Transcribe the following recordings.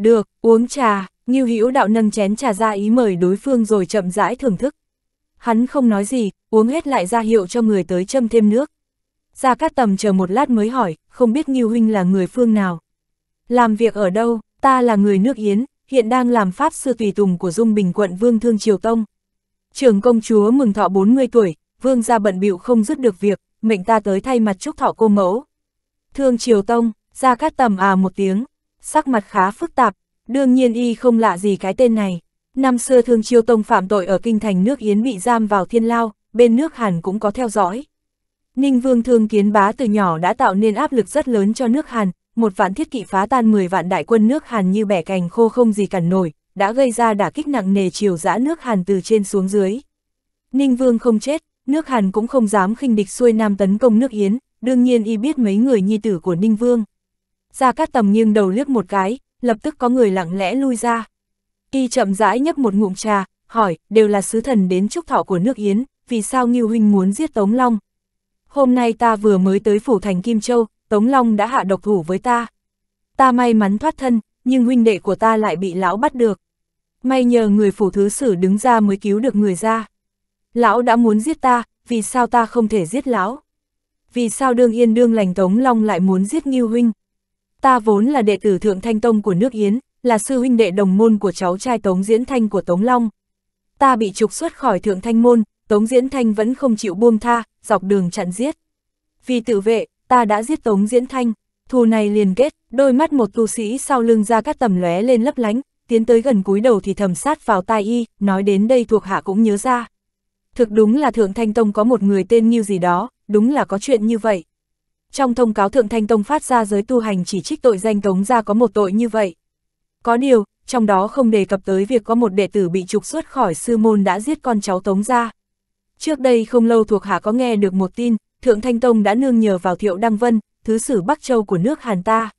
Được, uống trà, Ngưu Hữu Đạo nâng chén trà ra ý mời đối phương rồi chậm rãi thưởng thức. Hắn không nói gì, uống hết lại ra hiệu cho người tới châm thêm nước. Gia Cát Tầm chờ một lát mới hỏi, không biết Ngưu Huynh là người phương nào. Làm việc ở đâu, ta là người nước Yến, hiện đang làm pháp sư tùy tùng của Dung Bình quận Vương Thương Triều Tông. trường công chúa mừng thọ 40 tuổi, Vương gia bận bịu không dứt được việc, mệnh ta tới thay mặt chúc thọ cô mẫu. Thương Triều Tông, Gia Cát Tầm à một tiếng, sắc mặt khá phức tạp, đương nhiên y không lạ gì cái tên này. Năm xưa Thương Chiêu Tông phạm tội ở kinh thành nước Yến bị giam vào thiên lao, bên nước Hàn cũng có theo dõi. Ninh Vương Thương Kiến Bá từ nhỏ đã tạo nên áp lực rất lớn cho nước Hàn, một vạn thiết kỵ phá tan 10 vạn đại quân nước Hàn như bẻ cành khô không gì cản nổi, đã gây ra đả kích nặng nề chiều dã nước Hàn từ trên xuống dưới. Ninh Vương không chết, nước Hàn cũng không dám khinh địch xuôi nam tấn công nước Yến, đương nhiên y biết mấy người nhi tử của Ninh Vương. Gia Cát Tầm nghiêng đầu liếc một cái, lập tức có người lặng lẽ lui ra. Kỳ chậm rãi nhấp một ngụm trà, hỏi, đều là sứ thần đến chúc thọ của nước Yến, vì sao Ngưu Huynh muốn giết Tống Long? Hôm nay ta vừa mới tới phủ thành Kim Châu, Tống Long đã hạ độc thủ với ta. Ta may mắn thoát thân, nhưng huynh đệ của ta lại bị lão bắt được. May nhờ người phủ thứ sử đứng ra mới cứu được người ra. Lão đã muốn giết ta, vì sao ta không thể giết lão? Vì sao đương yên đương lành Tống Long lại muốn giết Ngưu Huynh? ta vốn là đệ tử Thượng Thanh Tông của nước Yến, là sư huynh đệ đồng môn của cháu trai Tống Diễn Thanh của Tống Long. Ta bị trục xuất khỏi Thượng Thanh Môn, Tống Diễn Thanh vẫn không chịu buông tha, dọc đường chặn giết. Vì tự vệ, ta đã giết Tống Diễn Thanh, thù này liền kết, đôi mắt một tu sĩ sau lưng ra các tầm lóe lên lấp lánh, tiến tới gần cúi đầu thì thầm sát vào tai y, nói đến đây thuộc hạ cũng nhớ ra. Thực đúng là Thượng Thanh Tông có một người tên như gì đó, đúng là có chuyện như vậy. Trong thông cáo Thượng Thanh Tông phát ra giới tu hành chỉ trích tội danh Tống Gia có một tội như vậy. Có điều, trong đó không đề cập tới việc có một đệ tử bị trục xuất khỏi sư môn đã giết con cháu Tống Gia. Trước đây không lâu thuộc hạ có nghe được một tin, Thượng Thanh Tông đã nương nhờ vào Thiệu Đăng Vân, thứ sử Bắc Châu của nước Hàn ta.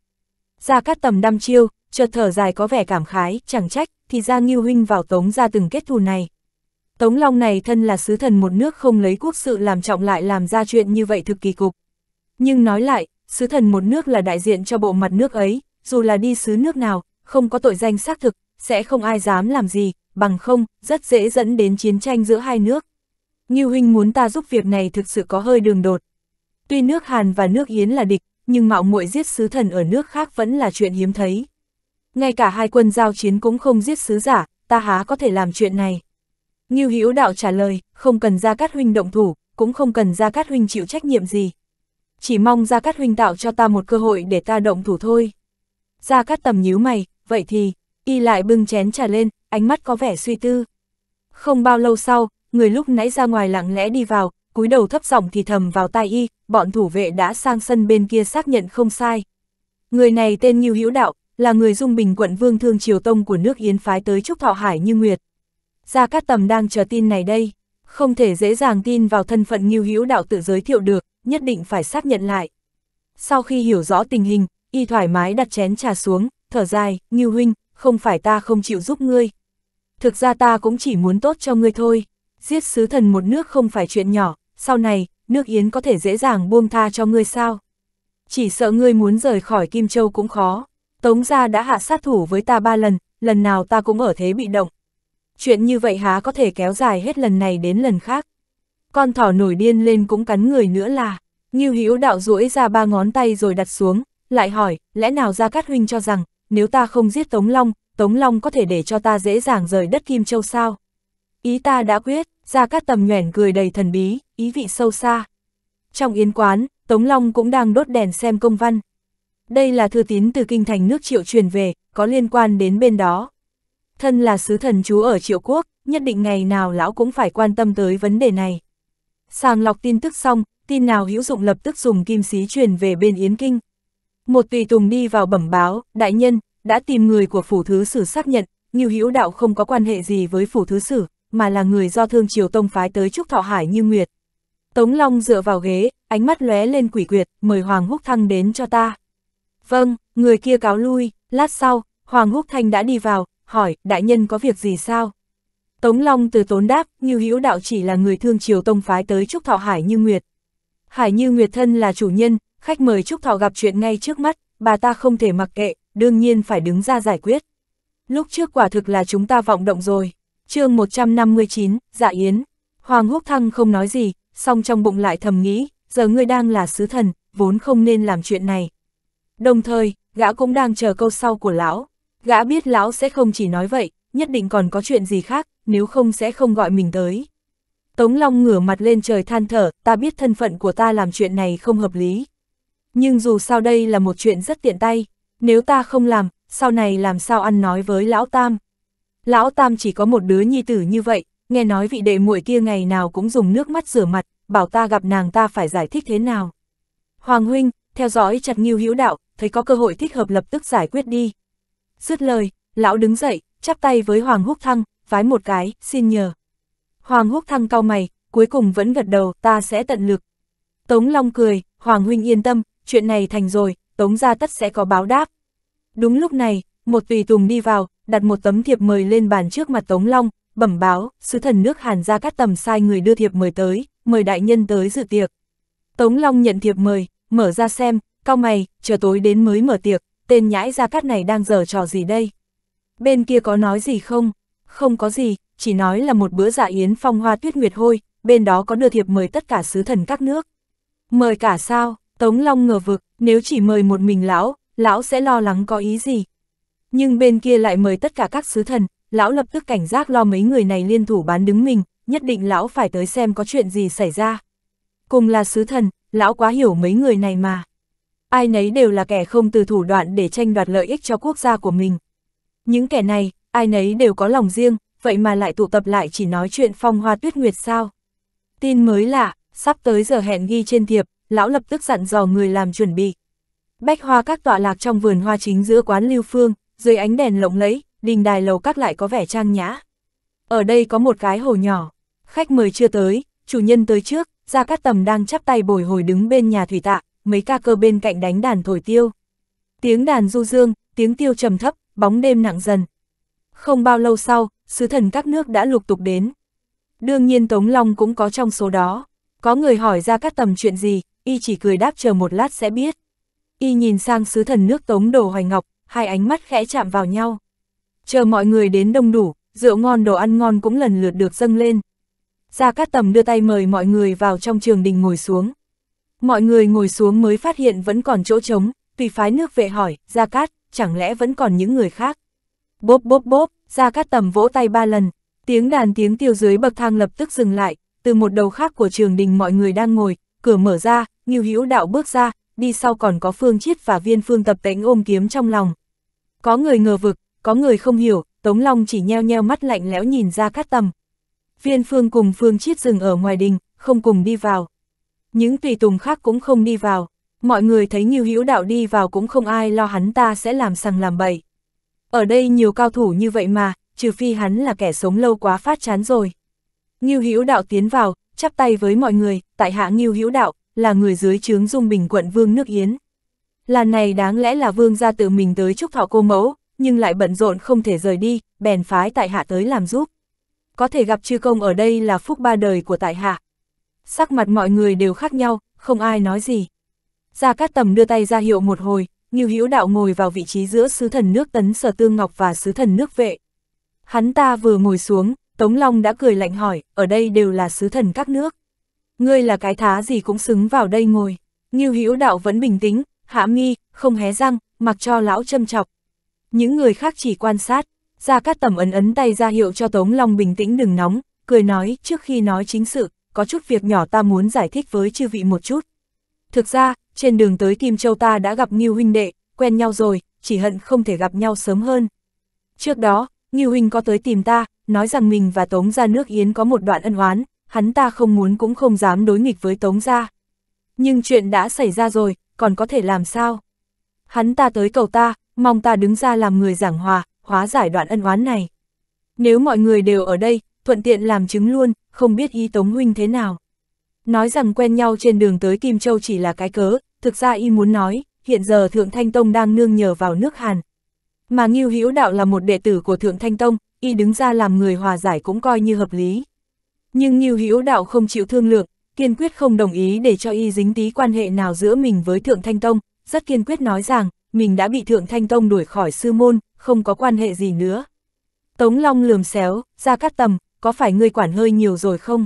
Ra cát tầm năm chiêu, chợt thở dài có vẻ cảm khái, chẳng trách, thì ra Nghiêu Huynh vào Tống gia từng kết thù này. Tống Long này thân là sứ thần một nước không lấy quốc sự làm trọng lại làm ra chuyện như vậy thực kỳ cục. Nhưng nói lại, sứ thần một nước là đại diện cho bộ mặt nước ấy, dù là đi sứ nước nào, không có tội danh xác thực, sẽ không ai dám làm gì, bằng không, rất dễ dẫn đến chiến tranh giữa hai nước. Như huynh muốn ta giúp việc này thực sự có hơi đường đột. Tuy nước Hàn và nước Yến là địch, nhưng mạo muội giết sứ thần ở nước khác vẫn là chuyện hiếm thấy. Ngay cả hai quân giao chiến cũng không giết sứ giả, ta há có thể làm chuyện này. Như Hữu đạo trả lời, không cần ra cát huynh động thủ, cũng không cần ra cát huynh chịu trách nhiệm gì chỉ mong Gia Cát Huynh tạo cho ta một cơ hội để ta động thủ thôi. Gia Cát tầm nhíu mày, vậy thì, y lại bưng chén trà lên, ánh mắt có vẻ suy tư. Không bao lâu sau, người lúc nãy ra ngoài lặng lẽ đi vào, cúi đầu thấp giọng thì thầm vào tai y, bọn thủ vệ đã sang sân bên kia xác nhận không sai. Người này tên Nhiêu Hữu Đạo, là người dung bình quận vương thương triều tông của nước Yến phái tới Trúc Thọ Hải như Nguyệt. Gia Cát Tầm đang chờ tin này đây, không thể dễ dàng tin vào thân phận Nhiêu Hữu Đạo tự giới thiệu được, nhất định phải xác nhận lại. Sau khi hiểu rõ tình hình, y thoải mái đặt chén trà xuống, thở dài, như huynh, không phải ta không chịu giúp ngươi. Thực ra ta cũng chỉ muốn tốt cho ngươi thôi, giết sứ thần một nước không phải chuyện nhỏ, sau này, nước Yến có thể dễ dàng buông tha cho ngươi sao? Chỉ sợ ngươi muốn rời khỏi Kim Châu cũng khó, Tống gia đã hạ sát thủ với ta ba lần, lần nào ta cũng ở thế bị động. Chuyện như vậy há có thể kéo dài hết lần này đến lần khác. Con thỏ nổi điên lên cũng cắn người nữa là, Ngưu Hữu đạo duỗi ra ba ngón tay rồi đặt xuống, lại hỏi, lẽ nào Gia Cát Huynh cho rằng, nếu ta không giết Tống Long, Tống Long có thể để cho ta dễ dàng rời đất Kim Châu sao? Ý ta đã quyết, Gia Cát tầm nhoẻn cười đầy thần bí, ý vị sâu xa. Trong yến quán, Tống Long cũng đang đốt đèn xem công văn. Đây là thư tín từ kinh thành nước triệu truyền về, có liên quan đến bên đó. Thân là sứ thần chú ở triệu quốc, nhất định ngày nào lão cũng phải quan tâm tới vấn đề này. Sàng lọc tin tức xong, tin nào hữu dụng lập tức dùng kim xí truyền về bên Yến Kinh. Một tùy tùng đi vào bẩm báo, đại nhân, đã tìm người của phủ thứ sử xác nhận, Ngưu Hữu Đạo không có quan hệ gì với phủ thứ sử, mà là người do Thương Triều Tông phái tới Trúc Thọ Hải như Nguyệt. Tống Long dựa vào ghế, ánh mắt lóe lên quỷ quyệt, mời Hoàng Húc Thăng đến cho ta. Vâng, người kia cáo lui, lát sau, Hoàng Húc Thanh đã đi vào, hỏi, đại nhân có việc gì sao? Tống Long từ tốn đáp, như hữu đạo chỉ là người thương triều tông phái tới Trúc Thọ Hải Như Nguyệt. Hải Như Nguyệt thân là chủ nhân, khách mời Trúc Thọ gặp chuyện ngay trước mắt, bà ta không thể mặc kệ, đương nhiên phải đứng ra giải quyết. Lúc trước quả thực là chúng ta vọng động rồi. chương 159, Dạ Yến. Hoàng Húc Thăng không nói gì, song trong bụng lại thầm nghĩ, giờ ngươi đang là sứ thần, vốn không nên làm chuyện này. Đồng thời, gã cũng đang chờ câu sau của lão. Gã biết lão sẽ không chỉ nói vậy, nhất định còn có chuyện gì khác, nếu không sẽ không gọi mình tới. Tống Long ngửa mặt lên trời than thở, ta biết thân phận của ta làm chuyện này không hợp lý. Nhưng dù sao đây là một chuyện rất tiện tay, nếu ta không làm, sau này làm sao ăn nói với Lão Tam. Lão Tam chỉ có một đứa nhi tử như vậy, nghe nói vị đệ muội kia ngày nào cũng dùng nước mắt rửa mặt, bảo ta gặp nàng ta phải giải thích thế nào. Hoàng huynh, theo dõi chặt nghiêu hữu đạo, thấy có cơ hội thích hợp lập tức giải quyết đi. Dứt lời, lão đứng dậy, chắp tay với Hoàng Húc Thăng, vái một cái, xin nhờ. Hoàng Húc Thăng cau mày, cuối cùng vẫn gật đầu, ta sẽ tận lực. Tống Long cười, Hoàng Huynh yên tâm, chuyện này thành rồi, Tống gia tất sẽ có báo đáp. Đúng lúc này, một tùy tùng đi vào, đặt một tấm thiệp mời lên bàn trước mặt Tống Long, bẩm báo, sứ thần nước Hàn ra cắt tầm sai người đưa thiệp mời tới, mời đại nhân tới dự tiệc. Tống Long nhận thiệp mời, mở ra xem, cao mày, chờ tối đến mới mở tiệc, tên nhãi ra cắt này đang dở trò gì đây? bên kia có nói gì không? Không có gì, chỉ nói là một bữa dạ yến phong hoa tuyết nguyệt hôi, bên đó có đưa thiệp mời tất cả sứ thần các nước. Mời cả sao, Tống Long ngờ vực, nếu chỉ mời một mình lão, lão sẽ lo lắng có ý gì. Nhưng bên kia lại mời tất cả các sứ thần, lão lập tức cảnh giác lo mấy người này liên thủ bán đứng mình, nhất định lão phải tới xem có chuyện gì xảy ra. Cùng là sứ thần, lão quá hiểu mấy người này mà. Ai nấy đều là kẻ không từ thủ đoạn để tranh đoạt lợi ích cho quốc gia của mình. Những kẻ này, ai nấy đều có lòng riêng, vậy mà lại tụ tập lại chỉ nói chuyện phong hoa tuyết nguyệt sao. Tin mới lạ, sắp tới giờ hẹn ghi trên thiệp, lão lập tức dặn dò người làm chuẩn bị. Bách hoa các tọa lạc trong vườn hoa chính giữa quán lưu phương, dưới ánh đèn lộng lẫy, đình đài lầu các lại có vẻ trang nhã. Ở đây có một cái hồ nhỏ, khách mời chưa tới, chủ nhân tới trước, ra các tầm đang chắp tay bồi hồi đứng bên nhà thủy tạ, mấy ca cơ bên cạnh đánh đàn thổi tiêu. Tiếng đàn du dương, tiếng tiêu trầm thấp, bóng đêm nặng dần. Không bao lâu sau, sứ thần các nước đã lục tục đến. Đương nhiên Tống Long cũng có trong số đó. Có người hỏi ra các tầm chuyện gì, y chỉ cười đáp chờ một lát sẽ biết. Y nhìn sang sứ thần nước Tống Đồ Hoài Ngọc, hai ánh mắt khẽ chạm vào nhau. Chờ mọi người đến đông đủ, rượu ngon đồ ăn ngon cũng lần lượt được dâng lên. Gia Cát Tầm đưa tay mời mọi người vào trong trường đình ngồi xuống. Mọi người ngồi xuống mới phát hiện vẫn còn chỗ trống, tùy phái nước vệ hỏi, Gia Cát, chẳng lẽ vẫn còn những người khác. Bốp bốp bốp, ra cát tầm vỗ tay ba lần, tiếng đàn tiếng tiêu dưới bậc thang lập tức dừng lại, từ một đầu khác của trường đình mọi người đang ngồi, cửa mở ra, Ngưu Hữu Đạo bước ra, đi sau còn có Phương Chiết và Viên Phương tập tễnh ôm kiếm trong lòng. Có người ngờ vực, có người không hiểu, Tống Long chỉ nheo nheo mắt lạnh lẽo nhìn ra cát tầm. Viên Phương cùng Phương Chiết dừng ở ngoài đình, không cùng đi vào. Những tùy tùng khác cũng không đi vào mọi người thấy Nghiêu Hữu Đạo đi vào cũng không ai lo hắn ta sẽ làm sằng làm bậy. Ở đây nhiều cao thủ như vậy mà, trừ phi hắn là kẻ sống lâu quá phát chán rồi. Nghiêu Hữu Đạo tiến vào, chắp tay với mọi người, tại hạ Nghiêu Hữu Đạo, là người dưới trướng Dung Bình quận Vương nước Yến. Lần này đáng lẽ là Vương gia tự mình tới chúc thọ cô mẫu, nhưng lại bận rộn không thể rời đi, bèn phái tại hạ tới làm giúp. Có thể gặp chư công ở đây là phúc ba đời của tại hạ. Sắc mặt mọi người đều khác nhau, không ai nói gì. Gia Cát Tầm đưa tay ra hiệu một hồi, Ngưu Hữu Đạo ngồi vào vị trí giữa sứ thần nước Tấn Sở Tương Ngọc và sứ thần nước Vệ. Hắn ta vừa ngồi xuống, Tống Long đã cười lạnh hỏi, ở đây đều là sứ thần các nước. Ngươi là cái thá gì cũng xứng vào đây ngồi. Ngưu Hữu Đạo vẫn bình tĩnh, hạ nghi không hé răng, mặc cho lão châm chọc. Những người khác chỉ quan sát, Gia Cát Tầm ấn ấn tay ra hiệu cho Tống Long bình tĩnh đừng nóng, cười nói, trước khi nói chính sự, có chút việc nhỏ ta muốn giải thích với chư vị một chút. Thực ra, trên đường tới Kim Châu ta đã gặp Ngưu huynh đệ, quen nhau rồi, chỉ hận không thể gặp nhau sớm hơn. Trước đó, Ngưu huynh có tới tìm ta, nói rằng mình và Tống gia nước Yến có một đoạn ân oán, hắn ta không muốn cũng không dám đối nghịch với Tống gia. Nhưng chuyện đã xảy ra rồi, còn có thể làm sao? Hắn ta tới cầu ta, mong ta đứng ra làm người giảng hòa, hóa giải đoạn ân oán này. Nếu mọi người đều ở đây, thuận tiện làm chứng luôn, không biết ý Tống huynh thế nào. Nói rằng quen nhau trên đường tới Kim Châu chỉ là cái cớ, thực ra y muốn nói, hiện giờ Thượng Thanh Tông đang nương nhờ vào nước Hàn. Mà Ngưu Hữu Đạo là một đệ tử của Thượng Thanh Tông, y đứng ra làm người hòa giải cũng coi như hợp lý. Nhưng Ngưu Hữu Đạo không chịu thương lượng, kiên quyết không đồng ý để cho y dính tí quan hệ nào giữa mình với Thượng Thanh Tông, rất kiên quyết nói rằng, mình đã bị Thượng Thanh Tông đuổi khỏi sư môn, không có quan hệ gì nữa. Tống Long lườm xéo, ra cắt tầm, có phải ngươi quản hơi nhiều rồi không?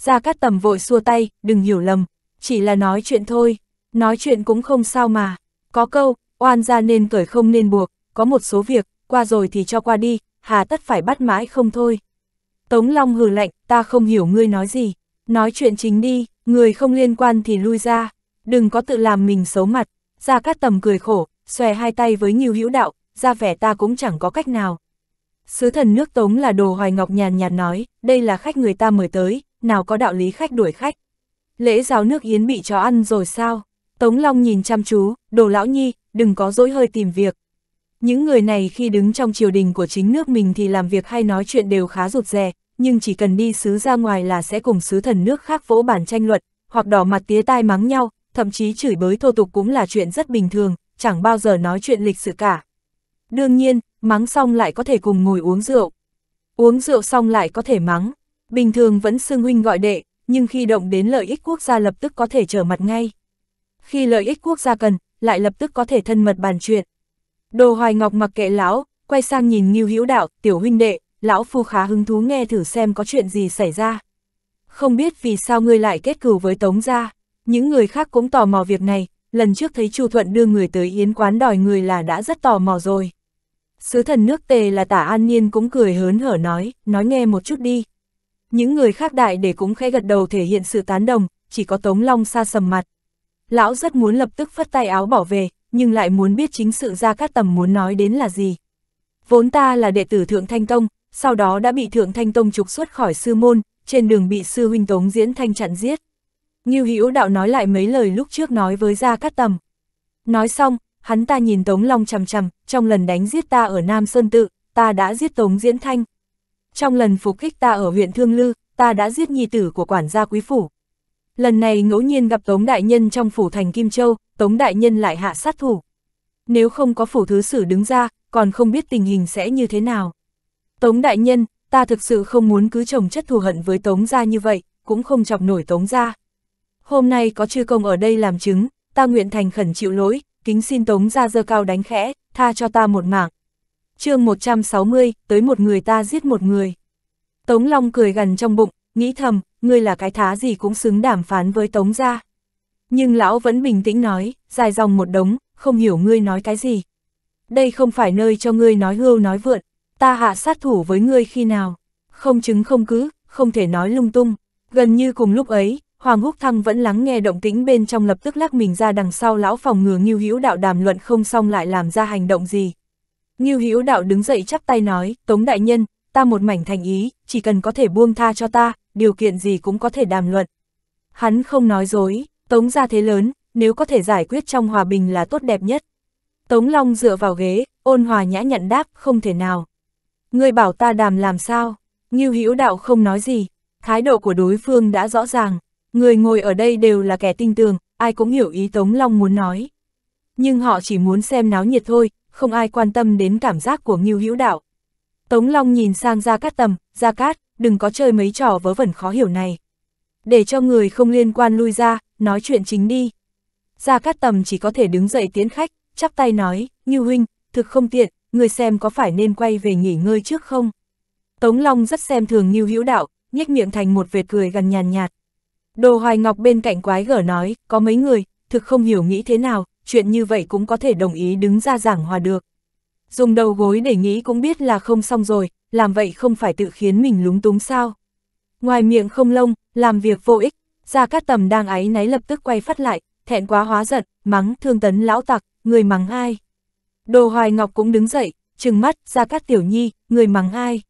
Gia Cát Tầm vội xua tay, đừng hiểu lầm, chỉ là nói chuyện thôi, nói chuyện cũng không sao mà. Có câu, oan gia nên cởi không nên buộc, có một số việc, qua rồi thì cho qua đi, hà tất phải bắt mãi không thôi. Tống Long hừ lạnh, ta không hiểu ngươi nói gì, nói chuyện chính đi, người không liên quan thì lui ra, đừng có tự làm mình xấu mặt. Gia Cát Tầm cười khổ, xòe hai tay với nhiều hữu đạo, ra vẻ ta cũng chẳng có cách nào. Sứ thần nước Tống là đồ hoài ngọc nhàn nhạt nói, đây là khách người ta mời tới, nào có đạo lý khách đuổi khách. Lễ giáo nước Yến bị chó ăn rồi sao? Tống Long nhìn chăm chú, đồ lão nhi, đừng có dỗi hơi tìm việc. Những người này khi đứng trong triều đình của chính nước mình thì làm việc hay nói chuyện đều khá rụt rè, nhưng chỉ cần đi xứ ra ngoài là sẽ cùng sứ thần nước khác vỗ bản tranh luận, hoặc đỏ mặt tía tai mắng nhau, thậm chí chửi bới thô tục cũng là chuyện rất bình thường, chẳng bao giờ nói chuyện lịch sự cả. Đương nhiên, mắng xong lại có thể cùng ngồi uống rượu. Uống rượu xong lại có thể mắng. Bình thường vẫn xưng huynh gọi đệ, nhưng khi động đến lợi ích quốc gia lập tức có thể trở mặt ngay. Khi lợi ích quốc gia cần, lại lập tức có thể thân mật bàn chuyện. Đồ Hoài Ngọc mặc kệ lão, quay sang nhìn Ngưu Hữu Đạo, "Tiểu huynh đệ, lão phu khá hứng thú nghe thử xem có chuyện gì xảy ra. Không biết vì sao ngươi lại kết cừu với Tống gia?" Những người khác cũng tò mò việc này, lần trước thấy Chu Thuận đưa người tới yến quán đòi người là đã rất tò mò rồi. Sứ thần nước Tề là Tả An niên cũng cười hớn hở nói, "Nói nghe một chút đi." Những người khác đại để cũng khẽ gật đầu thể hiện sự tán đồng, chỉ có Tống Long xa sầm mặt. Lão rất muốn lập tức phất tay áo bỏ về, nhưng lại muốn biết chính sự ra các tầm muốn nói đến là gì. Vốn ta là đệ tử Thượng Thanh Tông, sau đó đã bị Thượng Thanh Tông trục xuất khỏi sư môn, trên đường bị sư huynh Tống Diễn Thanh chặn giết. Ngưu Hữu Đạo nói lại mấy lời lúc trước nói với Gia Cát Tầm. Nói xong, hắn ta nhìn Tống Long chằm chằm, trong lần đánh giết ta ở Nam Sơn Tự, ta đã giết Tống Diễn Thanh, trong lần phục kích ta ở huyện Thương Lư, ta đã giết nhi tử của quản gia quý phủ. Lần này ngẫu nhiên gặp Tống Đại Nhân trong phủ thành Kim Châu, Tống Đại Nhân lại hạ sát thủ. Nếu không có phủ thứ sử đứng ra, còn không biết tình hình sẽ như thế nào. Tống Đại Nhân, ta thực sự không muốn cứ trồng chất thù hận với Tống gia như vậy, cũng không chọc nổi Tống gia. Hôm nay có chư công ở đây làm chứng, ta nguyện thành khẩn chịu lỗi, kính xin Tống gia dơ cao đánh khẽ, tha cho ta một mạng, chương 160, tới một người ta giết một người. Tống Long cười gần trong bụng, nghĩ thầm, ngươi là cái thá gì cũng xứng đàm phán với Tống gia. Nhưng lão vẫn bình tĩnh nói, dài dòng một đống, không hiểu ngươi nói cái gì. Đây không phải nơi cho ngươi nói hưu nói vượn, ta hạ sát thủ với ngươi khi nào. Không chứng không cứ, không thể nói lung tung. Gần như cùng lúc ấy, Hoàng Húc Thăng vẫn lắng nghe động tĩnh bên trong lập tức lắc mình ra đằng sau lão phòng ngừa nghiêu hữu đạo đàm luận không xong lại làm ra hành động gì, Ngưu Hữu Đạo đứng dậy chắp tay nói, Tống Đại Nhân, ta một mảnh thành ý, chỉ cần có thể buông tha cho ta, điều kiện gì cũng có thể đàm luận. Hắn không nói dối, Tống gia thế lớn, nếu có thể giải quyết trong hòa bình là tốt đẹp nhất. Tống Long dựa vào ghế, ôn hòa nhã nhận đáp, không thể nào. Ngươi bảo ta đàm làm sao? Ngưu Hữu Đạo không nói gì, thái độ của đối phương đã rõ ràng, người ngồi ở đây đều là kẻ tinh tường, ai cũng hiểu ý Tống Long muốn nói. Nhưng họ chỉ muốn xem náo nhiệt thôi, không ai quan tâm đến cảm giác của Ngưu Hữu Đạo. Tống Long nhìn sang Gia Cát Tầm, Gia Cát, đừng có chơi mấy trò vớ vẩn khó hiểu này. Để cho người không liên quan lui ra, nói chuyện chính đi. Gia Cát Tầm chỉ có thể đứng dậy tiến khách, chắp tay nói, Ngưu Huynh, thực không tiện, người xem có phải nên quay về nghỉ ngơi trước không? Tống Long rất xem thường Ngưu Hữu Đạo, nhếch miệng thành một vệt cười gần nhàn nhạt. Đồ Hoài Ngọc bên cạnh quái gở nói, có mấy người, thực không hiểu nghĩ thế nào, chuyện như vậy cũng có thể đồng ý đứng ra giảng hòa được. Dùng đầu gối để nghĩ cũng biết là không xong rồi, làm vậy không phải tự khiến mình lúng túng sao. Ngoài miệng không lông, làm việc vô ích, Gia Cát Tầm đang áy náy lập tức quay phát lại, thẹn quá hóa giận, mắng thương tấn lão tặc, người mắng ai. Đồ Hoài Ngọc cũng đứng dậy, trừng mắt, Gia Cát Tiểu Nhi, người mắng ai.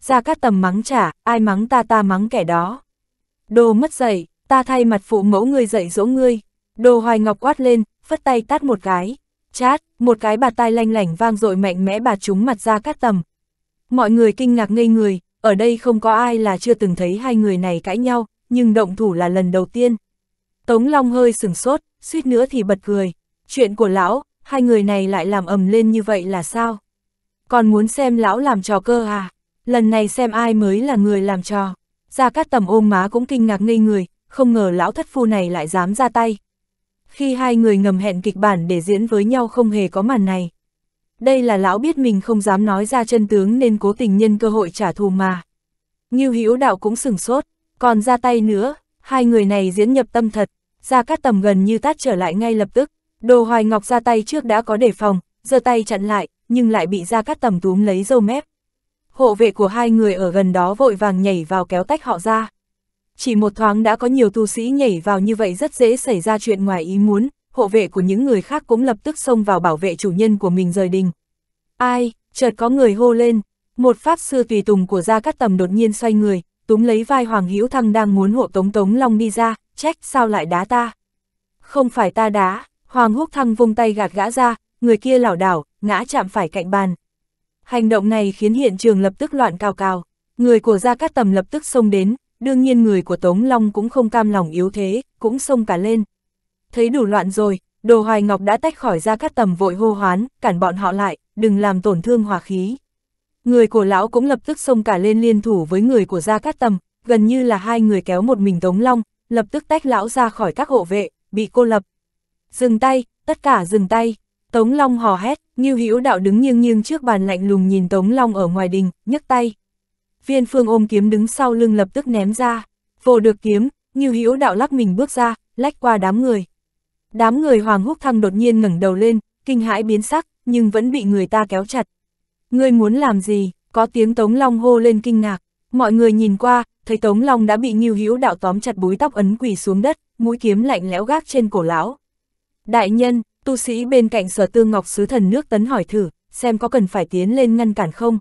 Gia Cát Tầm mắng trả, ai mắng ta ta mắng kẻ đó. Đồ mất dậy, ta thay mặt phụ mẫu người dạy dỗ ngươi. Đồ Hoài Ngọc quát lên, phất tay tát một cái. Chát, một cái bạt tai lanh lảnh vang dội mạnh mẽ bạt trúng mặt ra cát tầm. Mọi người kinh ngạc ngây người, ở đây không có ai là chưa từng thấy hai người này cãi nhau, nhưng động thủ là lần đầu tiên. Tống Long hơi sừng sốt, suýt nữa thì bật cười. Chuyện của lão, hai người này lại làm ầm lên như vậy là sao? Còn muốn xem lão làm trò cơ à? Lần này xem ai mới là người làm trò. Gia Cát Tầm ôm má cũng kinh ngạc ngây người, không ngờ lão thất phu này lại dám ra tay, khi hai người ngầm hẹn kịch bản để diễn với nhau không hề có màn này. Đây là lão biết mình không dám nói ra chân tướng nên cố tình nhân cơ hội trả thù mà. Ngưu Hữu Đạo cũng sừng sốt, còn ra tay nữa, hai người này diễn nhập tâm thật, ra cát tầm gần như tát trở lại ngay lập tức. Đồ Hoài Ngọc ra tay trước đã có đề phòng, giơ tay chặn lại, nhưng lại bị ra cát tầm túm lấy dâu mép. Hộ vệ của hai người ở gần đó vội vàng nhảy vào kéo tách họ ra. Chỉ một thoáng đã có nhiều tu sĩ nhảy vào như vậy rất dễ xảy ra chuyện ngoài ý muốn, hộ vệ của những người khác cũng lập tức xông vào bảo vệ chủ nhân của mình rời đình. Ai, chợt có người hô lên, một pháp sư tùy tùng của Gia Cát Tầm đột nhiên xoay người, túm lấy vai Hoàng Hữu Thăng đang muốn hộ Tống Tống Long đi ra, trách sao lại đá ta. Không phải ta đá, Hoàng Húc Thăng vung tay gạt gã ra, người kia lảo đảo, ngã chạm phải cạnh bàn. Hành động này khiến hiện trường lập tức loạn cao cao, người của Gia Cát Tầm lập tức xông đến, đương nhiên người của Tống Long cũng không cam lòng yếu thế, cũng xông cả lên. Thấy đủ loạn rồi, đồ hoài ngọc đã tách khỏi ra các tầm vội hô hoán, cản bọn họ lại, đừng làm tổn thương hòa khí. Người của lão cũng lập tức xông cả lên liên thủ với người của Gia Cát Tầm, gần như là hai người kéo một mình Tống Long, lập tức tách lão ra khỏi các hộ vệ, bị cô lập. Dừng tay, tất cả dừng tay. Tống Long hò hét, Ngưu Hữu Đạo đứng nghiêng nghiêng trước bàn lạnh lùng nhìn Tống Long ở ngoài đình, nhấc tay viên phương ôm kiếm đứng sau lưng lập tức ném ra, vô được kiếm, như hữu đạo lắc mình bước ra, lách qua đám người. Đám người Hoàng Húc Thăng đột nhiên ngẩng đầu lên, kinh hãi biến sắc, nhưng vẫn bị người ta kéo chặt. Ngươi muốn làm gì? Có tiếng Tống Long hô lên kinh ngạc. Mọi người nhìn qua, thấy Tống Long đã bị Ngưu Hữu đạo tóm chặt búi tóc ấn quỳ xuống đất, mũi kiếm lạnh lẽo gác trên cổ lão. Đại nhân, tu sĩ bên cạnh Sở Tương Ngọc sứ thần nước tấn hỏi thử, xem có cần phải tiến lên ngăn cản không?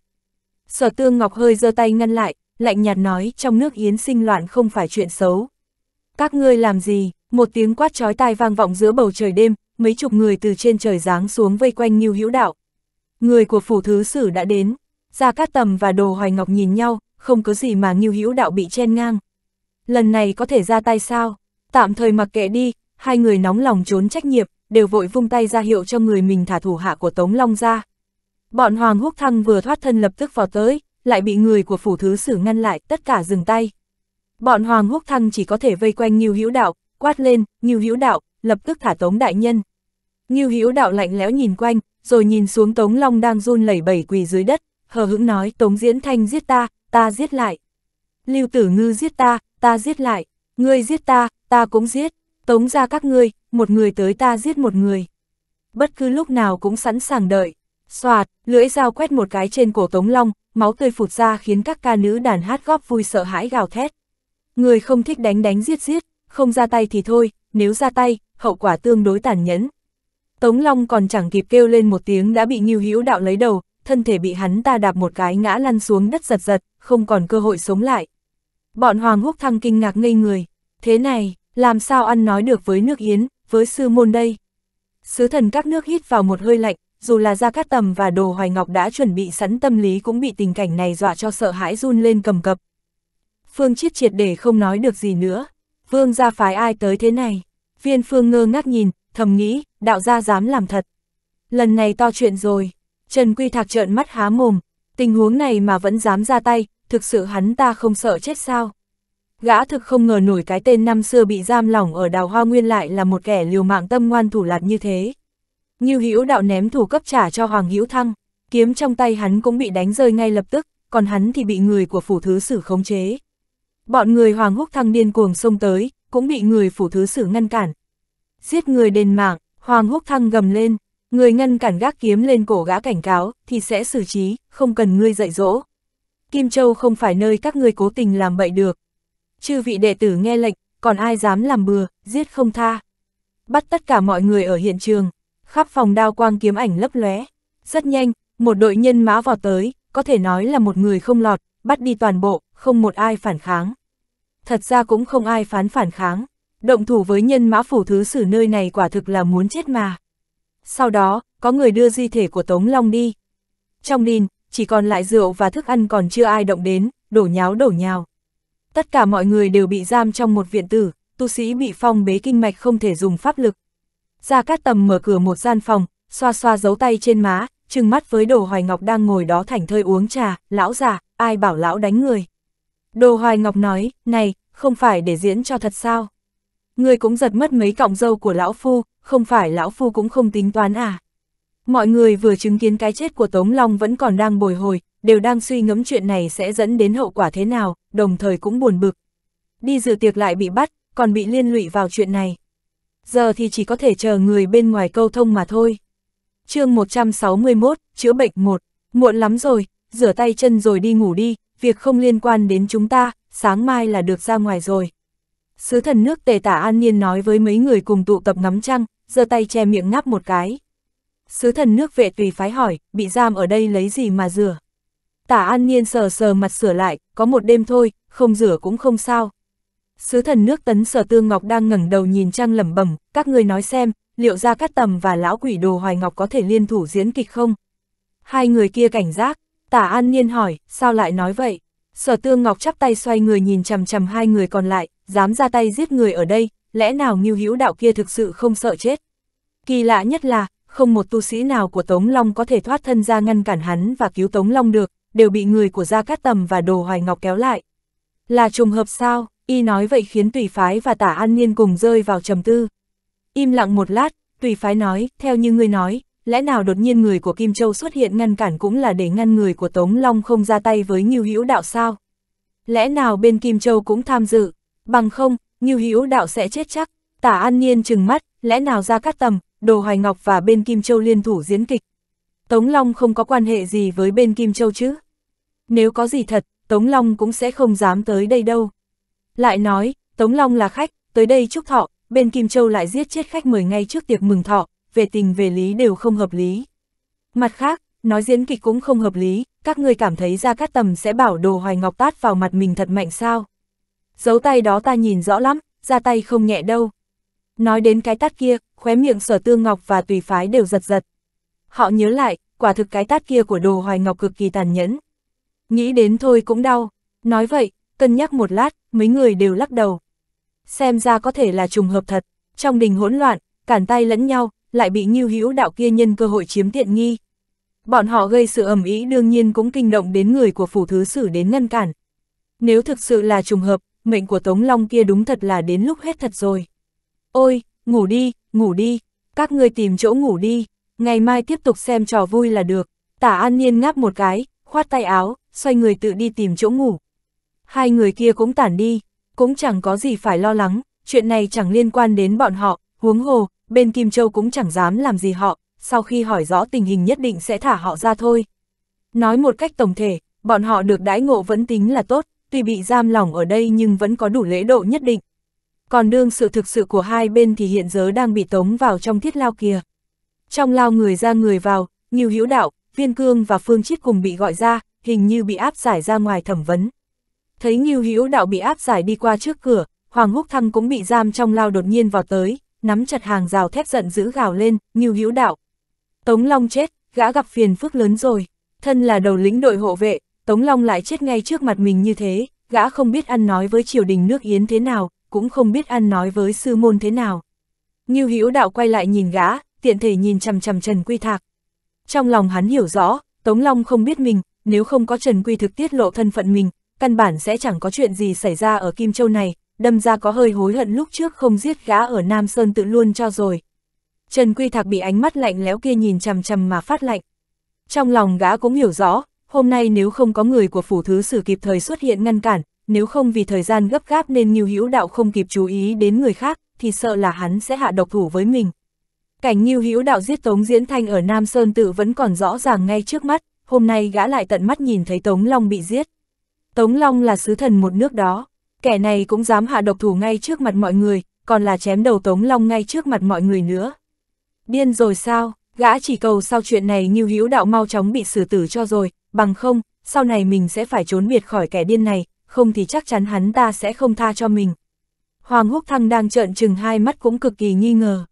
Sở tương ngọc hơi giơ tay ngăn lại, lạnh nhạt nói trong nước yến sinh loạn không phải chuyện xấu. Các ngươi làm gì? Một tiếng quát chói tai vang vọng giữa bầu trời đêm, mấy chục người từ trên trời giáng xuống vây quanh Ngưu Hữu Đạo. Người của phủ thứ sử đã đến, Gia Cát Tầm và Đồ Hoài Ngọc nhìn nhau, không có gì mà Ngưu Hữu Đạo bị chen ngang. Lần này có thể ra tay sao? Tạm thời mặc kệ đi, hai người nóng lòng trốn trách nhiệm, đều vội vung tay ra hiệu cho người mình thả thủ hạ của Tống Long ra. Bọn Hoàng Húc Thăng vừa thoát thân lập tức vào tới, lại bị người của phủ thứ sử ngăn lại, tất cả dừng tay. Bọn Hoàng Húc Thăng chỉ có thể vây quanh Ngưu Hữu Đạo, quát lên, Ngưu Hữu Đạo, lập tức thả Tống đại nhân. Ngưu Hữu Đạo lạnh lẽo nhìn quanh, rồi nhìn xuống Tống Long đang run lẩy bẩy quỳ dưới đất, hờ hững nói, Tống Diễn Thanh giết ta, ta giết lại. Lưu Tử Ngư giết ta, ta giết lại, ngươi giết ta, ta cũng giết, Tống ra các ngươi, một người tới ta giết một người. Bất cứ lúc nào cũng sẵn sàng đợi. Xoạt, lưỡi dao quét một cái trên cổ Tống Long, máu tươi phụt ra khiến các ca nữ đàn hát góp vui sợ hãi gào thét. Người không thích đánh đánh giết giết, không ra tay thì thôi, nếu ra tay, hậu quả tương đối tàn nhẫn. Tống Long còn chẳng kịp kêu lên một tiếng đã bị Ngưu Hữu Đạo lấy đầu, thân thể bị hắn ta đạp một cái ngã lăn xuống đất giật giật, không còn cơ hội sống lại. Bọn Hoàng Húc Thăng kinh ngạc ngây người, thế này, làm sao ăn nói được với nước Yến, với sư môn đây? Sứ thần các nước hít vào một hơi lạnh, dù là Gia Cát Tầm và Đồ Hoài Ngọc đã chuẩn bị sẵn tâm lý cũng bị tình cảnh này dọa cho sợ hãi run lên cầm cập. Phương Chiết triệt để không nói được gì nữa, Vương gia phái ai tới thế này? Viên Phương ngơ ngác nhìn, thầm nghĩ, đạo gia dám làm thật. Lần này to chuyện rồi, Trần Quy Thạc trợn mắt há mồm, tình huống này mà vẫn dám ra tay, thực sự hắn ta không sợ chết sao? Gã thực không ngờ nổi cái tên năm xưa bị giam lỏng ở đào hoa nguyên lại là một kẻ liều mạng tâm ngoan thủ lạt như thế. Ngưu Hữu Đạo ném thủ cấp trả cho Hoàng Hữu Thăng, kiếm trong tay hắn cũng bị đánh rơi ngay lập tức, còn hắn thì bị người của phủ thứ sử khống chế. Bọn người Hoàng Húc Thăng điên cuồng xông tới, cũng bị người phủ thứ sử ngăn cản. Giết người đền mạng, Hoàng Húc Thăng gầm lên, người ngăn cản gác kiếm lên cổ gã cảnh cáo thì sẽ xử trí, không cần ngươi dạy dỗ. Kim Châu không phải nơi các ngươi cố tình làm bậy được. Chư vị đệ tử nghe lệnh, còn ai dám làm bừa, giết không tha. Bắt tất cả mọi người ở hiện trường, khắp phòng đao quang kiếm ảnh lấp lóe. Rất nhanh, một đội nhân mã vào tới, có thể nói là một người không lọt, bắt đi toàn bộ, không một ai phản kháng. Thật ra cũng không ai phán phản kháng, động thủ với nhân mã phủ thứ xử nơi này quả thực là muốn chết mà. Sau đó, có người đưa di thể của Tống Long đi. Trong đình, chỉ còn lại rượu và thức ăn còn chưa ai động đến, đổ nháo đổ nhào. Tất cả mọi người đều bị giam trong một viện tử, tu sĩ bị phong bế kinh mạch không thể dùng pháp lực, Gia Cát Tầm mở cửa một gian phòng, xoa xoa dấu tay trên má, trừng mắt với Đồ Hoài Ngọc đang ngồi đó thảnh thơi uống trà, lão già, ai bảo lão đánh người. Đồ Hoài Ngọc nói, này, không phải để diễn cho thật sao? Người cũng giật mất mấy cọng dâu của lão phu, không phải lão phu cũng không tính toán à? Mọi người vừa chứng kiến cái chết của Tống Long vẫn còn đang bồi hồi, đều đang suy ngẫm chuyện này sẽ dẫn đến hậu quả thế nào, đồng thời cũng buồn bực. Đi dự tiệc lại bị bắt, còn bị liên lụy vào chuyện này giờ thì chỉ có thể chờ người bên ngoài câu thông mà thôi. chương 161, chữa bệnh 1, muộn lắm rồi, rửa tay chân rồi đi ngủ đi, việc không liên quan đến chúng ta, sáng mai là được ra ngoài rồi. Sứ thần nước tề tả an niên nói với mấy người cùng tụ tập ngắm trăng, giơ tay che miệng ngáp một cái. Sứ thần nước vệ tùy phái hỏi, bị giam ở đây lấy gì mà rửa? Tả an niên sờ sờ mặt sửa lại, có một đêm thôi, không rửa cũng không sao, sứ thần nước tấn sở tương ngọc đang ngẩng đầu nhìn trang lẩm bẩm, các người nói xem, liệu ra cát tầm và lão quỷ đồ hoài ngọc có thể liên thủ diễn kịch không? Hai người kia cảnh giác, tả an niên hỏi, sao lại nói vậy? Sở tương ngọc chắp tay xoay người nhìn chầm chầm hai người còn lại, dám ra tay giết người ở đây, lẽ nào nghiêu hữu đạo kia thực sự không sợ chết? Kỳ lạ nhất là, không một tu sĩ nào của Tống Long có thể thoát thân ra ngăn cản hắn và cứu Tống Long được, đều bị người của Gia Cát Tầm và Đồ Hoài Ngọc kéo lại. Là trùng hợp sao? Y nói vậy khiến tùy phái và tả an niên cùng rơi vào trầm tư. Im lặng một lát, tùy phái nói, theo như ngươi nói, lẽ nào đột nhiên người của Kim Châu xuất hiện ngăn cản cũng là để ngăn người của Tống Long không ra tay với Ngưu Hữu Đạo sao? Lẽ nào bên Kim Châu cũng tham dự, bằng không, Ngưu Hữu Đạo sẽ chết chắc. Tả An Niên trừng mắt, lẽ nào ra cát tầm, Đồ Hoài Ngọc và bên Kim Châu liên thủ diễn kịch. Tống Long không có quan hệ gì với bên Kim Châu chứ? Nếu có gì thật, Tống Long cũng sẽ không dám tới đây đâu. Lại nói, Tống Long là khách, tới đây chúc thọ, bên Kim Châu lại giết chết khách mời ngay trước tiệc mừng thọ, về tình về lý đều không hợp lý. Mặt khác, nói diễn kịch cũng không hợp lý, các người cảm thấy ra các tầm sẽ bảo đồ hoài ngọc tát vào mặt mình thật mạnh sao. Dấu tay đó ta nhìn rõ lắm, ra tay không nhẹ đâu. Nói đến cái tát kia, khóe miệng sở tương ngọc và tùy phái đều giật giật. Họ nhớ lại, quả thực cái tát kia của đồ hoài ngọc cực kỳ tàn nhẫn. Nghĩ đến thôi cũng đau. Nói vậy, cân nhắc một lát, mấy người đều lắc đầu. Xem ra có thể là trùng hợp thật, trong đình hỗn loạn, cản tay lẫn nhau, lại bị nghiêu hữu đạo kia nhân cơ hội chiếm tiện nghi. Bọn họ gây sự ẩm ý đương nhiên cũng kinh động đến người của phủ thứ sử đến ngăn cản. Nếu thực sự là trùng hợp, mệnh của Tống Long kia đúng thật là đến lúc hết thật rồi. Ôi, ngủ đi, ngủ đi, các người tìm chỗ ngủ đi, ngày mai tiếp tục xem trò vui là được. Tả An Niên ngáp một cái, khoát tay áo, xoay người tự đi tìm chỗ ngủ hai người kia cũng tản đi, cũng chẳng có gì phải lo lắng, chuyện này chẳng liên quan đến bọn họ, huống hồ, bên Kim Châu cũng chẳng dám làm gì họ, sau khi hỏi rõ tình hình nhất định sẽ thả họ ra thôi. Nói một cách tổng thể, bọn họ được đãi ngộ vẫn tính là tốt, tuy bị giam lỏng ở đây nhưng vẫn có đủ lễ độ nhất định. Còn đương sự thực sự của hai bên thì hiện giờ đang bị tống vào trong thiết lao kia. Trong lao người ra người vào, nhiều hữu đạo, viên cương và phương chiết cùng bị gọi ra, hình như bị áp giải ra ngoài thẩm vấn thấy Ngưu Hữu Đạo bị áp giải đi qua trước cửa, Hoàng Húc Thăng cũng bị giam trong lao đột nhiên vào tới, nắm chặt hàng rào thép giận dữ gào lên, Ngưu Hữu Đạo. Tống Long chết, gã gặp phiền phức lớn rồi, thân là đầu lĩnh đội hộ vệ, Tống Long lại chết ngay trước mặt mình như thế, gã không biết ăn nói với triều đình nước Yến thế nào, cũng không biết ăn nói với sư môn thế nào. Ngưu Hữu Đạo quay lại nhìn gã, tiện thể nhìn chằm chằm Trần Quy Thạc. Trong lòng hắn hiểu rõ, Tống Long không biết mình, nếu không có Trần Quy thực tiết lộ thân phận mình, căn bản sẽ chẳng có chuyện gì xảy ra ở Kim Châu này, đâm ra có hơi hối hận lúc trước không giết gã ở Nam Sơn tự luôn cho rồi. Trần Quy Thạc bị ánh mắt lạnh lẽo kia nhìn chằm chằm mà phát lạnh. Trong lòng gã cũng hiểu rõ, hôm nay nếu không có người của phủ thứ sử kịp thời xuất hiện ngăn cản, nếu không vì thời gian gấp gáp nên Ngưu Hữu Đạo không kịp chú ý đến người khác, thì sợ là hắn sẽ hạ độc thủ với mình. Cảnh Ngưu Hữu Đạo giết Tống Diễn Thanh ở Nam Sơn tự vẫn còn rõ ràng ngay trước mắt, hôm nay gã lại tận mắt nhìn thấy Tống Long bị giết. Tống Long là sứ thần một nước đó, kẻ này cũng dám hạ độc thủ ngay trước mặt mọi người, còn là chém đầu Tống Long ngay trước mặt mọi người nữa. Điên rồi sao, gã chỉ cầu sau chuyện này như hữu đạo mau chóng bị xử tử cho rồi, bằng không, sau này mình sẽ phải trốn biệt khỏi kẻ điên này, không thì chắc chắn hắn ta sẽ không tha cho mình. Hoàng Húc Thăng đang trợn trừng hai mắt cũng cực kỳ nghi ngờ.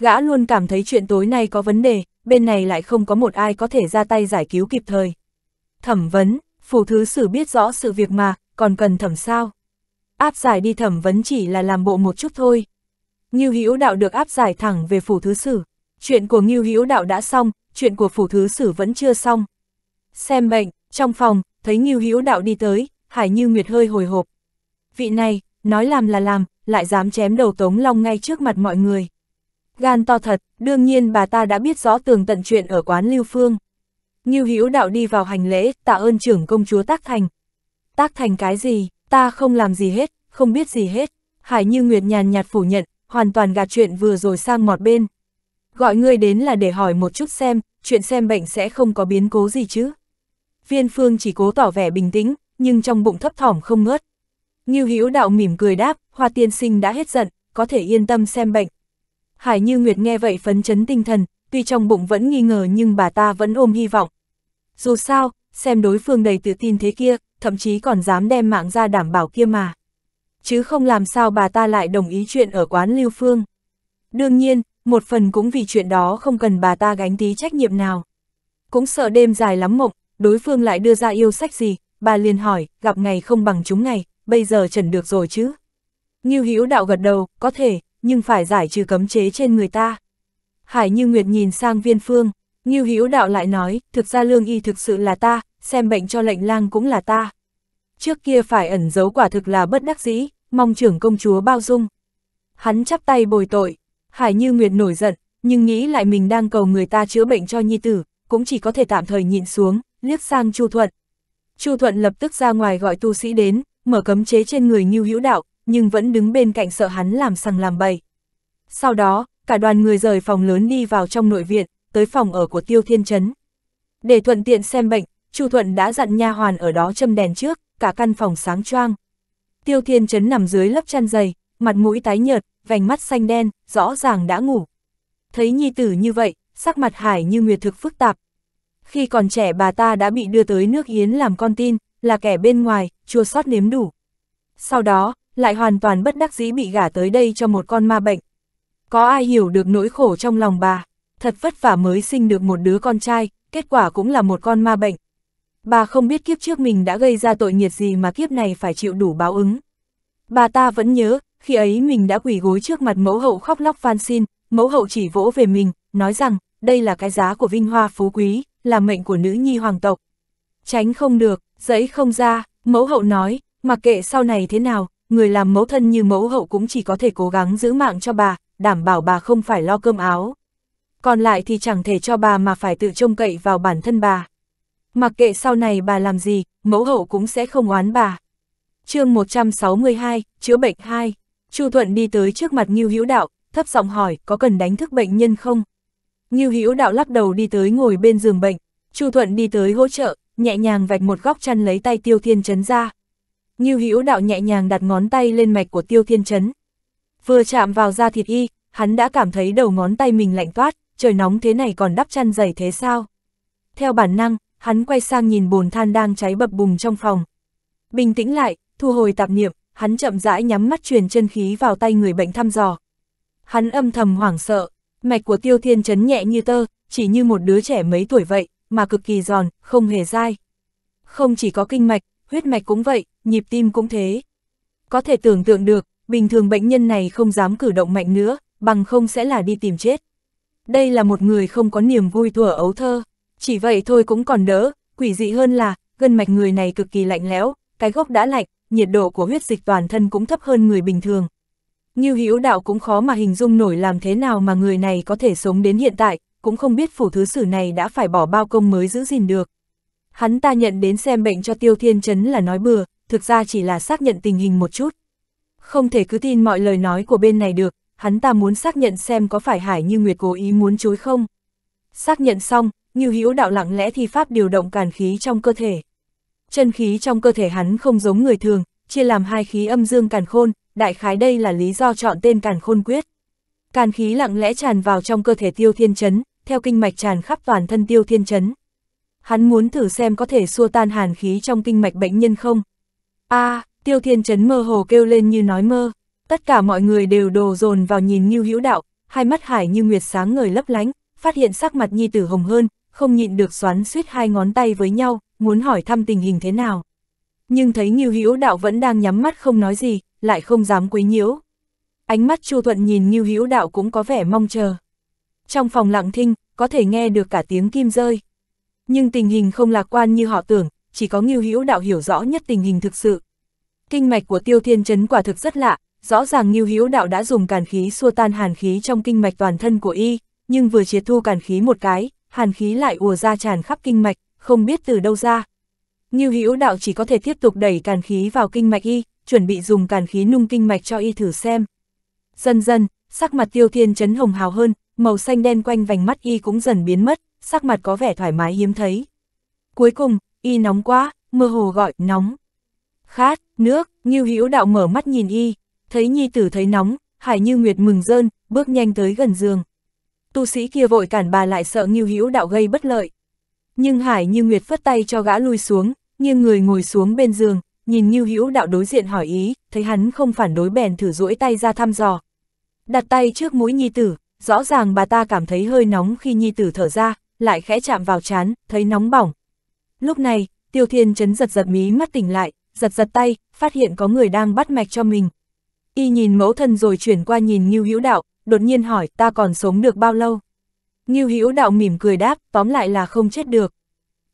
Gã luôn cảm thấy chuyện tối nay có vấn đề, bên này lại không có một ai có thể ra tay giải cứu kịp thời. Thẩm vấn, phủ thứ sử biết rõ sự việc mà, còn cần thẩm sao. Áp giải đi thẩm vấn chỉ là làm bộ một chút thôi. Ngưu Hữu Đạo được áp giải thẳng về phủ thứ sử. Chuyện của Ngưu Hữu Đạo đã xong, chuyện của phủ thứ sử vẫn chưa xong. Xem bệnh, trong phòng, thấy Ngưu Hữu Đạo đi tới, Hải Như Nguyệt hơi hồi hộp. Vị này, nói làm là làm, lại dám chém đầu Tống Long ngay trước mặt mọi người. Gan to thật, đương nhiên bà ta đã biết rõ tường tận chuyện ở quán Lưu Phương. Ngưu Hữu Đạo đi vào hành lễ, tạ ơn trưởng công chúa Tác Thành. Tác Thành cái gì, ta không làm gì hết, không biết gì hết. Hải Như Nguyệt nhàn nhạt phủ nhận, hoàn toàn gạt chuyện vừa rồi sang một bên. Gọi ngươi đến là để hỏi một chút xem, chuyện xem bệnh sẽ không có biến cố gì chứ. Viên Phương chỉ cố tỏ vẻ bình tĩnh, nhưng trong bụng thấp thỏm không ngớt. Ngưu Hữu Đạo mỉm cười đáp, Hoa tiên sinh đã hết giận, có thể yên tâm xem bệnh. Hải Như Nguyệt nghe vậy phấn chấn tinh thần, tuy trong bụng vẫn nghi ngờ nhưng bà ta vẫn ôm hy vọng. Dù sao, xem đối phương đầy tự tin thế kia, thậm chí còn dám đem mạng ra đảm bảo kia mà. Chứ không làm sao bà ta lại đồng ý chuyện ở quán Lưu Phương. Đương nhiên, một phần cũng vì chuyện đó không cần bà ta gánh tí trách nhiệm nào. Cũng sợ đêm dài lắm mộng, đối phương lại đưa ra yêu sách gì, bà liền hỏi, gặp ngày không bằng chúng ngày, bây giờ trần được rồi chứ. Ngưu Hữu đạo gật đầu, có thể, nhưng phải giải trừ cấm chế trên người ta. Hải Như Nguyệt nhìn sang viên phương, Ngưu Hữu Đạo lại nói, thực ra lương y thực sự là ta, xem bệnh cho lệnh lang cũng là ta. Trước kia phải ẩn giấu quả thực là bất đắc dĩ, mong trưởng công chúa bao dung. Hắn chắp tay bồi tội, Hải Như Nguyệt nổi giận, nhưng nghĩ lại mình đang cầu người ta chữa bệnh cho nhi tử, cũng chỉ có thể tạm thời nhịn xuống, liếc sang Chu Thuận. Chu Thuận lập tức ra ngoài gọi tu sĩ đến, mở cấm chế trên người Ngưu Hữu Đạo, nhưng vẫn đứng bên cạnh sợ hắn làm sằng làm bậy. Sau đó, cả đoàn người rời phòng lớn đi vào trong nội viện, tới phòng ở của Tiêu Thiên Trấn. Để thuận tiện xem bệnh, Chu Thuận đã dặn nha hoàn ở đó châm đèn trước, cả căn phòng sáng choang. Tiêu Thiên Trấn nằm dưới lớp chăn dày, mặt mũi tái nhợt, vành mắt xanh đen, rõ ràng đã ngủ. Thấy nhi tử như vậy, sắc mặt Hải như nguyệt thực phức tạp. Khi còn trẻ bà ta đã bị đưa tới nước Yến làm con tin, là kẻ bên ngoài, chua sót nếm đủ. Sau đó, lại hoàn toàn bất đắc dĩ bị gả tới đây cho một con ma bệnh, có ai hiểu được nỗi khổ trong lòng bà, thật vất vả mới sinh được một đứa con trai, kết quả cũng là một con ma bệnh. Bà không biết kiếp trước mình đã gây ra tội nghiệp gì mà kiếp này phải chịu đủ báo ứng. Bà ta vẫn nhớ, khi ấy mình đã quỳ gối trước mặt mẫu hậu khóc lóc van xin, mẫu hậu chỉ vỗ về mình, nói rằng, đây là cái giá của vinh hoa phú quý, là mệnh của nữ nhi hoàng tộc. Tránh không được, dẫy không ra, mẫu hậu nói, mặc kệ sau này thế nào, người làm mẫu thân như mẫu hậu cũng chỉ có thể cố gắng giữ mạng cho bà, đảm bảo bà không phải lo cơm áo. Còn lại thì chẳng thể cho bà mà phải tự trông cậy vào bản thân bà. Mặc kệ sau này bà làm gì, mẫu hậu cũng sẽ không oán bà. chương 162, chữa bệnh 2. Chu Thuận đi tới trước mặt Ngưu Hữu Đạo, thấp giọng hỏi có cần đánh thức bệnh nhân không? Ngưu Hữu Đạo lắc đầu đi tới ngồi bên giường bệnh, Chu Thuận đi tới hỗ trợ, nhẹ nhàng vạch một góc chăn lấy tay Tiêu Thiên Chấn ra. Ngưu Hữu Đạo nhẹ nhàng đặt ngón tay lên mạch của Tiêu Thiên Chấn, vừa chạm vào da thịt y, hắn đã cảm thấy đầu ngón tay mình lạnh toát, trời nóng thế này còn đắp chăn dày thế sao? Theo bản năng, hắn quay sang nhìn bồn than đang cháy bập bùng trong phòng. Bình tĩnh lại, thu hồi tạp niệm, hắn chậm rãi nhắm mắt truyền chân khí vào tay người bệnh thăm dò. Hắn âm thầm hoảng sợ, mạch của tiêu thiên chấn nhẹ như tơ, chỉ như một đứa trẻ mấy tuổi vậy, mà cực kỳ giòn, không hề dai. Không chỉ có kinh mạch, huyết mạch cũng vậy, nhịp tim cũng thế. Có thể tưởng tượng được, bình thường bệnh nhân này không dám cử động mạnh nữa, bằng không sẽ là đi tìm chết. Đây là một người không có niềm vui thuở ấu thơ, chỉ vậy thôi cũng còn đỡ, quỷ dị hơn là, gân mạch người này cực kỳ lạnh lẽo, cái gốc đã lạnh, nhiệt độ của huyết dịch toàn thân cũng thấp hơn người bình thường. Như hữu đạo cũng khó mà hình dung nổi làm thế nào mà người này có thể sống đến hiện tại, cũng không biết phủ thứ sử này đã phải bỏ bao công mới giữ gìn được. Hắn ta nhận đến xem bệnh cho Tiêu Thiên chấn là nói bừa, thực ra chỉ là xác nhận tình hình một chút không thể cứ tin mọi lời nói của bên này được, hắn ta muốn xác nhận xem có phải Hải Như Nguyệt cố ý muốn chối không. Xác nhận xong, Như Hữu đạo lặng lẽ thi pháp điều động càn khí trong cơ thể. Chân khí trong cơ thể hắn không giống người thường, chia làm hai khí âm dương càn khôn, đại khái đây là lý do chọn tên càn khôn quyết. Càn khí lặng lẽ tràn vào trong cơ thể Tiêu Thiên Chấn, theo kinh mạch tràn khắp toàn thân Tiêu Thiên Chấn. Hắn muốn thử xem có thể xua tan hàn khí trong kinh mạch bệnh nhân không. A, à, Tiêu Thiên Chấn mơ hồ kêu lên như nói mơ, tất cả mọi người đều đồ dồn vào nhìn Ngưu Hữu Đạo, hai mắt Hải như nguyệt sáng ngời lấp lánh, phát hiện sắc mặt nhi tử hồng hơn, không nhịn được xoắn suýt hai ngón tay với nhau, muốn hỏi thăm tình hình thế nào. Nhưng thấy Ngưu Hữu Đạo vẫn đang nhắm mắt không nói gì, lại không dám quấy nhiễu. Ánh mắt Chu Thuận nhìn Ngưu Hữu Đạo cũng có vẻ mong chờ. Trong phòng lặng thinh, có thể nghe được cả tiếng kim rơi. Nhưng tình hình không lạc quan như họ tưởng, chỉ có Ngưu Hữu Đạo hiểu rõ nhất tình hình thực sự kinh mạch của tiêu thiên chấn quả thực rất lạ, rõ ràng Ngưu Hiếu Đạo đã dùng càn khí xua tan hàn khí trong kinh mạch toàn thân của y, nhưng vừa triệt thu càn khí một cái, hàn khí lại ùa ra tràn khắp kinh mạch, không biết từ đâu ra. Ngưu Hiếu Đạo chỉ có thể tiếp tục đẩy càn khí vào kinh mạch y, chuẩn bị dùng càn khí nung kinh mạch cho y thử xem. Dần dần, sắc mặt Tiêu Thiên chấn hồng hào hơn, màu xanh đen quanh vành mắt y cũng dần biến mất, sắc mặt có vẻ thoải mái hiếm thấy. Cuối cùng, y nóng quá, mơ hồ gọi nóng khát, nước, Ngưu Hữu Đạo mở mắt nhìn y, thấy nhi tử thấy nóng, Hải Như Nguyệt mừng rơn, bước nhanh tới gần giường. Tu sĩ kia vội cản bà lại sợ Ngưu Hữu Đạo gây bất lợi. Nhưng Hải Như Nguyệt phất tay cho gã lui xuống, nghiêng người ngồi xuống bên giường, nhìn Ngưu Hữu Đạo đối diện hỏi ý, thấy hắn không phản đối bèn thử duỗi tay ra thăm dò. Đặt tay trước mũi nhi tử, rõ ràng bà ta cảm thấy hơi nóng khi nhi tử thở ra, lại khẽ chạm vào chán, thấy nóng bỏng. Lúc này, Tiêu Thiên Chấn giật giật mí mắt tỉnh lại, giật giật tay, phát hiện có người đang bắt mạch cho mình. Y nhìn mẫu thân rồi chuyển qua nhìn Ngưu Hữu Đạo, đột nhiên hỏi ta còn sống được bao lâu. Ngưu Hữu Đạo mỉm cười đáp, tóm lại là không chết được.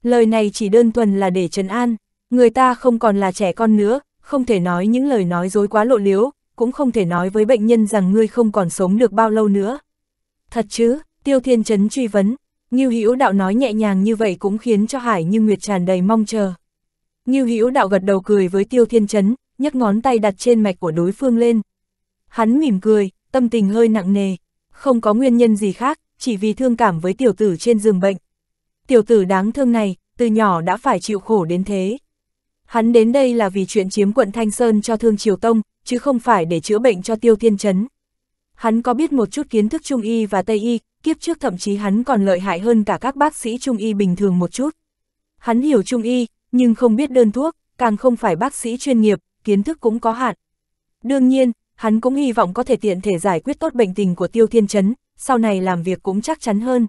Lời này chỉ đơn thuần là để trấn an, người ta không còn là trẻ con nữa, không thể nói những lời nói dối quá lộ liếu, cũng không thể nói với bệnh nhân rằng ngươi không còn sống được bao lâu nữa. Thật chứ, Tiêu Thiên Trấn truy vấn, Ngưu Hữu Đạo nói nhẹ nhàng như vậy cũng khiến cho Hải Như Nguyệt tràn đầy mong chờ. Ngưu Hữu Đạo gật đầu cười với Tiêu Thiên Chấn, nhấc ngón tay đặt trên mạch của đối phương lên. Hắn mỉm cười, tâm tình hơi nặng nề, không có nguyên nhân gì khác, chỉ vì thương cảm với tiểu tử trên giường bệnh. Tiểu tử đáng thương này, từ nhỏ đã phải chịu khổ đến thế. Hắn đến đây là vì chuyện chiếm quận Thanh Sơn cho Thương Triều Tông, chứ không phải để chữa bệnh cho Tiêu Thiên Chấn. Hắn có biết một chút kiến thức Trung Y và Tây Y, kiếp trước thậm chí hắn còn lợi hại hơn cả các bác sĩ Trung Y bình thường một chút. Hắn hiểu Trung Y, nhưng không biết đơn thuốc, càng không phải bác sĩ chuyên nghiệp, kiến thức cũng có hạn. Đương nhiên, hắn cũng hy vọng có thể tiện thể giải quyết tốt bệnh tình của Tiêu Thiên Chấn, sau này làm việc cũng chắc chắn hơn.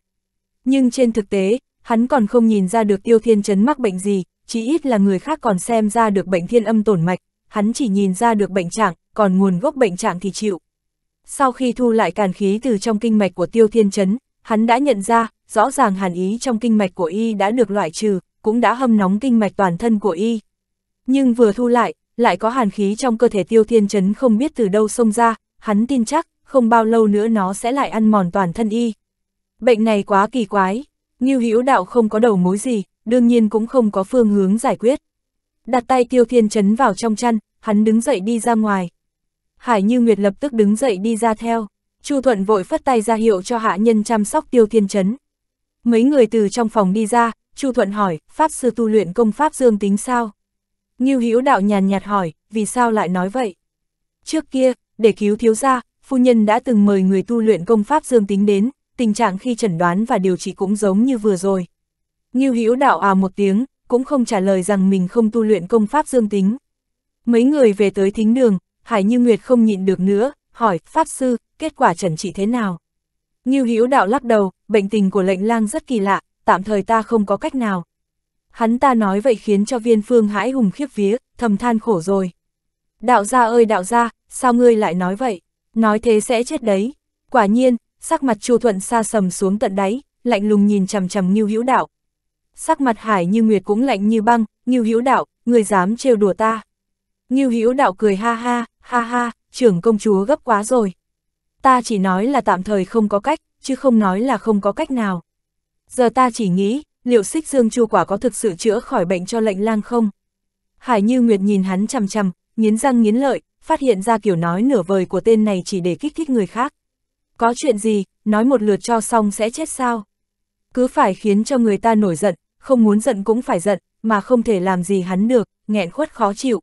Nhưng trên thực tế, hắn còn không nhìn ra được Tiêu Thiên Chấn mắc bệnh gì, chí ít là người khác còn xem ra được bệnh thiên âm tổn mạch, hắn chỉ nhìn ra được bệnh trạng, còn nguồn gốc bệnh trạng thì chịu. Sau khi thu lại càn khí từ trong kinh mạch của Tiêu Thiên Chấn, hắn đã nhận ra, rõ ràng hàn ý trong kinh mạch của y đã được loại trừ, cũng đã hâm nóng kinh mạch toàn thân của y. Nhưng vừa thu lại, lại có hàn khí trong cơ thể tiêu thiên chấn không biết từ đâu xông ra, hắn tin chắc, không bao lâu nữa nó sẽ lại ăn mòn toàn thân y. Bệnh này quá kỳ quái, Ngưu Hữu Đạo không có đầu mối gì, đương nhiên cũng không có phương hướng giải quyết. Đặt tay Tiêu Thiên Chấn vào trong chăn, hắn đứng dậy đi ra ngoài. Hải Như Nguyệt lập tức đứng dậy đi ra theo, Chu Thuận vội phất tay ra hiệu cho hạ nhân chăm sóc Tiêu Thiên Chấn. Mấy người từ trong phòng đi ra, Chu Thuận hỏi, Pháp sư tu luyện công Pháp dương tính sao? Ngưu Hữu đạo nhàn nhạt hỏi, vì sao lại nói vậy? Trước kia, để cứu thiếu gia, phu nhân đã từng mời người tu luyện công Pháp dương tính đến, tình trạng khi chẩn đoán và điều trị cũng giống như vừa rồi. Ngưu Hữu đạo à một tiếng, cũng không trả lời rằng mình không tu luyện công Pháp dương tính. Mấy người về tới thính đường, Hải Như Nguyệt không nhịn được nữa, hỏi, Pháp sư, kết quả chẩn trị thế nào? Ngưu Hữu đạo lắc đầu, bệnh tình của lệnh lang rất kỳ lạ, tạm thời ta không có cách nào. Hắn ta nói vậy khiến cho viên phương hãi hùng khiếp vía, thầm than khổ rồi. Đạo gia ơi đạo gia, sao ngươi lại nói vậy? Nói thế sẽ chết đấy. Quả nhiên, sắc mặt chu thuận xa sầm xuống tận đáy, lạnh lùng nhìn chằm chằm như Hữu Đạo. Sắc mặt Hải Như Nguyệt cũng lạnh như băng, như Hữu Đạo, người dám trêu đùa ta?" như Hữu Đạo cười ha ha, "Ha ha, trưởng công chúa gấp quá rồi. Ta chỉ nói là tạm thời không có cách, chứ không nói là không có cách nào." Giờ ta chỉ nghĩ, liệu xích dương chu quả có thực sự chữa khỏi bệnh cho lệnh lang không? Hải Như Nguyệt nhìn hắn chằm chằm, nghiến răng nghiến lợi, phát hiện ra kiểu nói nửa vời của tên này chỉ để kích thích người khác. Có chuyện gì, nói một lượt cho xong sẽ chết sao? Cứ phải khiến cho người ta nổi giận, không muốn giận cũng phải giận, mà không thể làm gì hắn được, nghẹn khuất khó chịu.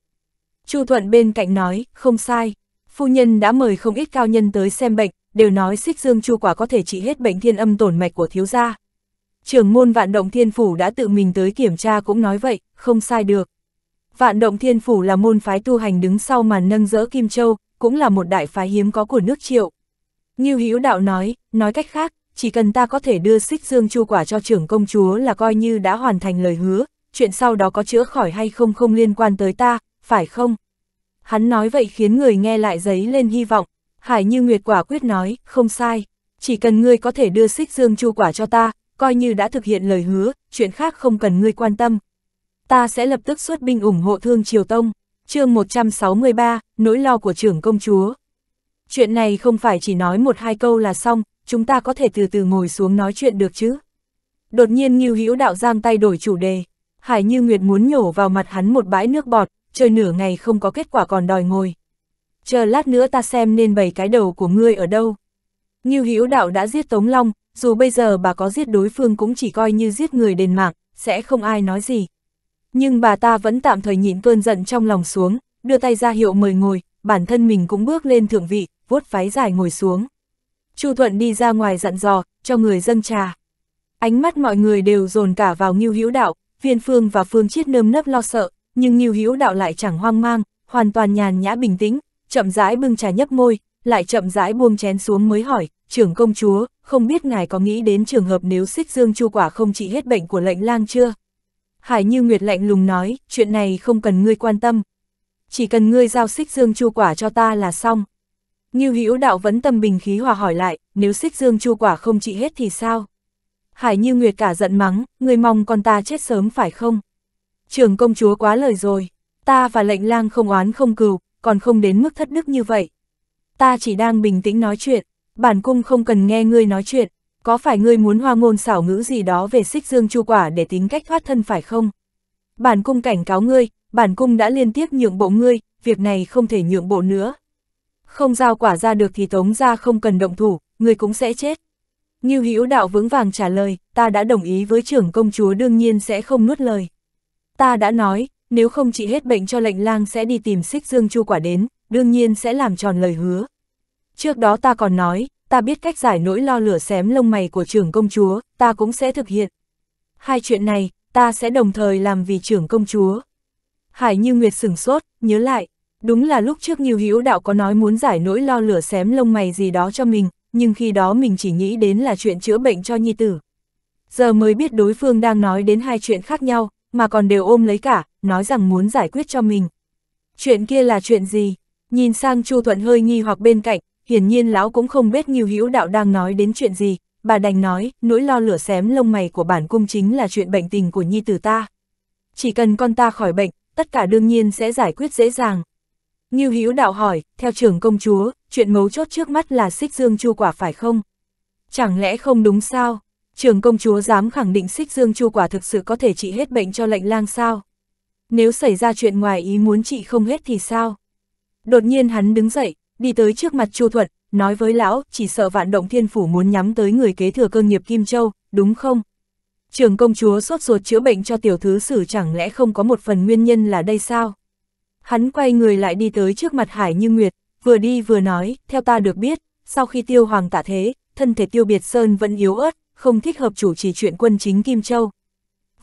Chu Thuận bên cạnh nói, không sai, phu nhân đã mời không ít cao nhân tới xem bệnh, đều nói xích dương chu quả có thể trị hết bệnh thiên âm tổn mạch của thiếu gia trưởng môn vạn động thiên phủ đã tự mình tới kiểm tra cũng nói vậy, không sai được. Vạn động thiên phủ là môn phái tu hành đứng sau màn nâng dỡ Kim Châu, cũng là một đại phái hiếm có của nước triệu. Như Hữu đạo nói, nói cách khác, chỉ cần ta có thể đưa xích dương chu quả cho trưởng công chúa là coi như đã hoàn thành lời hứa, chuyện sau đó có chữa khỏi hay không không liên quan tới ta, phải không? Hắn nói vậy khiến người nghe lại giấy lên hy vọng, Hải như Nguyệt quả quyết nói, không sai, chỉ cần ngươi có thể đưa xích dương chu quả cho ta, coi như đã thực hiện lời hứa, chuyện khác không cần ngươi quan tâm. Ta sẽ lập tức xuất binh ủng hộ Thương Triều Tông. chương 163, nỗi lo của trưởng công chúa. Chuyện này không phải chỉ nói một hai câu là xong, chúng ta có thể từ từ ngồi xuống nói chuyện được chứ. Đột nhiên Như Hữu Đạo giang tay đổi chủ đề. Hải Như Nguyệt muốn nhổ vào mặt hắn một bãi nước bọt, chơi nửa ngày không có kết quả còn đòi ngồi. Chờ lát nữa ta xem nên bày cái đầu của ngươi ở đâu. Như Hữu Đạo đã giết Tống Long, dù bây giờ bà có giết đối phương cũng chỉ coi như giết người đền mạng, sẽ không ai nói gì. Nhưng bà ta vẫn tạm thời nhịn cơn giận trong lòng xuống, đưa tay ra hiệu mời ngồi, bản thân mình cũng bước lên thượng vị, vuốt váy dài ngồi xuống. Chu Thuận đi ra ngoài dặn dò, cho người dâng trà. Ánh mắt mọi người đều dồn cả vào Ngưu Hữu Đạo, Viên Phương và Phương Chiết nơm nớp lo sợ, nhưng Ngưu Hữu Đạo lại chẳng hoang mang, hoàn toàn nhàn nhã bình tĩnh, chậm rãi bưng trà nhấp môi, lại chậm rãi buông chén xuống mới hỏi, trưởng công chúa, không biết ngài có nghĩ đến trường hợp nếu xích dương chu quả không trị hết bệnh của lệnh lang chưa? Hải Như Nguyệt lạnh lùng nói, chuyện này không cần ngươi quan tâm. Chỉ cần ngươi giao xích dương chu quả cho ta là xong. như Hữu Đạo vẫn tâm bình khí hòa hỏi lại, nếu xích dương chu quả không trị hết thì sao? Hải Như Nguyệt cả giận mắng, ngươi mong con ta chết sớm phải không? Trường công chúa quá lời rồi, ta và lệnh lang không oán không cừu, còn không đến mức thất đức như vậy ta chỉ đang bình tĩnh nói chuyện, bản cung không cần nghe ngươi nói chuyện, có phải ngươi muốn hoa ngôn xảo ngữ gì đó về xích dương chu quả để tính cách thoát thân phải không? Bản cung cảnh cáo ngươi, bản cung đã liên tiếp nhượng bộ ngươi, việc này không thể nhượng bộ nữa. Không giao quả ra được thì tống ra không cần động thủ, ngươi cũng sẽ chết. Ngưu Hữu Đạo vững vàng trả lời, ta đã đồng ý với trưởng công chúa đương nhiên sẽ không nuốt lời. Ta đã nói, nếu không trị hết bệnh cho lệnh lang sẽ đi tìm xích dương chu quả đến, đương nhiên sẽ làm tròn lời hứa. Trước đó ta còn nói, ta biết cách giải nỗi lo lửa xém lông mày của trưởng công chúa, ta cũng sẽ thực hiện. Hai chuyện này, ta sẽ đồng thời làm vì trưởng công chúa. Hải Như Nguyệt sửng sốt, nhớ lại, đúng là lúc trước Nhiêu Hữu Đạo có nói muốn giải nỗi lo lửa xém lông mày gì đó cho mình, nhưng khi đó mình chỉ nghĩ đến là chuyện chữa bệnh cho nhi tử. Giờ mới biết đối phương đang nói đến hai chuyện khác nhau, mà còn đều ôm lấy cả, nói rằng muốn giải quyết cho mình. Chuyện kia là chuyện gì? Nhìn sang Chu Thuận hơi nghi hoặc bên cạnh, hiển nhiên lão cũng không biết Ngưu Hữu Đạo đang nói đến chuyện gì, bà đành nói, nỗi lo lửa xém lông mày của bản cung chính là chuyện bệnh tình của nhi tử ta. Chỉ cần con ta khỏi bệnh, tất cả đương nhiên sẽ giải quyết dễ dàng. Ngưu Hữu Đạo hỏi, theo trưởng công chúa, chuyện mấu chốt trước mắt là xích dương chu quả phải không? Chẳng lẽ không đúng sao? trưởng công chúa dám khẳng định xích dương chu quả thực sự có thể trị hết bệnh cho lệnh lang sao? Nếu xảy ra chuyện ngoài ý muốn trị không hết thì sao? Đột nhiên hắn đứng dậy, đi tới trước mặt Chu Thuận, nói với lão, chỉ sợ vạn động thiên phủ muốn nhắm tới người kế thừa cơ nghiệp Kim Châu, đúng không? Trường công chúa sốt ruột chữa bệnh cho tiểu thứ sử chẳng lẽ không có một phần nguyên nhân là đây sao? Hắn quay người lại đi tới trước mặt Hải Như Nguyệt, vừa đi vừa nói, theo ta được biết, sau khi tiêu hoàng tạ thế, thân thể tiêu biệt Sơn vẫn yếu ớt, không thích hợp chủ trì chuyện quân chính Kim Châu.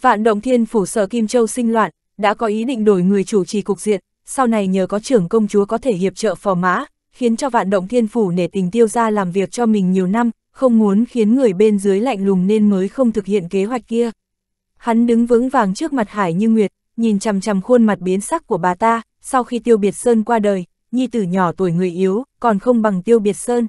Vạn động thiên phủ sợ Kim Châu sinh loạn, đã có ý định đổi người chủ trì cục diện, sau này nhờ có trưởng công chúa có thể hiệp trợ phò mã, khiến cho vạn động thiên phủ nể tình tiêu ra làm việc cho mình nhiều năm, không muốn khiến người bên dưới lạnh lùng nên mới không thực hiện kế hoạch kia. Hắn đứng vững vàng trước mặt Hải Như Nguyệt, nhìn chằm chằm khuôn mặt biến sắc của bà ta, sau khi Tiêu Biệt Sơn qua đời, nhi tử nhỏ tuổi người yếu, còn không bằng Tiêu Biệt Sơn.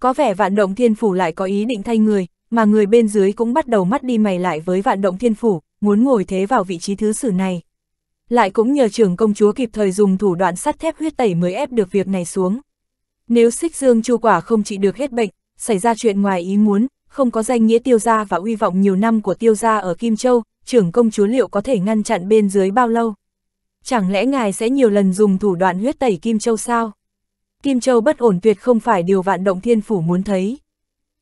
Có vẻ vạn động thiên phủ lại có ý định thay người, mà người bên dưới cũng bắt đầu mắt đi mày lại với vạn động thiên phủ, muốn ngồi thế vào vị trí thứ sử này lại cũng nhờ trưởng công chúa kịp thời dùng thủ đoạn sắt thép huyết tẩy mới ép được việc này xuống. Nếu xích dương chu quả không trị được hết bệnh, xảy ra chuyện ngoài ý muốn, không có danh nghĩa tiêu gia và uy vọng nhiều năm của tiêu gia ở Kim Châu, trưởng công chúa liệu có thể ngăn chặn bên dưới bao lâu? Chẳng lẽ ngài sẽ nhiều lần dùng thủ đoạn huyết tẩy Kim Châu sao? Kim Châu bất ổn tuyệt không phải điều vạn động thiên phủ muốn thấy.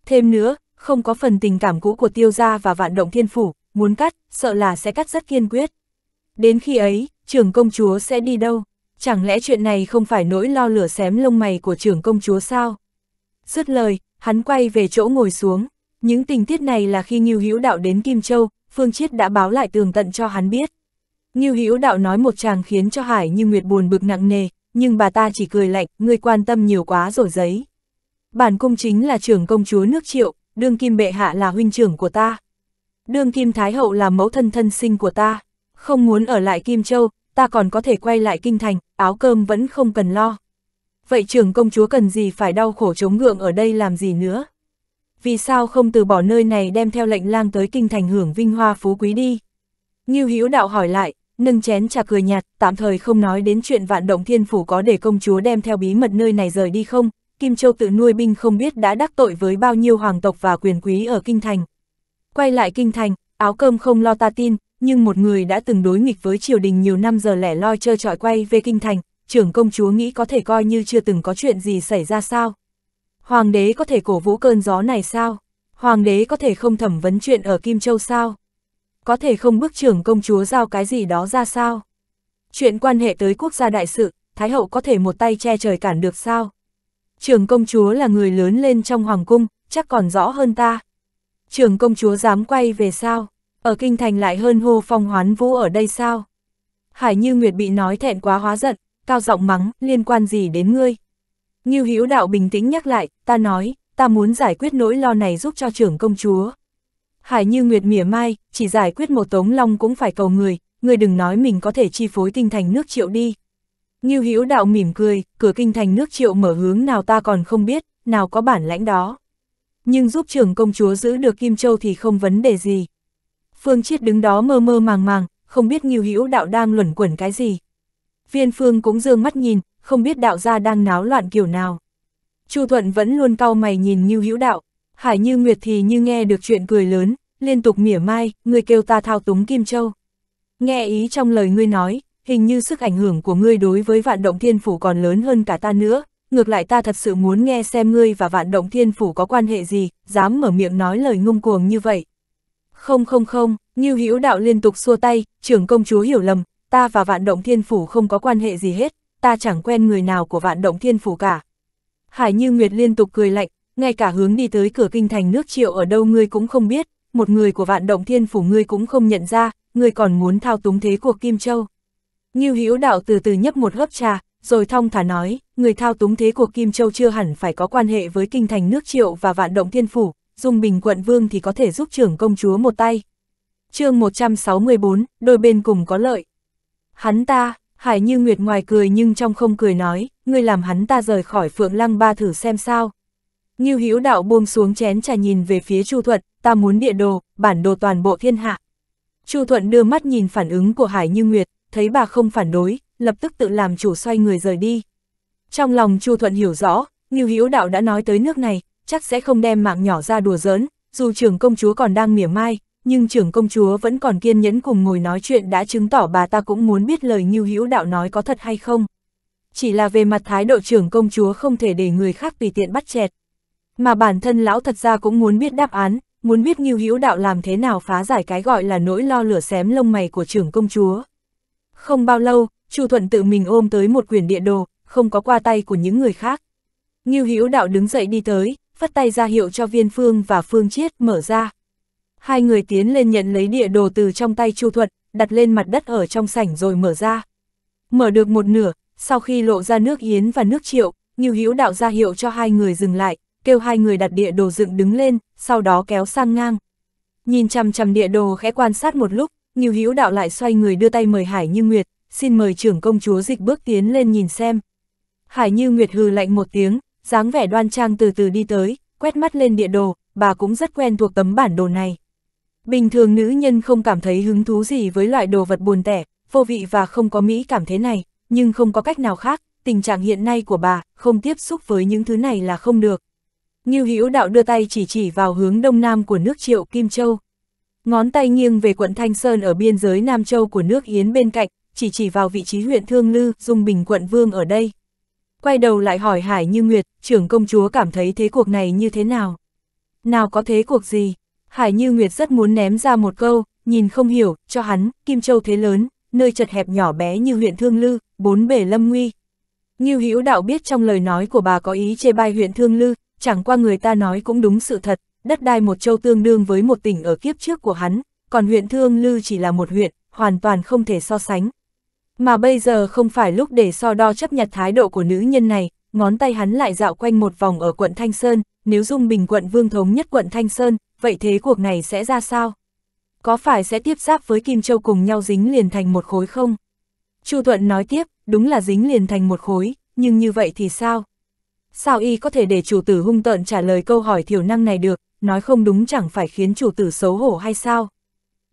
Thêm nữa, không có phần tình cảm cũ của tiêu gia và vạn động thiên phủ, muốn cắt, sợ là sẽ cắt rất kiên quyết. Đến khi ấy, trưởng công chúa sẽ đi đâu? Chẳng lẽ chuyện này không phải nỗi lo lửa xém lông mày của trưởng công chúa sao? Dứt lời, hắn quay về chỗ ngồi xuống. Những tình tiết này là khi Ngưu Hữu Đạo đến Kim Châu, Phương Chiết đã báo lại tường tận cho hắn biết. Ngưu Hữu Đạo nói một chàng khiến cho Hải Như Nguyệt buồn bực nặng nề, nhưng bà ta chỉ cười lạnh, ngươi quan tâm nhiều quá rồi giấy. Bản cung chính là trưởng công chúa nước Triệu, đương kim bệ hạ là huynh trưởng của ta. Đương kim thái hậu là mẫu thân thân sinh của ta không muốn ở lại Kim Châu, ta còn có thể quay lại Kinh Thành, áo cơm vẫn không cần lo. Vậy trưởng công chúa cần gì phải đau khổ chống ngượng ở đây làm gì nữa? Vì sao không từ bỏ nơi này đem theo lệnh lang tới Kinh Thành hưởng vinh hoa phú quý đi? Như Hữu đạo hỏi lại, nâng chén trà cười nhạt, tạm thời không nói đến chuyện vạn động thiên phủ có để công chúa đem theo bí mật nơi này rời đi không, Kim Châu tự nuôi binh không biết đã đắc tội với bao nhiêu hoàng tộc và quyền quý ở Kinh Thành. Quay lại Kinh Thành, áo cơm không lo ta tin, nhưng một người đã từng đối nghịch với triều đình nhiều năm giờ lẻ loi chơi trọi quay về kinh thành, trưởng công chúa nghĩ có thể coi như chưa từng có chuyện gì xảy ra sao. Hoàng đế có thể cổ vũ cơn gió này sao? Hoàng đế có thể không thẩm vấn chuyện ở Kim Châu sao? Có thể không bức trưởng công chúa giao cái gì đó ra sao? Chuyện quan hệ tới quốc gia đại sự, Thái hậu có thể một tay che trời cản được sao? Trưởng công chúa là người lớn lên trong hoàng cung, chắc còn rõ hơn ta. Trưởng công chúa dám quay về sao? Ở kinh thành lại hơn hô phong hoán vũ ở đây sao? Hải Như Nguyệt bị nói thẹn quá hóa giận, cao giọng mắng, liên quan gì đến ngươi? Như Hữu Đạo bình tĩnh nhắc lại, ta nói, ta muốn giải quyết nỗi lo này giúp cho trưởng công chúa. Hải Như Nguyệt mỉa mai, chỉ giải quyết một tống long cũng phải cầu người, người đừng nói mình có thể chi phối kinh thành nước triệu đi. Như Hữu Đạo mỉm cười, cửa kinh thành nước triệu mở hướng nào ta còn không biết, nào có bản lãnh đó. Nhưng giúp trưởng công chúa giữ được Kim Châu thì không vấn đề gì. Phương Chiết đứng đó mơ mơ màng màng, không biết Ngưu Hữu Đạo đang luẩn quẩn cái gì. Viên Phương cũng dương mắt nhìn, không biết đạo gia đang náo loạn kiểu nào. Chu Thuận vẫn luôn cau mày nhìn Ngưu Hữu Đạo, Hải Như Nguyệt thì như nghe được chuyện cười lớn, liên tục mỉa mai, người kêu ta thao túng Kim Châu. Nghe ý trong lời ngươi nói, hình như sức ảnh hưởng của ngươi đối với vạn động thiên phủ còn lớn hơn cả ta nữa, ngược lại ta thật sự muốn nghe xem ngươi và vạn động thiên phủ có quan hệ gì, dám mở miệng nói lời ngung cuồng như vậy. Không không không, Ngưu Hữu Đạo liên tục xua tay, trưởng công chúa hiểu lầm, ta và Vạn Động Thiên Phủ không có quan hệ gì hết, ta chẳng quen người nào của Vạn Động Thiên Phủ cả. Hải Như Nguyệt liên tục cười lạnh, ngay cả hướng đi tới cửa kinh thành nước triệu ở đâu ngươi cũng không biết, một người của Vạn Động Thiên Phủ ngươi cũng không nhận ra, ngươi còn muốn thao túng thế cuộc Kim Châu. Ngưu Hữu Đạo từ từ nhấp một hớp trà, rồi thong thả nói, người thao túng thế cuộc Kim Châu chưa hẳn phải có quan hệ với kinh thành nước triệu và Vạn Động Thiên Phủ, dùng bình quận vương thì có thể giúp trưởng công chúa một tay. chương 164, đôi bên cùng có lợi. Hắn ta, Hải Như Nguyệt ngoài cười nhưng trong không cười nói, ngươi làm hắn ta rời khỏi Phượng Lăng Ba thử xem sao. như Hữu Đạo buông xuống chén trà nhìn về phía Chu Thuận, ta muốn địa đồ, bản đồ toàn bộ thiên hạ. Chu Thuận đưa mắt nhìn phản ứng của Hải Như Nguyệt, thấy bà không phản đối, lập tức tự làm chủ xoay người rời đi. Trong lòng Chu Thuận hiểu rõ, như Hữu Đạo đã nói tới nước này, chắc sẽ không đem mạng nhỏ ra đùa giỡn, dù trưởng công chúa còn đang mỉa mai, nhưng trưởng công chúa vẫn còn kiên nhẫn cùng ngồi nói chuyện đã chứng tỏ bà ta cũng muốn biết lời như hữu đạo nói có thật hay không. Chỉ là về mặt thái độ trưởng công chúa không thể để người khác tùy tiện bắt chẹt. Mà bản thân lão thật ra cũng muốn biết đáp án, muốn biết Ngưu Hữu Đạo làm thế nào phá giải cái gọi là nỗi lo lửa xém lông mày của trưởng công chúa. Không bao lâu, Chu Thuận tự mình ôm tới một quyển địa đồ, không có qua tay của những người khác. Ngưu Hữu Đạo đứng dậy đi tới, phất tay ra hiệu cho viên phương và phương chiết mở ra. Hai người tiến lên nhận lấy địa đồ từ trong tay Chu Thuật, đặt lên mặt đất ở trong sảnh rồi mở ra. Mở được một nửa, sau khi lộ ra nước Yến và nước Triệu, Như Hữu đạo ra hiệu cho hai người dừng lại, kêu hai người đặt địa đồ dựng đứng lên, sau đó kéo sang ngang. Nhìn chằm chằm địa đồ khẽ quan sát một lúc, Như Hữu đạo lại xoay người đưa tay mời Hải Như Nguyệt, xin mời trưởng công chúa dịch bước tiến lên nhìn xem. Hải Như Nguyệt hừ lạnh một tiếng, dáng vẻ đoan trang từ từ đi tới, quét mắt lên địa đồ, bà cũng rất quen thuộc tấm bản đồ này. Bình thường nữ nhân không cảm thấy hứng thú gì với loại đồ vật buồn tẻ, vô vị và không có mỹ cảm thế này, nhưng không có cách nào khác, tình trạng hiện nay của bà, không tiếp xúc với những thứ này là không được. Như Hữu Đạo đưa tay chỉ chỉ vào hướng đông nam của nước Triệu Kim Châu. Ngón tay nghiêng về quận Thanh Sơn ở biên giới Nam Châu của nước Yến bên cạnh, chỉ chỉ vào vị trí huyện Thương Lư, Dung Bình quận Vương ở đây quay đầu lại hỏi Hải Như Nguyệt, trưởng công chúa cảm thấy thế cuộc này như thế nào? Nào có thế cuộc gì? Hải Như Nguyệt rất muốn ném ra một câu, nhìn không hiểu, cho hắn, Kim Châu thế lớn, nơi chật hẹp nhỏ bé như huyện Thương Lư, bốn bể lâm nguy. Như Hữu Đạo biết trong lời nói của bà có ý chê bai huyện Thương Lư, chẳng qua người ta nói cũng đúng sự thật, đất đai một châu tương đương với một tỉnh ở kiếp trước của hắn, còn huyện Thương Lư chỉ là một huyện, hoàn toàn không thể so sánh, mà bây giờ không phải lúc để so đo chấp nhặt thái độ của nữ nhân này, ngón tay hắn lại dạo quanh một vòng ở quận Thanh Sơn, nếu Dung Bình quận vương thống nhất quận Thanh Sơn, vậy thế cuộc này sẽ ra sao? Có phải sẽ tiếp giáp với Kim Châu cùng nhau dính liền thành một khối không? Chu Thuận nói tiếp, đúng là dính liền thành một khối, nhưng như vậy thì sao? Sao y có thể để chủ tử hung tợn trả lời câu hỏi thiểu năng này được, nói không đúng chẳng phải khiến chủ tử xấu hổ hay sao?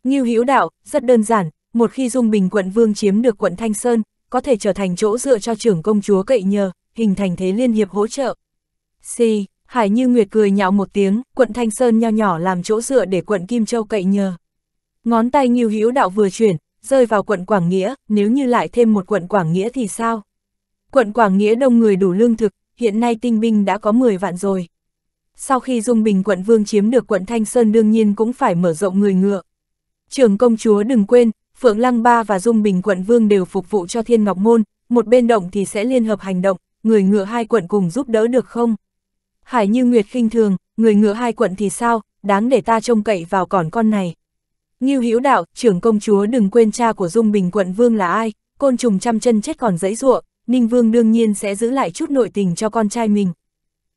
Như hữu đạo, rất đơn giản, một khi Dung Bình quận vương chiếm được quận Thanh Sơn, có thể trở thành chỗ dựa cho trưởng công chúa cậy nhờ, hình thành thế liên hiệp hỗ trợ. C. Hải Như Nguyệt cười nhạo một tiếng, quận Thanh Sơn nho nhỏ làm chỗ dựa để quận Kim Châu cậy nhờ. Ngón tay nghiêu hữu đạo vừa chuyển, rơi vào quận Quảng Nghĩa, nếu như lại thêm một quận Quảng Nghĩa thì sao? Quận Quảng Nghĩa đông người đủ lương thực, hiện nay tinh binh đã có 10 vạn rồi. Sau khi Dung Bình quận Vương chiếm được quận Thanh Sơn đương nhiên cũng phải mở rộng người ngựa. trưởng công chúa đừng quên, Phượng Lăng Ba và Dung Bình quận Vương đều phục vụ cho Thiên Ngọc Môn, một bên động thì sẽ liên hợp hành động, người ngựa hai quận cùng giúp đỡ được không? Hải Như Nguyệt khinh thường, người ngựa hai quận thì sao, đáng để ta trông cậy vào còn con này. Ngưu Hữu Đạo, trưởng công chúa đừng quên cha của Dung Bình quận Vương là ai, côn trùng trăm chân chết còn dãy ruộng, Ninh Vương đương nhiên sẽ giữ lại chút nội tình cho con trai mình.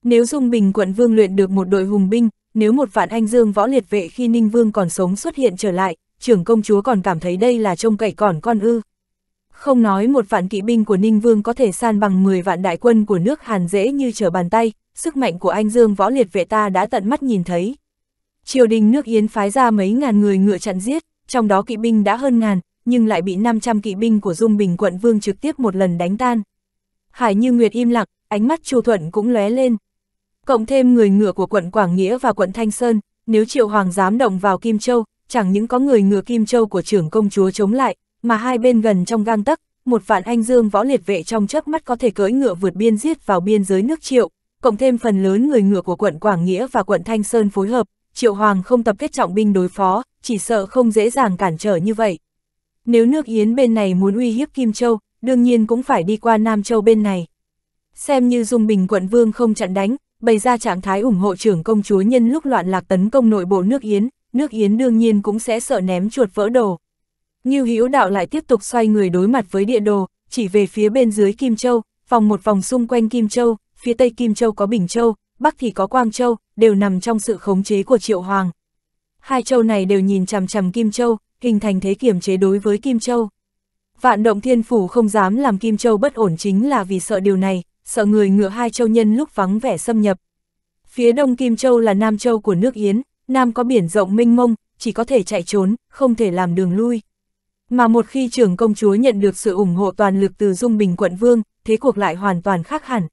Nếu Dung Bình quận Vương luyện được một đội hùng binh, nếu một vạn anh dương võ liệt vệ khi Ninh Vương còn sống xuất hiện trở lại, trưởng công chúa còn cảm thấy đây là trông cậy còn con ư. Không nói một vạn kỵ binh của Ninh Vương có thể san bằng 10 vạn đại quân của nước Hàn dễ như trở bàn tay, sức mạnh của anh Dương võ liệt vệ ta đã tận mắt nhìn thấy. Triều đình nước Yến phái ra mấy ngàn người ngựa chặn giết, trong đó kỵ binh đã hơn ngàn, nhưng lại bị 500 kỵ binh của Dung Bình quận Vương trực tiếp một lần đánh tan. Hải Như Nguyệt im lặng, ánh mắt Chu Thuận cũng lóe lên. Cộng thêm người ngựa của quận Quảng Nghĩa và quận Thanh Sơn, nếu Triệu Hoàng dám động vào Kim Châu, chẳng những có người ngựa kim châu của trưởng công chúa chống lại, mà hai bên gần trong gang tấc, một vạn anh dương võ liệt vệ trong chớp mắt có thể cưỡi ngựa vượt biên giết vào biên giới nước Triệu, cộng thêm phần lớn người ngựa của quận Quảng Nghĩa và quận Thanh Sơn phối hợp, Triệu Hoàng không tập kết trọng binh đối phó, chỉ sợ không dễ dàng cản trở như vậy. Nếu nước Yến bên này muốn uy hiếp Kim Châu, đương nhiên cũng phải đi qua Nam Châu bên này. Xem như Dung Bình quận vương không chặn đánh, bày ra trạng thái ủng hộ trưởng công chúa nhân lúc loạn lạc tấn công nội bộ nước Yến, nước Yến đương nhiên cũng sẽ sợ ném chuột vỡ đồ. như Hữu Đạo lại tiếp tục xoay người đối mặt với địa đồ, chỉ về phía bên dưới Kim Châu, vòng một vòng xung quanh Kim Châu, phía tây Kim Châu có Bình Châu, bắc thì có Quang Châu, đều nằm trong sự khống chế của Triệu Hoàng. Hai châu này đều nhìn chằm chằm Kim Châu, hình thành thế kiểm chế đối với Kim Châu. Vạn động thiên phủ không dám làm Kim Châu bất ổn chính là vì sợ điều này, sợ người ngựa hai châu nhân lúc vắng vẻ xâm nhập. Phía đông Kim Châu là Nam Châu của nước Yến, Nam có biển rộng mênh mông, chỉ có thể chạy trốn, không thể làm đường lui. Mà một khi trưởng công chúa nhận được sự ủng hộ toàn lực từ Dung Bình quận vương, thế cuộc lại hoàn toàn khác hẳn.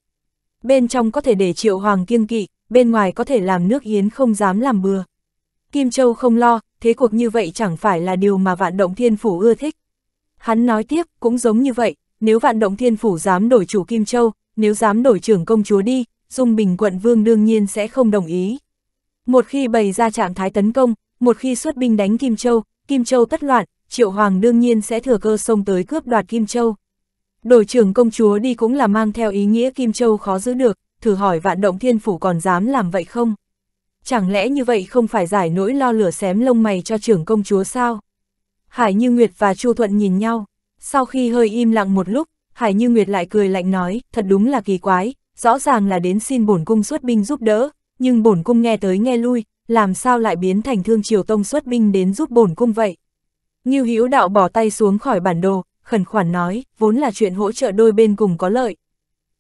Bên trong có thể để triệu hoàng kiêng kỵ, bên ngoài có thể làm nước hiến không dám làm bừa. Kim Châu không lo, thế cuộc như vậy chẳng phải là điều mà vạn động thiên phủ ưa thích. Hắn nói tiếp, cũng giống như vậy, nếu vạn động thiên phủ dám đổi chủ Kim Châu, nếu dám đổi trưởng công chúa đi, Dung Bình quận vương đương nhiên sẽ không đồng ý. Một khi bày ra trạng thái tấn công, một khi xuất binh đánh Kim Châu, Kim Châu tất loạn, Triệu Hoàng đương nhiên sẽ thừa cơ xông tới cướp đoạt Kim Châu. Đội trưởng công chúa đi cũng là mang theo ý nghĩa Kim Châu khó giữ được, thử hỏi vạn động thiên phủ còn dám làm vậy không? Chẳng lẽ như vậy không phải giải nỗi lo lửa xém lông mày cho trưởng công chúa sao? Hải Như Nguyệt và Chu Thuận nhìn nhau, sau khi hơi im lặng một lúc, Hải Như Nguyệt lại cười lạnh nói, thật đúng là kỳ quái, rõ ràng là đến xin bổn cung xuất binh giúp đỡ, nhưng bổn cung nghe tới nghe lui, làm sao lại biến thành thương triều tông xuất binh đến giúp bổn cung vậy? Ngưu Hữu Đạo bỏ tay xuống khỏi bản đồ, khẩn khoản nói, vốn là chuyện hỗ trợ đôi bên cùng có lợi.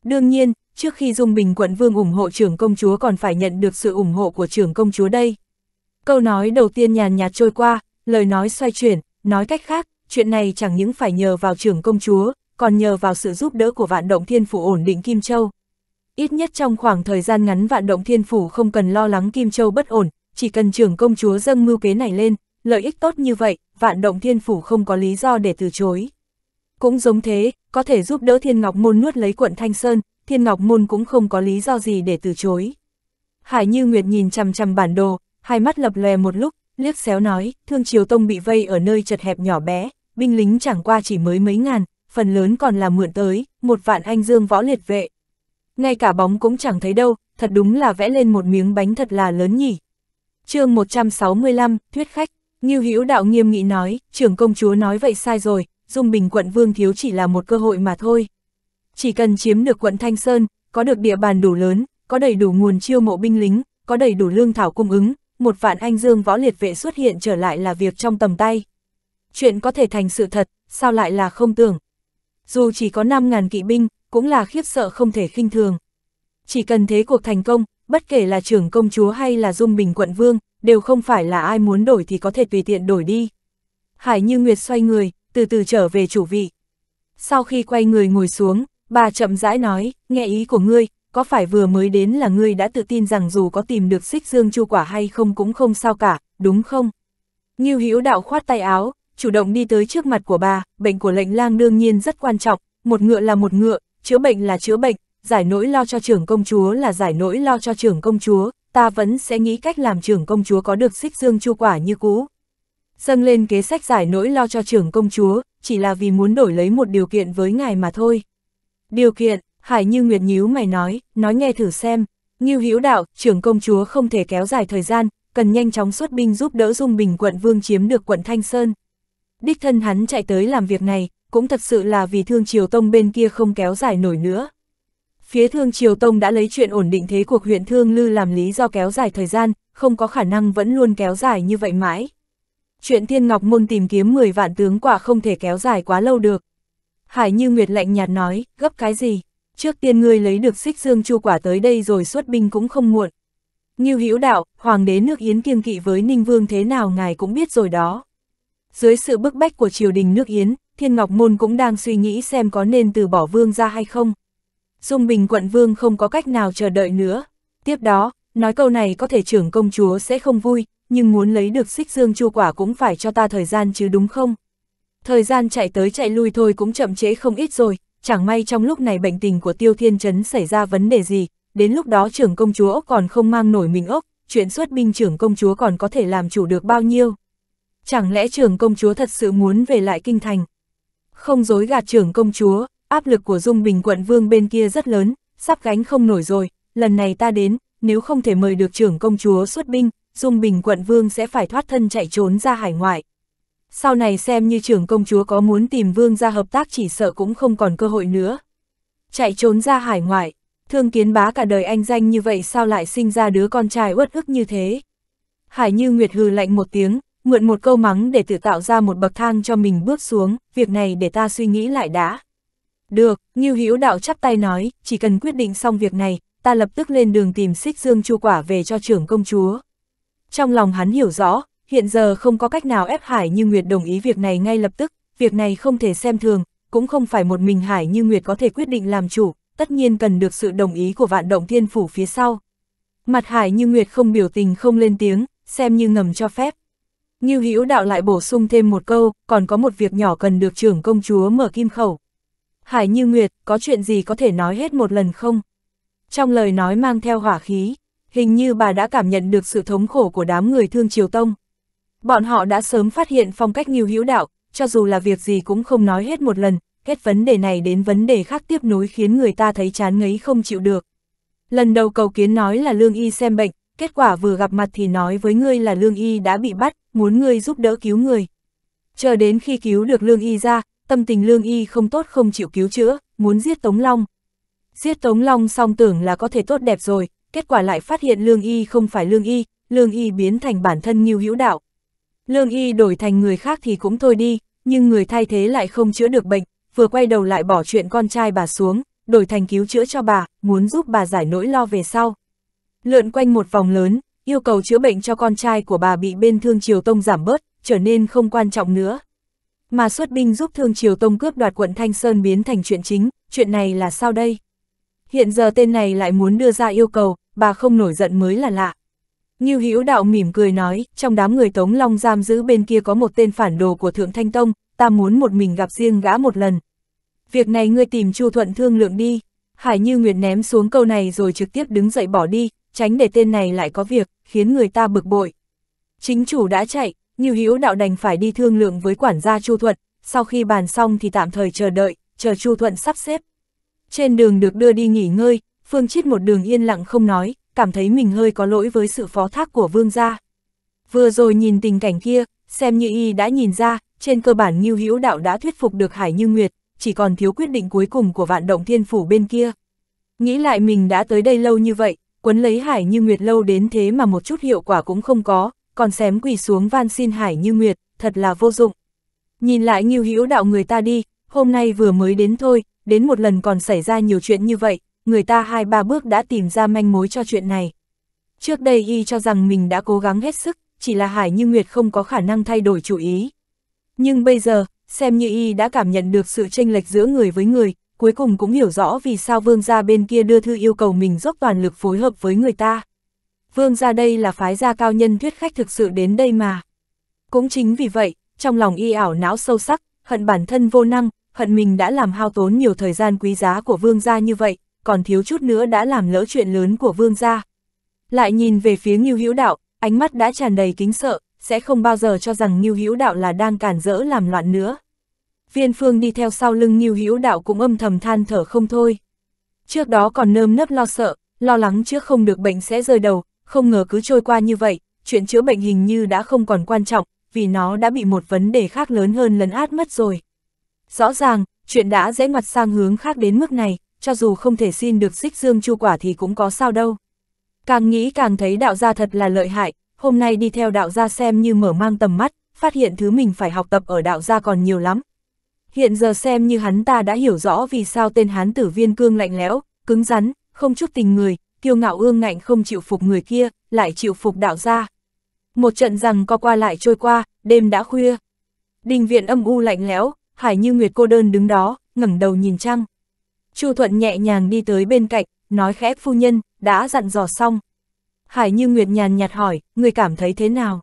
Đương nhiên, trước khi Dung Bình quận vương ủng hộ trưởng công chúa còn phải nhận được sự ủng hộ của trưởng công chúa đây. Câu nói đầu tiên nhàn nhạt trôi qua, lời nói xoay chuyển, nói cách khác, chuyện này chẳng những phải nhờ vào trưởng công chúa, còn nhờ vào sự giúp đỡ của vạn động thiên phủ ổn định Kim Châu. Ít nhất trong khoảng thời gian ngắn vạn động thiên phủ không cần lo lắng Kim Châu bất ổn, chỉ cần trưởng công chúa dâng mưu kế này lên, lợi ích tốt như vậy, vạn động thiên phủ không có lý do để từ chối. Cũng giống thế, có thể giúp đỡ Thiên Ngọc Môn nuốt lấy quận Thanh Sơn, Thiên Ngọc Môn cũng không có lý do gì để từ chối. Hải Như Nguyệt nhìn chằm chằm bản đồ, hai mắt lập lè một lúc, liếc xéo nói, Thương Triều Tông bị vây ở nơi chật hẹp nhỏ bé, binh lính chẳng qua chỉ mới mấy ngàn, phần lớn còn là mượn tới, một vạn anh dương võ liệt vệ, ngay cả bóng cũng chẳng thấy đâu, thật đúng là vẽ lên một miếng bánh thật là lớn nhỉ. chương 165, Thuyết Khách, như Hữu Đạo nghiêm nghị nói, trưởng công chúa nói vậy sai rồi, Dung Bình quận Vương Thiếu chỉ là một cơ hội mà thôi. Chỉ cần chiếm được quận Thanh Sơn, có được địa bàn đủ lớn, có đầy đủ nguồn chiêu mộ binh lính, có đầy đủ lương thảo cung ứng, một vạn anh dương võ liệt vệ xuất hiện trở lại là việc trong tầm tay. Chuyện có thể thành sự thật, sao lại là không tưởng. Dù chỉ có 5.000 kỵ binh, cũng là khiếp sợ không thể khinh thường. Chỉ cần thế cuộc thành công, bất kể là trưởng công chúa hay là dung bình quận vương, đều không phải là ai muốn đổi thì có thể tùy tiện đổi đi. Hải Như Nguyệt xoay người, từ từ trở về chủ vị. Sau khi quay người ngồi xuống, bà chậm rãi nói, nghe ý của ngươi, có phải vừa mới đến là ngươi đã tự tin rằng dù có tìm được xích dương chu quả hay không cũng không sao cả, đúng không? Ngưu Hữu Đạo khoát tay áo, chủ động đi tới trước mặt của bà, bệnh của lệnh lang đương nhiên rất quan trọng, một ngựa là một ngựa, chữa bệnh là chữa bệnh, giải nỗi lo cho trưởng công chúa là giải nỗi lo cho trưởng công chúa, ta vẫn sẽ nghĩ cách làm trưởng công chúa có được xích dương chu quả như cũ. Dâng lên kế sách giải nỗi lo cho trưởng công chúa, chỉ là vì muốn đổi lấy một điều kiện với ngài mà thôi. Điều kiện, Hải Như Nguyệt nhíu mày nói, nói nghe thử xem. như Hữu Đạo, trưởng công chúa không thể kéo dài thời gian, cần nhanh chóng xuất binh giúp đỡ Dung Bình quận vương chiếm được quận Thanh Sơn. Đích thân hắn chạy tới làm việc này, cũng thật sự là vì Thương Triều Tông bên kia không kéo dài nổi nữa. Phía Thương Triều Tông đã lấy chuyện ổn định thế cuộc huyện Thương Lư làm lý do kéo dài thời gian, không có khả năng vẫn luôn kéo dài như vậy mãi. Chuyện Thiên Ngọc Môn tìm kiếm 10 vạn tướng quả không thể kéo dài quá lâu được. Hải Như Nguyệt lạnh nhạt nói, gấp cái gì? Trước tiên ngươi lấy được xích dương chu quả tới đây rồi xuất binh cũng không muộn. như Hữu Đạo, hoàng đế nước Yến kiêng kỵ với Ninh Vương thế nào ngài cũng biết rồi đó. Dưới sự bức bách của triều đình nước Yến, Thiên Ngọc Môn cũng đang suy nghĩ xem có nên từ bỏ vương ra hay không. Dung Bình quận vương không có cách nào chờ đợi nữa. Tiếp đó, nói câu này có thể trưởng công chúa sẽ không vui, nhưng muốn lấy được xích dương chua quả cũng phải cho ta thời gian chứ đúng không? Thời gian chạy tới chạy lui thôi cũng chậm chế không ít rồi, chẳng may trong lúc này bệnh tình của Tiêu Thiên Trấn xảy ra vấn đề gì, đến lúc đó trưởng công chúa ốc còn không mang nổi mình ốc, chuyện xuất binh trưởng công chúa còn có thể làm chủ được bao nhiêu. Chẳng lẽ trưởng công chúa thật sự muốn về lại kinh thành? Không dối gạt trưởng công chúa, áp lực của Dung Bình quận vương bên kia rất lớn, sắp gánh không nổi rồi, lần này ta đến, nếu không thể mời được trưởng công chúa xuất binh, Dung Bình quận vương sẽ phải thoát thân chạy trốn ra hải ngoại. Sau này xem như trưởng công chúa có muốn tìm vương ra hợp tác chỉ sợ cũng không còn cơ hội nữa. Chạy trốn ra hải ngoại, thương kiến bá cả đời anh danh như vậy sao lại sinh ra đứa con trai uất ức như thế. Hải Như Nguyệt hừ lạnh một tiếng, mượn một câu mắng để tự tạo ra một bậc thang cho mình bước xuống, việc này để ta suy nghĩ lại đã. Được, Ngưu Hữu Đạo chắp tay nói, chỉ cần quyết định xong việc này, ta lập tức lên đường tìm xích dương chu quả về cho trưởng công chúa. Trong lòng hắn hiểu rõ, hiện giờ không có cách nào ép Hải Như Nguyệt đồng ý việc này ngay lập tức, việc này không thể xem thường, cũng không phải một mình Hải Như Nguyệt có thể quyết định làm chủ, tất nhiên cần được sự đồng ý của vạn động thiên phủ phía sau. Mặt Hải Như Nguyệt không biểu tình không lên tiếng, xem như ngầm cho phép. Ngưu Hữu Đạo lại bổ sung thêm một câu, còn có một việc nhỏ cần được trưởng công chúa mở kim khẩu. Hải Như Nguyệt, có chuyện gì có thể nói hết một lần không? Trong lời nói mang theo hỏa khí, hình như bà đã cảm nhận được sự thống khổ của đám người thương Triều Tông. Bọn họ đã sớm phát hiện phong cách Ngưu Hữu Đạo, cho dù là việc gì cũng không nói hết một lần, hết vấn đề này đến vấn đề khác tiếp nối khiến người ta thấy chán ngấy không chịu được. Lần đầu cầu kiến nói là Lương Y xem bệnh, kết quả vừa gặp mặt thì nói với ngươi là Lương Y đã bị bắt, muốn ngươi giúp đỡ cứu người. Chờ đến khi cứu được Lương Y ra, tâm tình Lương Y không tốt không chịu cứu chữa, muốn giết Tống Long. Giết Tống Long xong tưởng là có thể tốt đẹp rồi, kết quả lại phát hiện Lương Y không phải Lương Y, Lương Y biến thành bản thân Ngưu Hữu Đạo. Lương Y đổi thành người khác thì cũng thôi đi, nhưng người thay thế lại không chữa được bệnh, vừa quay đầu lại bỏ chuyện con trai bà xuống, đổi thành cứu chữa cho bà, muốn giúp bà giải nỗi lo về sau. Lượn quanh một vòng lớn, yêu cầu chữa bệnh cho con trai của bà bị bên Thương Triều Tông giảm bớt, trở nên không quan trọng nữa. Mà xuất binh giúp Thương Triều Tông cướp đoạt quận Thanh Sơn biến thành chuyện chính, chuyện này là sao đây? Hiện giờ tên này lại muốn đưa ra yêu cầu, bà không nổi giận mới là lạ. như Hữu Đạo mỉm cười nói, trong đám người Tống Long giam giữ bên kia có một tên phản đồ của Thượng Thanh Tông, ta muốn một mình gặp riêng gã một lần. Việc này ngươi tìm Chu Thuận thương lượng đi. Hải Như Nguyệt ném xuống câu này rồi trực tiếp đứng dậy bỏ đi, tránh để tên này lại có việc, khiến người ta bực bội. Chính chủ đã chạy, Nghiêu Hữu Đạo đành phải đi thương lượng với quản gia Chu Thuận, sau khi bàn xong thì tạm thời chờ đợi, chờ Chu Thuận sắp xếp. Trên đường được đưa đi nghỉ ngơi, Phương Chiết một đường yên lặng không nói, cảm thấy mình hơi có lỗi với sự phó thác của Vương gia. Vừa rồi nhìn tình cảnh kia, xem như y đã nhìn ra, trên cơ bản Nghiêu Hữu Đạo đã thuyết phục được Hải Như Nguyệt, chỉ còn thiếu quyết định cuối cùng của vạn động thiên phủ bên kia. Nghĩ lại mình đã tới đây lâu như vậy, quấn lấy Hải Như Nguyệt lâu đến thế mà một chút hiệu quả cũng không có, còn xém quỳ xuống van xin Hải Như Nguyệt, thật là vô dụng. Nhìn lại nghiêu Hữu đạo người ta đi, hôm nay vừa mới đến thôi, đến một lần còn xảy ra nhiều chuyện như vậy, người ta hai ba bước đã tìm ra manh mối cho chuyện này. Trước đây y cho rằng mình đã cố gắng hết sức, chỉ là Hải Như Nguyệt không có khả năng thay đổi chủ ý. Nhưng bây giờ, xem như y đã cảm nhận được sự tranh lệch giữa người với người, cuối cùng cũng hiểu rõ vì sao vương gia bên kia đưa thư yêu cầu mình dốc toàn lực phối hợp với người ta. Vương gia đây là phái gia cao nhân thuyết khách thực sự đến đây mà. Cũng chính vì vậy, trong lòng y ảo não sâu sắc, hận bản thân vô năng, hận mình đã làm hao tốn nhiều thời gian quý giá của vương gia như vậy, còn thiếu chút nữa đã làm lỡ chuyện lớn của vương gia. Lại nhìn về phía Ngưu Hữu Đạo, ánh mắt đã tràn đầy kính sợ, sẽ không bao giờ cho rằng Ngưu Hữu Đạo là đang cản rỡ làm loạn nữa viên phương đi theo sau lưng Nhiêu Hữu Đạo cũng âm thầm than thở không thôi. Trước đó còn nơm nớp lo sợ, lo lắng trước không được bệnh sẽ rơi đầu, không ngờ cứ trôi qua như vậy, chuyện chữa bệnh hình như đã không còn quan trọng, vì nó đã bị một vấn đề khác lớn hơn lấn át mất rồi. Rõ ràng, chuyện đã dễ ngoặt sang hướng khác đến mức này, cho dù không thể xin được xích dương chu quả thì cũng có sao đâu. Càng nghĩ càng thấy đạo gia thật là lợi hại, hôm nay đi theo đạo gia xem như mở mang tầm mắt, phát hiện thứ mình phải học tập ở đạo gia còn nhiều lắm, Hiện giờ xem như hắn ta đã hiểu rõ vì sao tên hán tử viên cương lạnh lẽo, cứng rắn, không chút tình người, kiêu ngạo ương ngạnh không chịu phục người kia, lại chịu phục đạo gia. Một trận rằng co qua lại trôi qua, đêm đã khuya. Đình viện âm u lạnh lẽo, Hải Như Nguyệt cô đơn đứng đó, ngẩng đầu nhìn trăng. Chu Thuận nhẹ nhàng đi tới bên cạnh, nói khẽ phu nhân, đã dặn dò xong. Hải Như Nguyệt nhàn nhạt hỏi, người cảm thấy thế nào?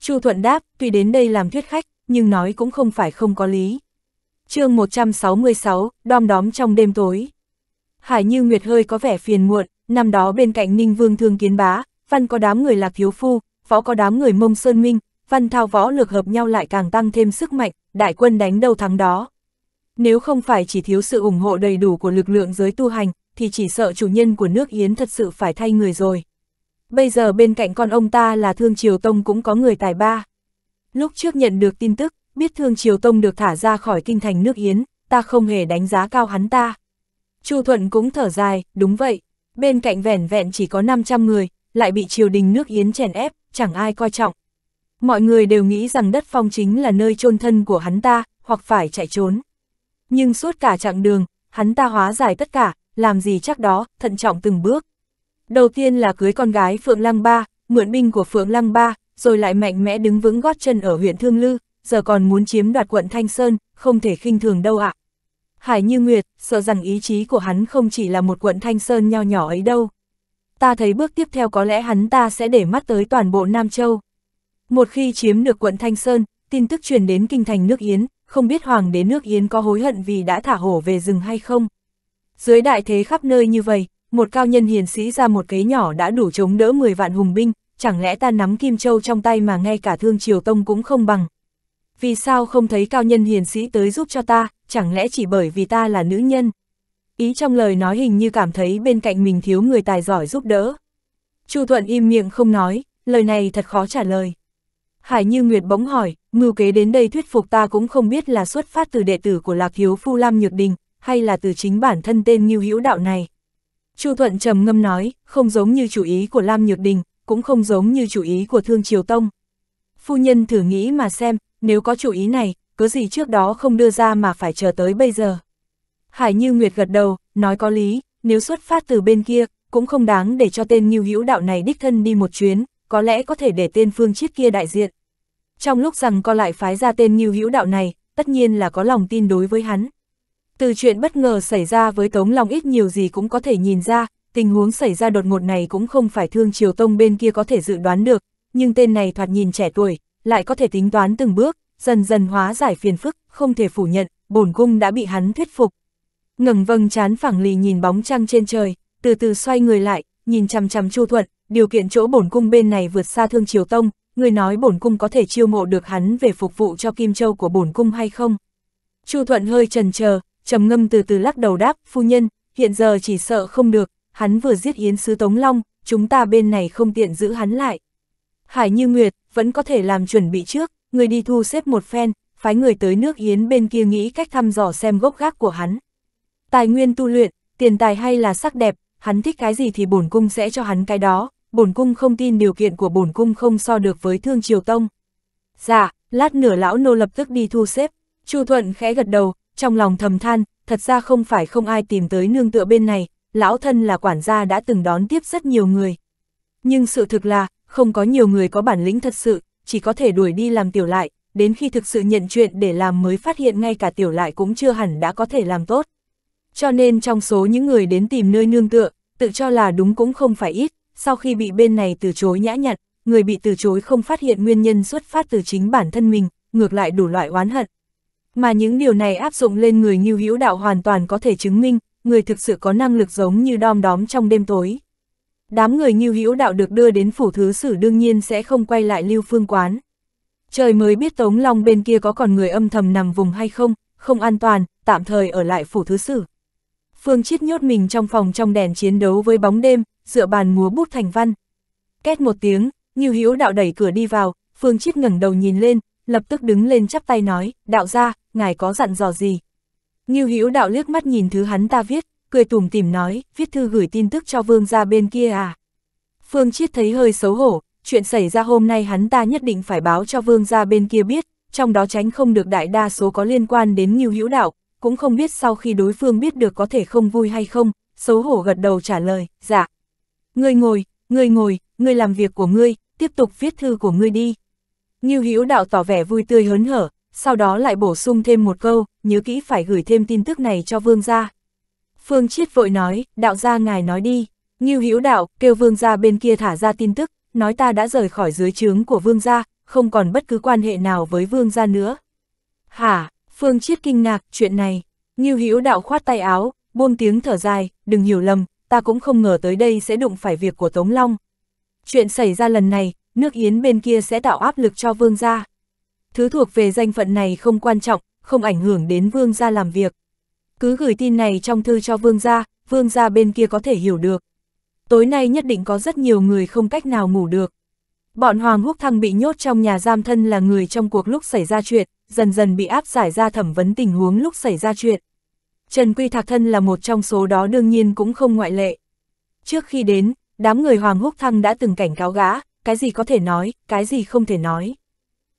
Chu Thuận đáp, tuy đến đây làm thuyết khách, nhưng nói cũng không phải không có lý chương 166, đom đóm trong đêm tối. Hải Như Nguyệt hơi có vẻ phiền muộn, năm đó bên cạnh Ninh Vương Thương Kiến Bá, văn có đám người Lạc Thiếu Phu, võ có đám người Mông Sơn Minh, văn thao võ lược hợp nhau lại càng tăng thêm sức mạnh, đại quân đánh đâu thắng đó. Nếu không phải chỉ thiếu sự ủng hộ đầy đủ của lực lượng giới tu hành, thì chỉ sợ chủ nhân của nước Yến thật sự phải thay người rồi. Bây giờ bên cạnh con ông ta là Thương Triều Tông cũng có người tài ba. Lúc trước nhận được tin tức, biết Thương Triều Tông được thả ra khỏi kinh thành nước Yến, ta không hề đánh giá cao hắn ta. Chu Thuận cũng thở dài, đúng vậy, bên cạnh vẻn vẹn chỉ có 500 người, lại bị triều đình nước Yến chèn ép, chẳng ai coi trọng. Mọi người đều nghĩ rằng đất phong chính là nơi chôn thân của hắn ta, hoặc phải chạy trốn. Nhưng suốt cả chặng đường, hắn ta hóa giải tất cả, làm gì chắc đó, thận trọng từng bước. Đầu tiên là cưới con gái Phượng Lăng Ba, mượn binh của Phượng Lăng Ba, rồi lại mạnh mẽ đứng vững gót chân ở huyện Thương Lư, giờ còn muốn chiếm đoạt quận Thanh Sơn, không thể khinh thường đâu ạ. À. Hải Như Nguyệt, sợ rằng ý chí của hắn không chỉ là một quận Thanh Sơn nho nhỏ ấy đâu. Ta thấy bước tiếp theo có lẽ hắn ta sẽ để mắt tới toàn bộ Nam Châu. Một khi chiếm được quận Thanh Sơn, tin tức truyền đến kinh thành nước Yến, không biết hoàng đế nước Yến có hối hận vì đã thả hổ về rừng hay không. Dưới đại thế khắp nơi như vậy, một cao nhân hiền sĩ ra một kế nhỏ đã đủ chống đỡ 10 vạn hùng binh, chẳng lẽ ta nắm Kim Châu trong tay mà ngay cả Thương Triều Tông cũng không bằng vì sao không thấy cao nhân hiền sĩ tới giúp cho ta, chẳng lẽ chỉ bởi vì ta là nữ nhân? Ý trong lời nói hình như cảm thấy bên cạnh mình thiếu người tài giỏi giúp đỡ. Chu Thuận im miệng không nói, lời này thật khó trả lời. Hải Như Nguyệt bỗng hỏi, mưu kế đến đây thuyết phục ta cũng không biết là xuất phát từ đệ tử của Lạc Hiếu Phu Lam Nhược Đình, hay là từ chính bản thân tên Ngưu Hữu Đạo này. Chu Thuận trầm ngâm nói, không giống như chủ ý của Lam Nhược Đình, cũng không giống như chủ ý của Thương Triều Tông. Phu nhân thử nghĩ mà xem, nếu có chủ ý này, cứ gì trước đó không đưa ra mà phải chờ tới bây giờ. Hải Như Nguyệt gật đầu, nói có lý, nếu xuất phát từ bên kia, cũng không đáng để cho tên Nhiêu Hữu đạo này đích thân đi một chuyến, có lẽ có thể để tên Phương Chiết kia đại diện. Trong lúc rằng co lại phái ra tên Nhiêu Hữu đạo này, tất nhiên là có lòng tin đối với hắn. Từ chuyện bất ngờ xảy ra với Tống Long ít nhiều gì cũng có thể nhìn ra, tình huống xảy ra đột ngột này cũng không phải Thương Triều Tông bên kia có thể dự đoán được, nhưng tên này thoạt nhìn trẻ tuổi, lại có thể tính toán từng bước, dần dần hóa giải phiền phức, không thể phủ nhận, bổn cung đã bị hắn thuyết phục. Ngẩng vâng chán phẳng lì nhìn bóng trăng trên trời, từ từ xoay người lại, nhìn chằm chằm Chu Thuận, điều kiện chỗ bổn cung bên này vượt xa Thương Triều Tông, người nói bổn cung có thể chiêu mộ được hắn về phục vụ cho Kim Châu của bổn cung hay không? Chu Thuận hơi trần chờ, trầm ngâm từ từ lắc đầu đáp, phu nhân, hiện giờ chỉ sợ không được, hắn vừa giết Yến Sứ Tống Long, chúng ta bên này không tiện giữ hắn lại. Hải Như Nguyệt vẫn có thể làm chuẩn bị trước, người đi thu xếp một phen, phái người tới nước Yến bên kia nghĩ cách thăm dò xem gốc gác của hắn. Tài nguyên tu luyện, tiền tài hay là sắc đẹp, hắn thích cái gì thì bổn cung sẽ cho hắn cái đó, bổn cung không tin điều kiện của bổn cung không so được với Thương Triều Tông. Dạ, lát nửa lão nô lập tức đi thu xếp, Chu Thuận khẽ gật đầu, trong lòng thầm than, thật ra không phải không ai tìm tới nương tựa bên này, lão thân là quản gia đã từng đón tiếp rất nhiều người. Nhưng sự thực là, không có nhiều người có bản lĩnh thật sự, chỉ có thể đuổi đi làm tiểu lại, đến khi thực sự nhận chuyện để làm mới phát hiện ngay cả tiểu lại cũng chưa hẳn đã có thể làm tốt. Cho nên trong số những người đến tìm nơi nương tựa, tự cho là đúng cũng không phải ít, sau khi bị bên này từ chối nhã nhặn, người bị từ chối không phát hiện nguyên nhân xuất phát từ chính bản thân mình, ngược lại đủ loại oán hận. Mà những điều này áp dụng lên người như hữu đạo hoàn toàn có thể chứng minh, người thực sự có năng lực giống như đom đóm trong đêm tối. Đám người như hữu đạo được đưa đến phủ thứ sử đương nhiên sẽ không quay lại lưu phương quán. Trời mới biết Tống Long bên kia có còn người âm thầm nằm vùng hay không, không an toàn, tạm thời ở lại phủ thứ sử. Phương Chiết nhốt mình trong phòng trong đèn chiến đấu với bóng đêm, dựa bàn múa bút thành văn. Két một tiếng, như Hữu đạo đẩy cửa đi vào, Phương Chiết ngẩng đầu nhìn lên, lập tức đứng lên chắp tay nói, "Đạo gia, ngài có dặn dò gì?" như Hữu đạo liếc mắt nhìn thứ hắn ta viết, cười tủm tìm nói, viết thư gửi tin tức cho vương gia bên kia à. Phương Chiết thấy hơi xấu hổ, chuyện xảy ra hôm nay hắn ta nhất định phải báo cho vương gia bên kia biết, trong đó tránh không được đại đa số có liên quan đến Ngưu Hữu Đạo, cũng không biết sau khi đối phương biết được có thể không vui hay không, xấu hổ gật đầu trả lời, dạ. Ngươi ngồi, ngươi ngồi, ngươi làm việc của ngươi, tiếp tục viết thư của ngươi đi. Ngưu Hữu Đạo tỏ vẻ vui tươi hớn hở, sau đó lại bổ sung thêm một câu, nhớ kỹ phải gửi thêm tin tức này cho vương gia. Phương Chiết vội nói, đạo gia ngài nói đi, Ngưu Hữu đạo, kêu vương gia bên kia thả ra tin tức, nói ta đã rời khỏi dưới trướng của vương gia, không còn bất cứ quan hệ nào với vương gia nữa. Hả, Phương Chiết kinh ngạc, chuyện này, Ngưu Hữu đạo khoát tay áo, buông tiếng thở dài, đừng hiểu lầm, ta cũng không ngờ tới đây sẽ đụng phải việc của Tống Long. Chuyện xảy ra lần này, nước Yến bên kia sẽ tạo áp lực cho vương gia. Thứ thuộc về danh phận này không quan trọng, không ảnh hưởng đến vương gia làm việc cứ gửi tin này trong thư cho vương gia, vương gia bên kia có thể hiểu được. Tối nay nhất định có rất nhiều người không cách nào ngủ được. Bọn Hoàng Húc Thăng bị nhốt trong nhà giam thân là người trong cuộc lúc xảy ra chuyện, dần dần bị áp giải ra thẩm vấn tình huống lúc xảy ra chuyện. Trần Quy Thạc Thân là một trong số đó đương nhiên cũng không ngoại lệ. Trước khi đến, đám người Hoàng Húc Thăng đã từng cảnh cáo gã, cái gì có thể nói, cái gì không thể nói.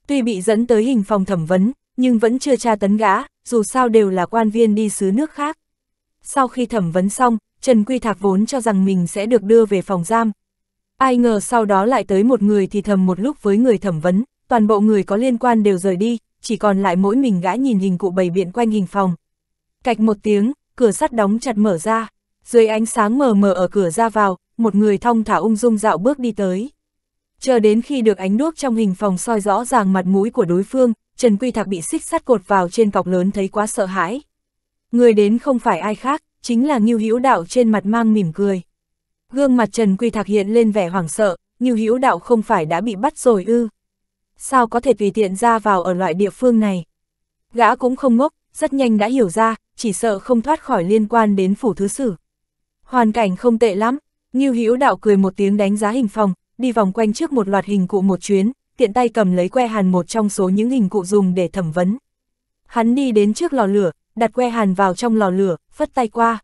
Tuy bị dẫn tới hình phòng thẩm vấn, nhưng vẫn chưa tra tấn gã, dù sao đều là quan viên đi xứ nước khác. Sau khi thẩm vấn xong, Trần Quy Thạc vốn cho rằng mình sẽ được đưa về phòng giam. Ai ngờ sau đó lại tới một người thì thầm một lúc với người thẩm vấn, toàn bộ người có liên quan đều rời đi, chỉ còn lại mỗi mình gã nhìn hình cụ bày biện quanh hình phòng. Cạch một tiếng, cửa sắt đóng chặt mở ra, dưới ánh sáng mờ mờ ở cửa ra vào, một người thong thả ung dung dạo bước đi tới. Chờ đến khi được ánh đuốc trong hình phòng soi rõ ràng mặt mũi của đối phương, Trần Quy Thạc bị xích sắt cột vào trên cọc lớn thấy quá sợ hãi. Người đến không phải ai khác, chính là Ngưu Hữu Đạo trên mặt mang mỉm cười. Gương mặt Trần Quy Thạc hiện lên vẻ hoảng sợ, Ngưu Hữu Đạo không phải đã bị bắt rồi ư? Sao có thể tùy tiện ra vào ở loại địa phương này? Gã cũng không ngốc, rất nhanh đã hiểu ra, chỉ sợ không thoát khỏi liên quan đến phủ thứ sử. Hoàn cảnh không tệ lắm, Ngưu Hữu Đạo cười một tiếng đánh giá hình phòng, đi vòng quanh trước một loạt hình cụ một chuyến, tiện tay cầm lấy que hàn một trong số những hình cụ dùng để thẩm vấn. Hắn đi đến trước lò lửa, đặt que hàn vào trong lò lửa, phất tay qua.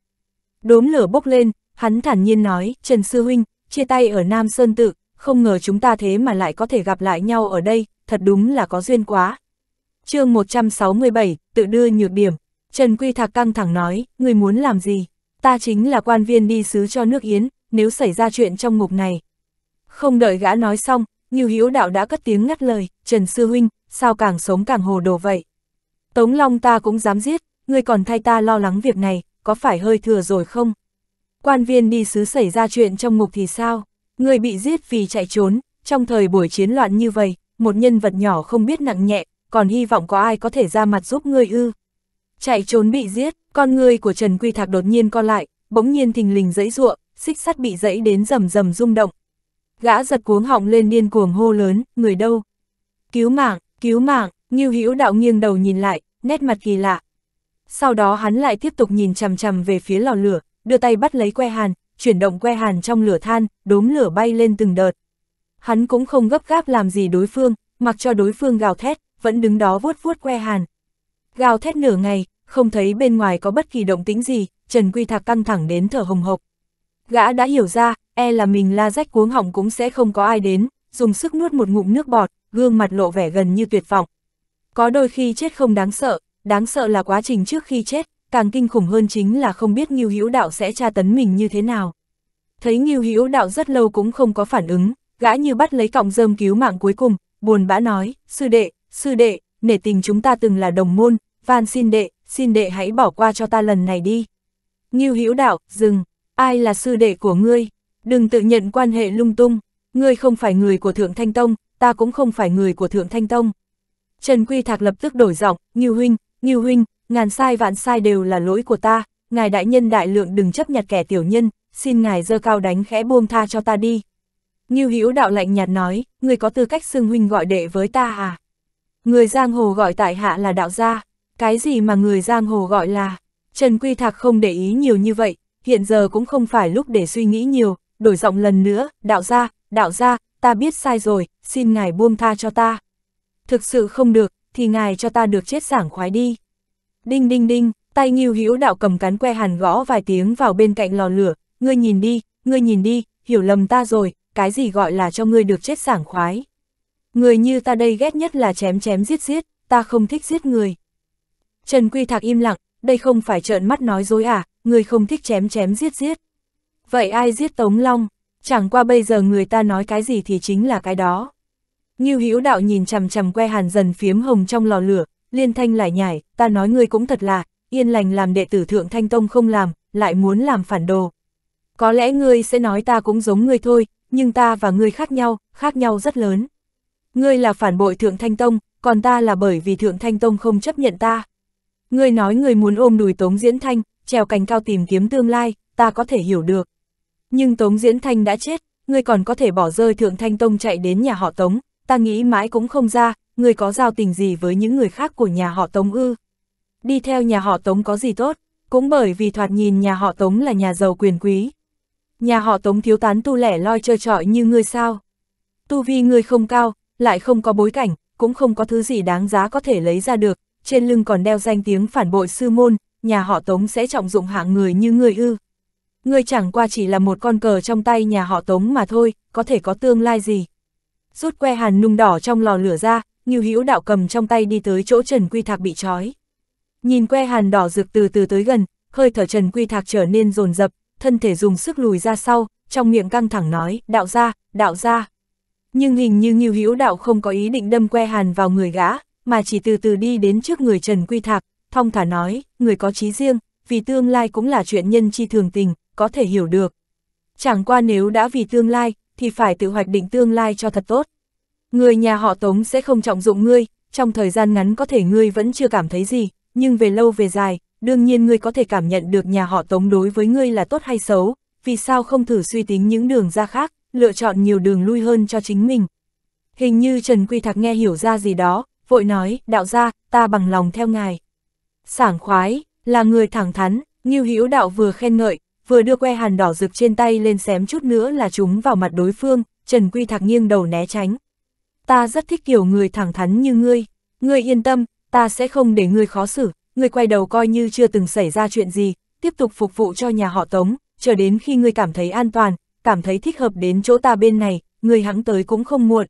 Đốm lửa bốc lên, hắn thản nhiên nói, Trần Sư Huynh, chia tay ở Nam Sơn Tự, không ngờ chúng ta thế mà lại có thể gặp lại nhau ở đây, thật đúng là có duyên quá. chương 167, tự đưa nhược điểm, Trần Quy Thạc căng thẳng nói, người muốn làm gì? Ta chính là quan viên đi sứ cho nước Yến, nếu xảy ra chuyện trong ngục này. Không đợi gã nói xong, Ngưu Hữu Đạo đã cất tiếng ngắt lời, Trần Sư Huynh, sao càng sống càng hồ đồ vậy? Tống Long ta cũng dám giết, ngươi còn thay ta lo lắng việc này, có phải hơi thừa rồi không? Quan viên đi xứ xảy ra chuyện trong ngục thì sao? Ngươi bị giết vì chạy trốn, trong thời buổi chiến loạn như vậy, một nhân vật nhỏ không biết nặng nhẹ, còn hy vọng có ai có thể ra mặt giúp ngươi ư. Chạy trốn bị giết, con ngươi của Trần Quy Thạc đột nhiên co lại, bỗng nhiên thình lình dẫy ruộng, xích sắt bị dẫy đến rầm rầm rung động, gã giật cuống họng lên điên cuồng hô lớn, người đâu? Cứu mạng, cứu mạng, Ngưu Hữu đạo nghiêng đầu nhìn lại, nét mặt kỳ lạ. Sau đó hắn lại tiếp tục nhìn chằm chằm về phía lò lửa, đưa tay bắt lấy que hàn, chuyển động que hàn trong lửa than, đốm lửa bay lên từng đợt. Hắn cũng không gấp gáp làm gì đối phương, mặc cho đối phương gào thét, vẫn đứng đó vuốt vuốt que hàn. Gào thét nửa ngày, không thấy bên ngoài có bất kỳ động tĩnh gì, Trần Quy Thạc căng thẳng đến thở hồng hộc. Gã đã hiểu ra, e là mình la rách cuống họng cũng sẽ không có ai đến, dùng sức nuốt một ngụm nước bọt, gương mặt lộ vẻ gần như tuyệt vọng. Có đôi khi chết không đáng sợ, đáng sợ là quá trình trước khi chết, càng kinh khủng hơn chính là không biết Ngưu Hữu Đạo sẽ tra tấn mình như thế nào. Thấy Ngưu Hữu Đạo rất lâu cũng không có phản ứng, gã như bắt lấy cọng rơm cứu mạng cuối cùng, buồn bã nói, sư đệ, sư đệ, nể tình chúng ta từng là đồng môn, van xin đệ, xin đệ hãy bỏ qua cho ta lần này đi. Ngưu Hữu Đạo, dừng, ai là sư đệ của ngươi? Đừng tự nhận quan hệ lung tung, ngươi không phải người của Thượng Thanh Tông, ta cũng không phải người của Thượng Thanh Tông. Trần Quy Thạc lập tức đổi giọng, Nghiêu Huynh, Nghiêu Huynh, ngàn sai vạn sai đều là lỗi của ta, ngài đại nhân đại lượng đừng chấp nhặt kẻ tiểu nhân, xin ngài dơ cao đánh khẽ buông tha cho ta đi. Nghiêu Hữu đạo lạnh nhạt nói, ngươi có tư cách xưng huynh gọi đệ với ta à? Người giang hồ gọi tại hạ là đạo gia, cái gì mà người giang hồ gọi là? Trần Quy Thạc không để ý nhiều như vậy, hiện giờ cũng không phải lúc để suy nghĩ nhiều, đổi giọng lần nữa, đạo gia, đạo gia, ta biết sai rồi, xin ngài buông tha cho ta. Thực sự không được, thì ngài cho ta được chết sảng khoái đi. Đinh đinh đinh, tay nghiêu hữu đạo cầm cán que hàn gõ vài tiếng vào bên cạnh lò lửa, ngươi nhìn đi, ngươi nhìn đi, hiểu lầm ta rồi, cái gì gọi là cho ngươi được chết sảng khoái. Người như ta đây ghét nhất là chém chém giết giết, ta không thích giết người. Trần Quy Thạc im lặng, đây không phải trợn mắt nói dối à, người không thích chém chém giết giết. Vậy ai giết Tống Long? Chẳng qua bây giờ người ta nói cái gì thì chính là cái đó. như Hữu Đạo nhìn chằm chằm que hàn dần phiếm hồng trong lò lửa, liên thanh lại nhảy ta nói ngươi cũng thật là, yên lành làm đệ tử thượng thanh tông không làm, lại muốn làm phản đồ. Có lẽ ngươi sẽ nói ta cũng giống ngươi thôi, nhưng ta và ngươi khác nhau, khác nhau rất lớn. Ngươi là phản bội thượng thanh tông, còn ta là bởi vì thượng thanh tông không chấp nhận ta. Ngươi nói ngươi muốn ôm đùi tống diễn thanh, trèo cành cao tìm kiếm tương lai, ta có thể hiểu được. Nhưng Tống Diễn Thanh đã chết, ngươi còn có thể bỏ rơi Thượng Thanh Tông chạy đến nhà họ Tống, ta nghĩ mãi cũng không ra, ngươi có giao tình gì với những người khác của nhà họ Tống ư. Đi theo nhà họ Tống có gì tốt, cũng bởi vì thoạt nhìn nhà họ Tống là nhà giàu quyền quý. Nhà họ Tống thiếu tán tu lẻ loi chơi trọi như ngươi sao. Tu vi ngươi không cao, lại không có bối cảnh, cũng không có thứ gì đáng giá có thể lấy ra được, trên lưng còn đeo danh tiếng phản bội sư môn, nhà họ Tống sẽ trọng dụng hạng người như ngươi ư. Ngươi chẳng qua chỉ là một con cờ trong tay nhà họ Tống mà thôi, có thể có tương lai gì. Rút que hàn nung đỏ trong lò lửa ra, Ngưu Hữu Đạo cầm trong tay đi tới chỗ Trần Quy Thạc bị trói. Nhìn que hàn đỏ rực từ từ tới gần, hơi thở Trần Quy Thạc trở nên rồn rập, thân thể dùng sức lùi ra sau, trong miệng căng thẳng nói, đạo ra, đạo ra. Nhưng hình như Ngưu Hữu Đạo không có ý định đâm que hàn vào người gã, mà chỉ từ từ đi đến trước người Trần Quy Thạc, thong thả nói, người có chí riêng, vì tương lai cũng là chuyện nhân chi thường tình, có thể hiểu được. Chẳng qua nếu đã vì tương lai, thì phải tự hoạch định tương lai cho thật tốt. Người nhà họ Tống sẽ không trọng dụng ngươi, trong thời gian ngắn có thể ngươi vẫn chưa cảm thấy gì, nhưng về lâu về dài, đương nhiên ngươi có thể cảm nhận được nhà họ Tống đối với ngươi là tốt hay xấu, vì sao không thử suy tính những đường ra khác, lựa chọn nhiều đường lui hơn cho chính mình. Hình như Trần Quy Thạc nghe hiểu ra gì đó, vội nói, đạo gia, ta bằng lòng theo ngài. Sảng khoái, là người thẳng thắn, Nghiêu Hữu Đạo vừa khen ngợi, vừa đưa que hàn đỏ rực trên tay lên xém chút nữa là trúng vào mặt đối phương, Trần Quy Thạc nghiêng đầu né tránh. Ta rất thích kiểu người thẳng thắn như ngươi, ngươi yên tâm, ta sẽ không để ngươi khó xử, ngươi quay đầu coi như chưa từng xảy ra chuyện gì, tiếp tục phục vụ cho nhà họ Tống, chờ đến khi ngươi cảm thấy an toàn, cảm thấy thích hợp đến chỗ ta bên này, ngươi hẵng tới cũng không muộn.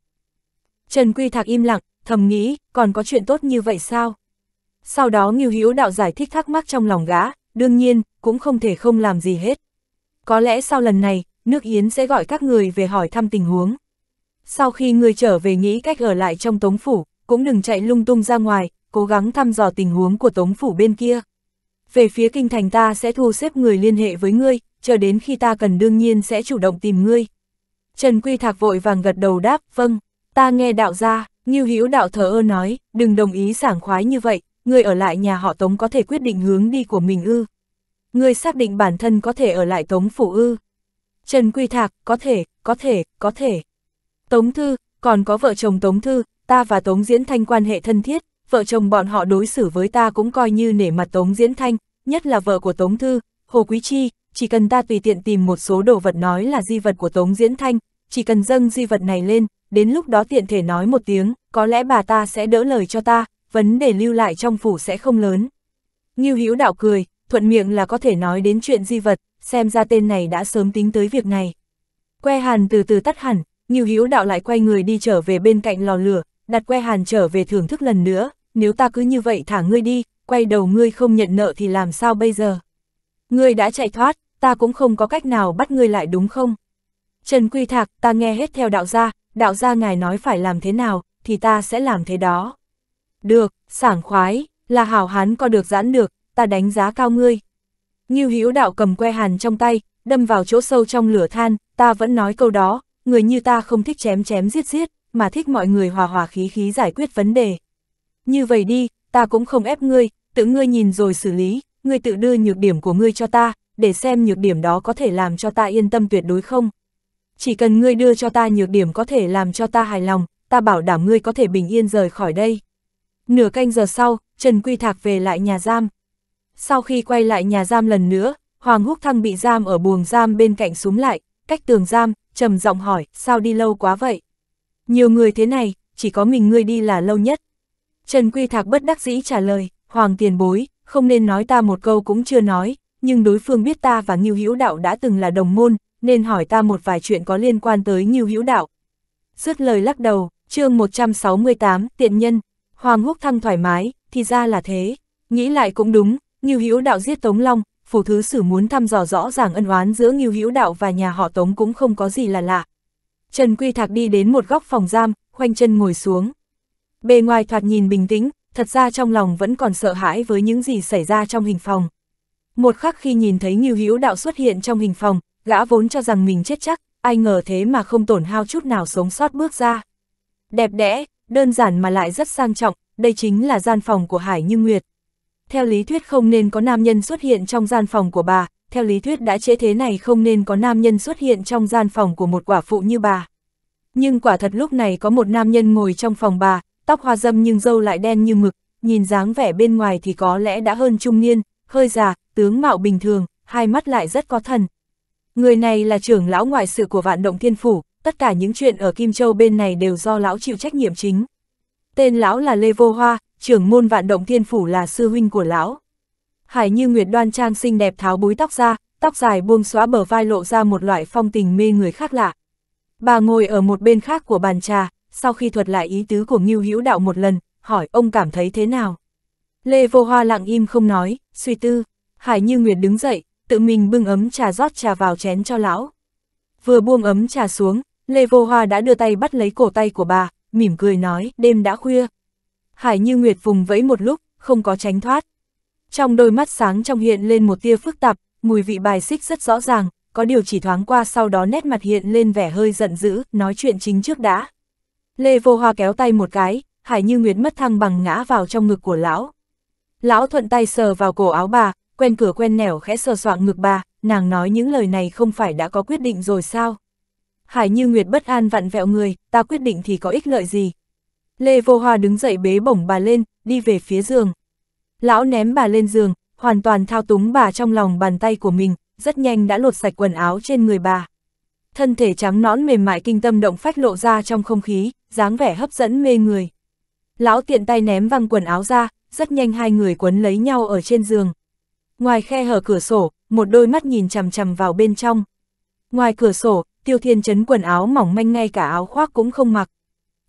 Trần Quy Thạc im lặng, thầm nghĩ, còn có chuyện tốt như vậy sao? Sau đó Ngưu Hữu Đạo giải thích thắc mắc trong lòng gã, đương nhiên, cũng không thể không làm gì hết. Có lẽ sau lần này, nước Yến sẽ gọi các người về hỏi thăm tình huống. Sau khi người trở về nghĩ cách ở lại trong tống phủ, cũng đừng chạy lung tung ra ngoài, cố gắng thăm dò tình huống của tống phủ bên kia. Về phía kinh thành ta sẽ thu xếp người liên hệ với ngươi, chờ đến khi ta cần đương nhiên sẽ chủ động tìm ngươi. Trần Quy Thạc vội vàng gật đầu đáp, vâng, ta nghe đạo gia, Nghiêu Hữu đạo thờ ơ nói, đừng đồng ý sảng khoái như vậy, người ở lại nhà họ Tống có thể quyết định hướng đi của mình ư. Người xác định bản thân có thể ở lại Tống Phủ ư. Trần Quy Thạc, có thể, có thể, có thể. Tống Thư, còn có vợ chồng Tống Thư, ta và Tống Diễn Thanh quan hệ thân thiết, vợ chồng bọn họ đối xử với ta cũng coi như nể mặt Tống Diễn Thanh, nhất là vợ của Tống Thư, Hồ Quý Chi, chỉ cần ta tùy tiện tìm một số đồ vật nói là di vật của Tống Diễn Thanh, chỉ cần dâng di vật này lên, đến lúc đó tiện thể nói một tiếng, có lẽ bà ta sẽ đỡ lời cho ta, vấn đề lưu lại trong phủ sẽ không lớn. Ngưu Hữu đạo cười, thuận miệng là có thể nói đến chuyện di vật, xem ra tên này đã sớm tính tới việc này. Que hàn từ từ tắt hẳn, Ngưu Hữu đạo lại quay người đi trở về bên cạnh lò lửa, đặt que hàn trở về thưởng thức lần nữa, nếu ta cứ như vậy thả ngươi đi, quay đầu ngươi không nhận nợ thì làm sao bây giờ? Ngươi đã chạy thoát, ta cũng không có cách nào bắt ngươi lại đúng không? Trần Quy Thạc, ta nghe hết theo đạo gia, đạo gia ngài nói phải làm thế nào, thì ta sẽ làm thế đó. Được, sảng khoái, là hảo hán có được giãn được, ta đánh giá cao ngươi. Như Hữu đạo cầm que hàn trong tay, đâm vào chỗ sâu trong lửa than, ta vẫn nói câu đó, người như ta không thích chém chém giết giết, mà thích mọi người hòa hòa khí khí giải quyết vấn đề. Như vậy đi, ta cũng không ép ngươi, tự ngươi nhìn rồi xử lý, ngươi tự đưa nhược điểm của ngươi cho ta, để xem nhược điểm đó có thể làm cho ta yên tâm tuyệt đối không. Chỉ cần ngươi đưa cho ta nhược điểm có thể làm cho ta hài lòng, ta bảo đảm ngươi có thể bình yên rời khỏi đây. Nửa canh giờ sau, Trần Quy Thạc về lại nhà giam. Sau khi quay lại nhà giam lần nữa, Hoàng Húc Thăng bị giam ở buồng giam bên cạnh súng lại, cách tường giam, trầm giọng hỏi, sao đi lâu quá vậy? Nhiều người thế này, chỉ có mình ngươi đi là lâu nhất. Trần Quy Thạc bất đắc dĩ trả lời, Hoàng tiền bối, không nên nói ta một câu cũng chưa nói, nhưng đối phương biết ta và Ngưu Hữu Đạo đã từng là đồng môn, nên hỏi ta một vài chuyện có liên quan tới Ngưu Hữu Đạo. Dứt lời lắc đầu, chương 168, tiện nhân. Hoàng Húc Thăng thoải mái, thì ra là thế. Nghĩ lại cũng đúng, Ngưu Hữu Đạo giết Tống Long, phủ thứ sử muốn thăm dò rõ ràng ân oán giữa Ngưu Hữu Đạo và nhà họ Tống cũng không có gì là lạ. Trần Quy Thạc đi đến một góc phòng giam, khoanh chân ngồi xuống. Bề ngoài thoạt nhìn bình tĩnh, thật ra trong lòng vẫn còn sợ hãi với những gì xảy ra trong hình phòng. Một khắc khi nhìn thấy Ngưu Hữu Đạo xuất hiện trong hình phòng, gã vốn cho rằng mình chết chắc, ai ngờ thế mà không tổn hao chút nào sống sót bước ra. Đẹp đẽ, đơn giản mà lại rất sang trọng, đây chính là gian phòng của Hải Như Nguyệt. Theo lý thuyết không nên có nam nhân xuất hiện trong gian phòng của bà, theo lý thuyết đã chế thế này không nên có nam nhân xuất hiện trong gian phòng của một quả phụ như bà. Nhưng quả thật lúc này có một nam nhân ngồi trong phòng bà, tóc hoa dâm nhưng dâu lại đen như mực, nhìn dáng vẻ bên ngoài thì có lẽ đã hơn trung niên, hơi già, tướng mạo bình thường, hai mắt lại rất có thần. Người này là trưởng lão ngoại sự của vạn động thiên phủ, tất cả những chuyện ở Kim Châu bên này đều do lão chịu trách nhiệm chính. Tên lão là Lê Vô Hoa, trưởng môn vạn động thiên phủ là sư huynh của lão. Hải như Nguyệt đoan trang xinh đẹp tháo búi tóc ra, tóc dài buông xóa bờ vai lộ ra một loại phong tình mê người khác lạ. Bà ngồi ở một bên khác của bàn trà, sau khi thuật lại ý tứ của Ngưu Hữu Đạo một lần, hỏi ông cảm thấy thế nào. Lê Vô Hoa lặng im không nói, suy tư. Hải Như Nguyệt đứng dậy, tự mình bưng ấm trà rót trà vào chén cho lão. Vừa buông ấm trà xuống, Lê Vô Hoa đã đưa tay bắt lấy cổ tay của bà, mỉm cười nói, đêm đã khuya. Hải Như Nguyệt vùng vẫy một lúc, không có tránh thoát. Trong đôi mắt sáng trong hiện lên một tia phức tạp, mùi vị bài xích rất rõ ràng, có điều chỉ thoáng qua sau đó nét mặt hiện lên vẻ hơi giận dữ, nói chuyện chính trước đã. Lê Vô Hoa kéo tay một cái, Hải Như Nguyệt mất thăng bằng ngã vào trong ngực của lão. Lão thuận tay sờ vào cổ áo bà, quen cửa quen nẻo khẽ sờ soạng ngực bà, nàng nói những lời này không phải đã có quyết định rồi sao? Hải Như Nguyệt bất an vặn vẹo người, ta quyết định thì có ích lợi gì. Lê Vô Hoa đứng dậy bế bổng bà lên, đi về phía giường. Lão ném bà lên giường, hoàn toàn thao túng bà trong lòng bàn tay của mình, rất nhanh đã lột sạch quần áo trên người bà. Thân thể trắng nõn mềm mại kinh tâm động phách lộ ra trong không khí, dáng vẻ hấp dẫn mê người. Lão tiện tay ném văng quần áo ra, rất nhanh hai người quấn lấy nhau ở trên giường. Ngoài khe hở cửa sổ, một đôi mắt nhìn chằm chằm vào bên trong. Ngoài cửa sổ, tiêu thiên chấn quần áo mỏng manh ngay cả áo khoác cũng không mặc.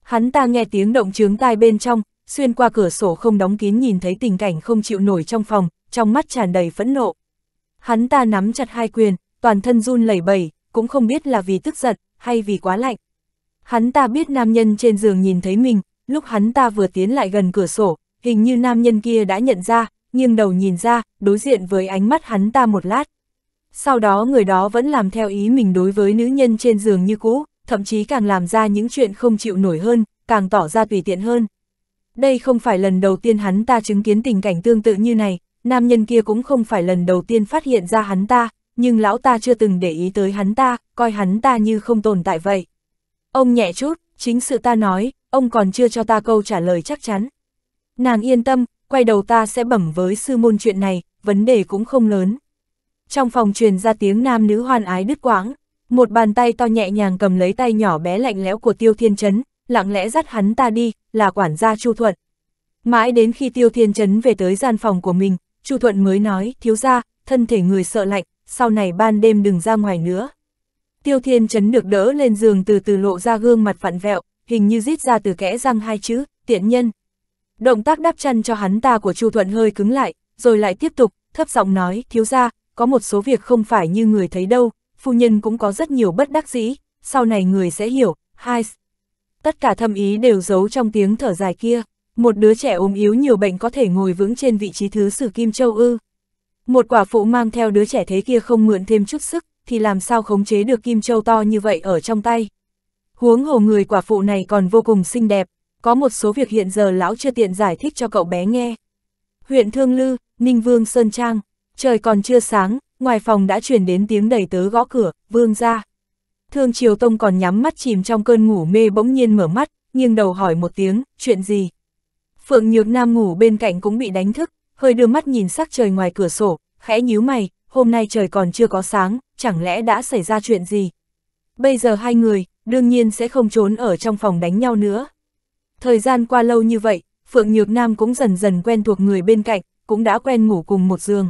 Hắn ta nghe tiếng động trướng tai bên trong, xuyên qua cửa sổ không đóng kín nhìn thấy tình cảnh không chịu nổi trong phòng, trong mắt tràn đầy phẫn nộ. Hắn ta nắm chặt hai quyền, toàn thân run lẩy bẩy, cũng không biết là vì tức giận hay vì quá lạnh. Hắn ta biết nam nhân trên giường nhìn thấy mình, lúc hắn ta vừa tiến lại gần cửa sổ, hình như nam nhân kia đã nhận ra, nghiêng đầu nhìn ra, đối diện với ánh mắt hắn ta một lát, sau đó người đó vẫn làm theo ý mình đối với nữ nhân trên giường như cũ, thậm chí càng làm ra những chuyện không chịu nổi hơn, càng tỏ ra tùy tiện hơn. Đây không phải lần đầu tiên hắn ta chứng kiến tình cảnh tương tự như này, nam nhân kia cũng không phải lần đầu tiên phát hiện ra hắn ta, nhưng lão ta chưa từng để ý tới hắn ta, coi hắn ta như không tồn tại vậy. Ông nhẹ chút, chính sự ta nói, ông còn chưa cho ta câu trả lời chắc chắn. Nàng yên tâm, quay đầu ta sẽ bẩm với sư môn chuyện này, vấn đề cũng không lớn trong phòng truyền ra tiếng nam nữ hoan ái đứt quãng, một bàn tay to nhẹ nhàng cầm lấy tay nhỏ bé lạnh lẽo của Tiêu Thiên Trấn, lặng lẽ dắt hắn ta đi, là quản gia Chu Thuận. Mãi đến khi Tiêu Thiên Trấn về tới gian phòng của mình, Chu Thuận mới nói, thiếu ra, thân thể người sợ lạnh, sau này ban đêm đừng ra ngoài nữa. Tiêu Thiên Trấn được đỡ lên giường từ từ lộ ra gương mặt vặn vẹo, hình như rít ra từ kẽ răng hai chữ, tiện nhân. Động tác đáp chân cho hắn ta của Chu Thuận hơi cứng lại, rồi lại tiếp tục, thấp giọng nói, thiếu ra, có một số việc không phải như người thấy đâu, phu nhân cũng có rất nhiều bất đắc dĩ, sau này người sẽ hiểu, hai. Tất cả thâm ý đều giấu trong tiếng thở dài kia, một đứa trẻ ốm yếu nhiều bệnh có thể ngồi vững trên vị trí thứ sử Kim Châu ư. Một quả phụ mang theo đứa trẻ thế kia không mượn thêm chút sức, thì làm sao khống chế được Kim Châu to như vậy ở trong tay. Huống hồ người quả phụ này còn vô cùng xinh đẹp, có một số việc hiện giờ lão chưa tiện giải thích cho cậu bé nghe. Huyện Thương Lư, Ninh Vương Sơn Trang Trời còn chưa sáng, ngoài phòng đã chuyển đến tiếng đầy tớ gõ cửa, vương ra. Thương Triều Tông còn nhắm mắt chìm trong cơn ngủ mê bỗng nhiên mở mắt, nghiêng đầu hỏi một tiếng, chuyện gì? Phượng Nhược Nam ngủ bên cạnh cũng bị đánh thức, hơi đưa mắt nhìn sắc trời ngoài cửa sổ, khẽ nhíu mày, hôm nay trời còn chưa có sáng, chẳng lẽ đã xảy ra chuyện gì? Bây giờ hai người, đương nhiên sẽ không trốn ở trong phòng đánh nhau nữa. Thời gian qua lâu như vậy, Phượng Nhược Nam cũng dần dần quen thuộc người bên cạnh, cũng đã quen ngủ cùng một giường.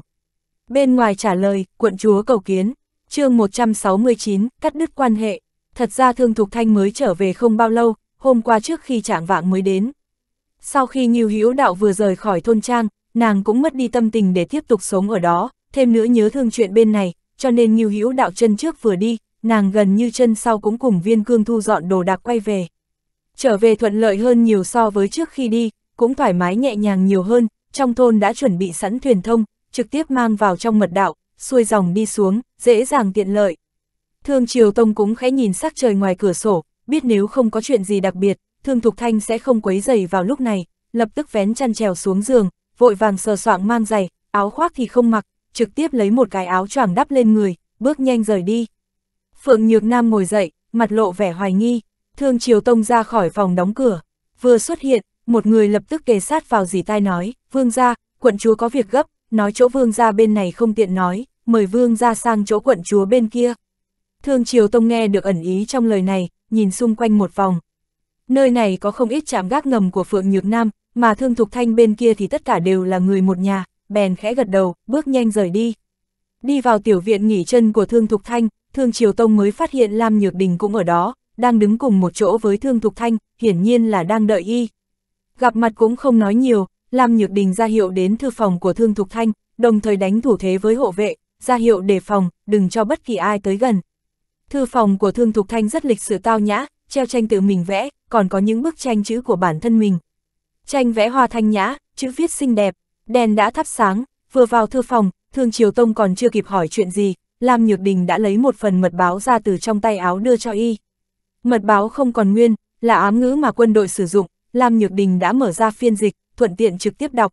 Bên ngoài trả lời, quận chúa cầu kiến, chương 169, cắt đứt quan hệ. Thật ra Thương Thục Thanh mới trở về không bao lâu, hôm qua trước khi trạng vạng mới đến. Sau khi Nghiêu Hữu Đạo vừa rời khỏi thôn trang, nàng cũng mất đi tâm tình để tiếp tục sống ở đó, thêm nữa nhớ thương chuyện bên này, cho nên Nghiêu Hữu Đạo chân trước vừa đi, nàng gần như chân sau cũng cùng Viên Cương thu dọn đồ đạc quay về. Trở về thuận lợi hơn nhiều so với trước khi đi, cũng thoải mái nhẹ nhàng nhiều hơn, trong thôn đã chuẩn bị sẵn thuyền thông, trực tiếp mang vào trong mật đạo, xuôi dòng đi xuống, dễ dàng tiện lợi. Thương Triều Tông cũng khẽ nhìn sắc trời ngoài cửa sổ, biết nếu không có chuyện gì đặc biệt, Thương Thục Thanh sẽ không quấy giày vào lúc này, lập tức vén chăn trèo xuống giường, vội vàng sờ soạng mang giày, áo khoác thì không mặc, trực tiếp lấy một cái áo choàng đắp lên người, bước nhanh rời đi. Phượng Nhược Nam ngồi dậy, mặt lộ vẻ hoài nghi, Thương Triều Tông ra khỏi phòng đóng cửa, vừa xuất hiện, một người lập tức kề sát vào dì tai nói, vương ra, quận chúa có việc gấp, nói chỗ vương ra bên này không tiện nói, mời vương ra sang chỗ quận chúa bên kia. Thương Triều Tông nghe được ẩn ý trong lời này, nhìn xung quanh một vòng. Nơi này có không ít chạm gác ngầm của Phượng Nhược Nam, mà Thương Thục Thanh bên kia thì tất cả đều là người một nhà, bèn khẽ gật đầu, bước nhanh rời đi. Đi vào tiểu viện nghỉ chân của Thương Thục Thanh, Thương Triều Tông mới phát hiện Lam Nhược Đình cũng ở đó, đang đứng cùng một chỗ với Thương Thục Thanh, hiển nhiên là đang đợi y. Gặp mặt cũng không nói nhiều, Lam Nhược Đình ra hiệu đến thư phòng của Thương Thục Thanh, đồng thời đánh thủ thế với hộ vệ, ra hiệu đề phòng, đừng cho bất kỳ ai tới gần. Thư phòng của Thương Thục Thanh rất lịch sử tao nhã, treo tranh tự mình vẽ, còn có những bức tranh chữ của bản thân mình. Tranh vẽ hoa thanh nhã, chữ viết xinh đẹp, đèn đã thắp sáng, vừa vào thư phòng, Thương Triều Tông còn chưa kịp hỏi chuyện gì, Lam Nhược Đình đã lấy một phần mật báo ra từ trong tay áo đưa cho y. Mật báo không còn nguyên, là ám ngữ mà quân đội sử dụng, Lam Nhược Đình đã mở ra phiên dịch, thuận tiện trực tiếp đọc.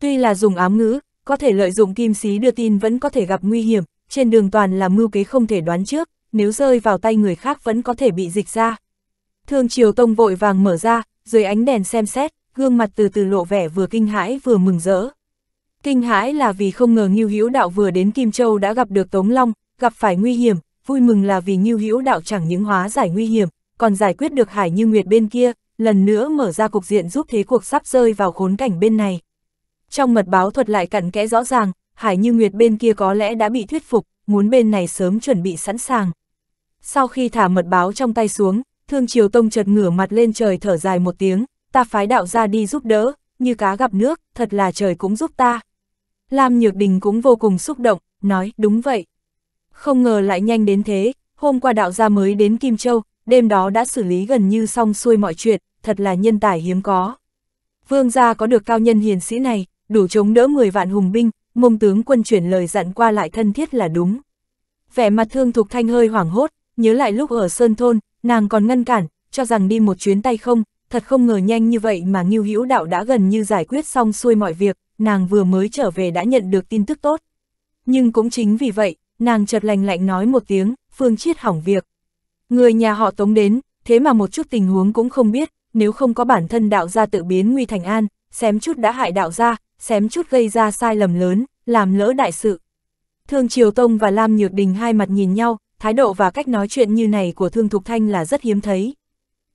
Tuy là dùng ám ngữ, có thể lợi dụng kim sĩ đưa tin vẫn có thể gặp nguy hiểm, trên đường toàn là mưu kế không thể đoán trước, nếu rơi vào tay người khác vẫn có thể bị dịch ra. Thương Triều Tông vội vàng mở ra, dưới ánh đèn xem xét, gương mặt từ từ lộ vẻ vừa kinh hãi vừa mừng rỡ. Kinh hãi là vì không ngờ Ngưu Hữu Đạo vừa đến Kim Châu đã gặp được Tống Long, gặp phải nguy hiểm, vui mừng là vì Ngưu Hữu Đạo chẳng những hóa giải nguy hiểm, còn giải quyết được Hải Như Nguyệt bên kia, lần nữa mở ra cục diện giúp thế cuộc sắp rơi vào khốn cảnh bên này. Trong mật báo thuật lại cặn kẽ rõ ràng, Hải Như Nguyệt bên kia có lẽ đã bị thuyết phục, muốn bên này sớm chuẩn bị sẵn sàng. Sau khi thả mật báo trong tay xuống, Thương Triều Tông chợt ngửa mặt lên trời thở dài một tiếng, ta phái đạo ra đi giúp đỡ, như cá gặp nước, thật là trời cũng giúp ta. Lam Nhược Đình cũng vô cùng xúc động, nói, đúng vậy. Không ngờ lại nhanh đến thế, hôm qua đạo gia mới đến Kim Châu, đêm đó đã xử lý gần như xong xuôi mọi chuyện, thật là nhân tài hiếm có. Vương gia có được cao nhân hiền sĩ này, đủ chống đỡ 10 vạn hùng binh, mông tướng quân chuyển lời dặn qua lại thân thiết là đúng. Vẻ mặt thương thục thanh hơi hoảng hốt, nhớ lại lúc ở Sơn Thôn, nàng còn ngăn cản, cho rằng đi một chuyến tay không, thật không ngờ nhanh như vậy mà Ngưu Hữu Đạo đã gần như giải quyết xong xuôi mọi việc, nàng vừa mới trở về đã nhận được tin tức tốt. Nhưng cũng chính vì vậy, nàng chợt lành lạnh nói một tiếng, Phương Chiết hỏng việc. Người nhà họ tống đến, thế mà một chút tình huống cũng không biết, nếu không có bản thân đạo gia tự biến nguy thành an, xém chút đã hại đạo gia, xém chút gây ra sai lầm lớn, làm lỡ đại sự. Thương Triều Tông và Lam Nhược Đình hai mặt nhìn nhau, thái độ và cách nói chuyện như này của Thương Thục Thanh là rất hiếm thấy.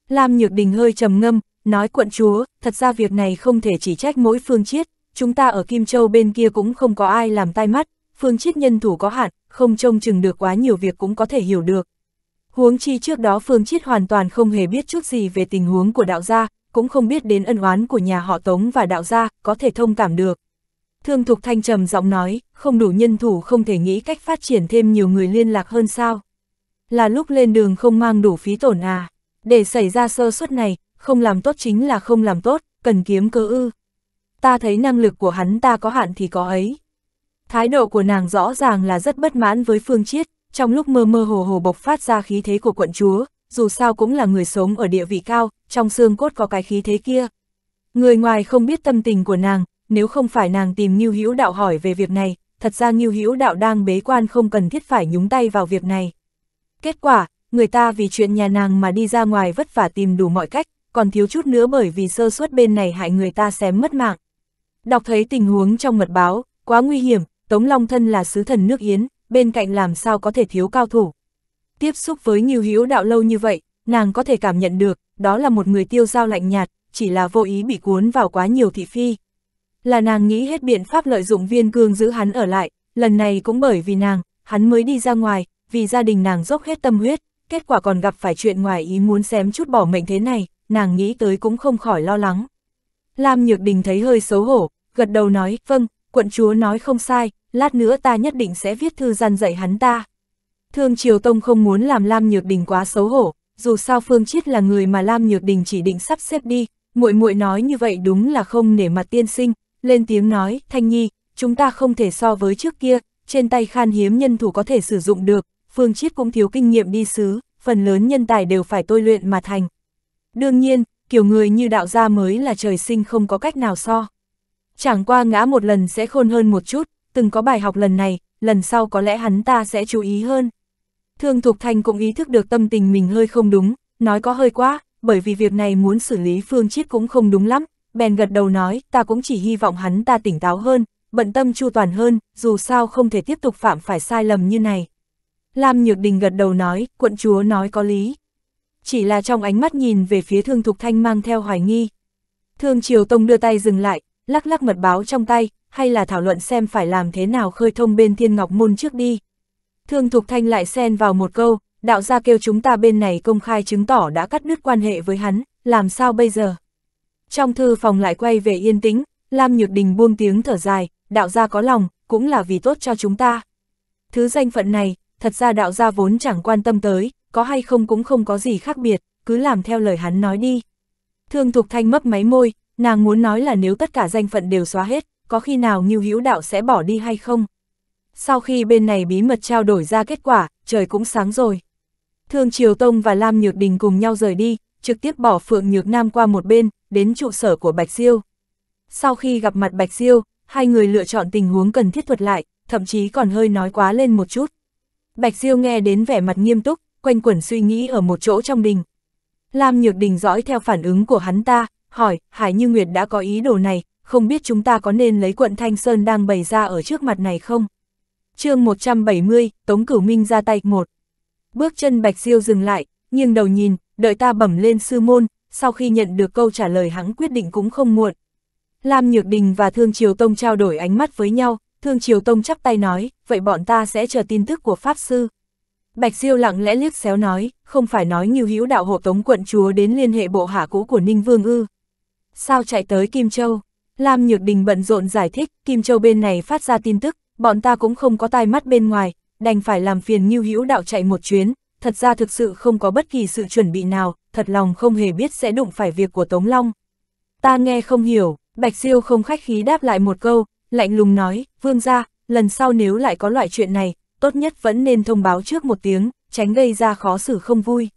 Lam Nhược Đình hơi trầm ngâm, nói quận chúa, thật ra việc này không thể chỉ trách mỗi phương chiết, chúng ta ở Kim Châu bên kia cũng không có ai làm tai mắt, phương chiết nhân thủ có hạn, không trông chừng được quá nhiều việc cũng có thể hiểu được, Huống chi trước đó Phương Chiết hoàn toàn không hề biết chút gì về tình huống của đạo gia, cũng không biết đến ân oán của nhà họ Tống và đạo gia, có thể thông cảm được. Thương Thục Thanh trầm giọng nói, không đủ nhân thủ không thể nghĩ cách phát triển thêm nhiều người liên lạc hơn sao. Là lúc lên đường không mang đủ phí tổn à, để xảy ra sơ suất này, không làm tốt chính là không làm tốt, cần kiếm cơ ư. Ta thấy năng lực của hắn ta có hạn thì có ấy. Thái độ của nàng rõ ràng là rất bất mãn với Phương Chiết, trong lúc mơ mơ hồ hồ bộc phát ra khí thế của quận chúa, dù sao cũng là người sống ở địa vị cao, trong xương cốt có cái khí thế kia. Người ngoài không biết tâm tình của nàng, nếu không phải nàng tìm nghiêu Hữu Đạo hỏi về việc này, thật ra nghiêu Hữu Đạo đang bế quan không cần thiết phải nhúng tay vào việc này. Kết quả, người ta vì chuyện nhà nàng mà đi ra ngoài vất vả tìm đủ mọi cách, còn thiếu chút nữa bởi vì sơ suất bên này hại người ta xém mất mạng. Đọc thấy tình huống trong mật báo, quá nguy hiểm, Tống Long Thân là sứ thần nước Yến, bên cạnh làm sao có thể thiếu cao thủ. Tiếp xúc với Nghiêu Hữu Đạo lâu như vậy, nàng có thể cảm nhận được, đó là một người tiêu giao lạnh nhạt, chỉ là vô ý bị cuốn vào quá nhiều thị phi. Là nàng nghĩ hết biện pháp lợi dụng viên cương giữ hắn ở lại, lần này cũng bởi vì nàng, hắn mới đi ra ngoài, vì gia đình nàng dốc hết tâm huyết, kết quả còn gặp phải chuyện ngoài ý muốn xém chút bỏ mệnh thế này, nàng nghĩ tới cũng không khỏi lo lắng. Lam Nhược Đình thấy hơi xấu hổ, gật đầu nói, vâng, quận chúa nói không sai, lát nữa ta nhất định sẽ viết thư gian dạy hắn ta. Thương Triều Tông không muốn làm Lam Nhược Đình quá xấu hổ, dù sao Phương Chiết là người mà Lam Nhược Đình chỉ định sắp xếp đi, muội muội nói như vậy đúng là không nể mặt tiên sinh, lên tiếng nói, Thanh Nhi, chúng ta không thể so với trước kia, trên tay khan hiếm nhân thủ có thể sử dụng được, Phương Chiết cũng thiếu kinh nghiệm đi xứ, phần lớn nhân tài đều phải tôi luyện mà thành. Đương nhiên, kiểu người như đạo gia mới là trời sinh không có cách nào so. Chẳng qua ngã một lần sẽ khôn hơn một chút, từng có bài học lần này, lần sau có lẽ hắn ta sẽ chú ý hơn. Thương Thục thành cũng ý thức được tâm tình mình hơi không đúng, nói có hơi quá, bởi vì việc này muốn xử lý Phương Chiết cũng không đúng lắm, bèn gật đầu nói, ta cũng chỉ hy vọng hắn ta tỉnh táo hơn, bận tâm chu toàn hơn, dù sao không thể tiếp tục phạm phải sai lầm như này. Lam Nhược Đình gật đầu nói, quận chúa nói có lý. Chỉ là trong ánh mắt nhìn về phía Thương Thục Thanh mang theo hoài nghi. Thương Triều Tông đưa tay dừng lại, lắc lắc mật báo trong tay, hay là thảo luận xem phải làm thế nào khơi thông bên thiên ngọc môn trước đi. Thương Thục Thanh lại xen vào một câu, đạo gia kêu chúng ta bên này công khai chứng tỏ đã cắt đứt quan hệ với hắn, làm sao bây giờ? Trong thư phòng lại quay về yên tĩnh, Lam Nhược Đình buông tiếng thở dài, đạo gia có lòng, cũng là vì tốt cho chúng ta. Thứ danh phận này, thật ra đạo gia vốn chẳng quan tâm tới, có hay không cũng không có gì khác biệt, cứ làm theo lời hắn nói đi. Thương Thục Thanh mấp máy môi, Nàng muốn nói là nếu tất cả danh phận đều xóa hết, có khi nào Ngưu Hữu Đạo sẽ bỏ đi hay không? Sau khi bên này bí mật trao đổi ra kết quả, trời cũng sáng rồi. Thương Triều Tông và Lam Nhược Đình cùng nhau rời đi, trực tiếp bỏ Phượng Nhược Nam qua một bên, đến trụ sở của Bạch siêu. Sau khi gặp mặt Bạch siêu, hai người lựa chọn tình huống cần thiết thuật lại, thậm chí còn hơi nói quá lên một chút. Bạch siêu nghe đến vẻ mặt nghiêm túc, quanh quẩn suy nghĩ ở một chỗ trong đình. Lam Nhược Đình dõi theo phản ứng của hắn ta, hỏi, Hải Như Nguyệt đã có ý đồ này, không biết chúng ta có nên lấy quận Thanh Sơn đang bày ra ở trước mặt này không? chương 170, Tống Cửu Minh ra tay một. Bước chân Bạch Diêu dừng lại, nghiêng đầu nhìn, đợi ta bẩm lên sư môn, sau khi nhận được câu trả lời hắn quyết định cũng không muộn. Lam Nhược Đình và Thương Triều Tông trao đổi ánh mắt với nhau, Thương Triều Tông chắp tay nói, vậy bọn ta sẽ chờ tin tức của Pháp Sư. Bạch Diêu lặng lẽ liếc xéo nói, không phải nói như hữu đạo hộ tống quận chúa đến liên hệ bộ hạ cũ của Ninh Vương ư sao chạy tới Kim Châu? Lam Nhược Đình bận rộn giải thích, Kim Châu bên này phát ra tin tức, bọn ta cũng không có tai mắt bên ngoài, đành phải làm phiền Ngưu Hữu đạo chạy một chuyến, thật ra thực sự không có bất kỳ sự chuẩn bị nào, thật lòng không hề biết sẽ đụng phải việc của Tống Long. Ta nghe không hiểu, Bạch Siêu không khách khí đáp lại một câu, lạnh lùng nói, vương gia, lần sau nếu lại có loại chuyện này, tốt nhất vẫn nên thông báo trước một tiếng, tránh gây ra khó xử không vui.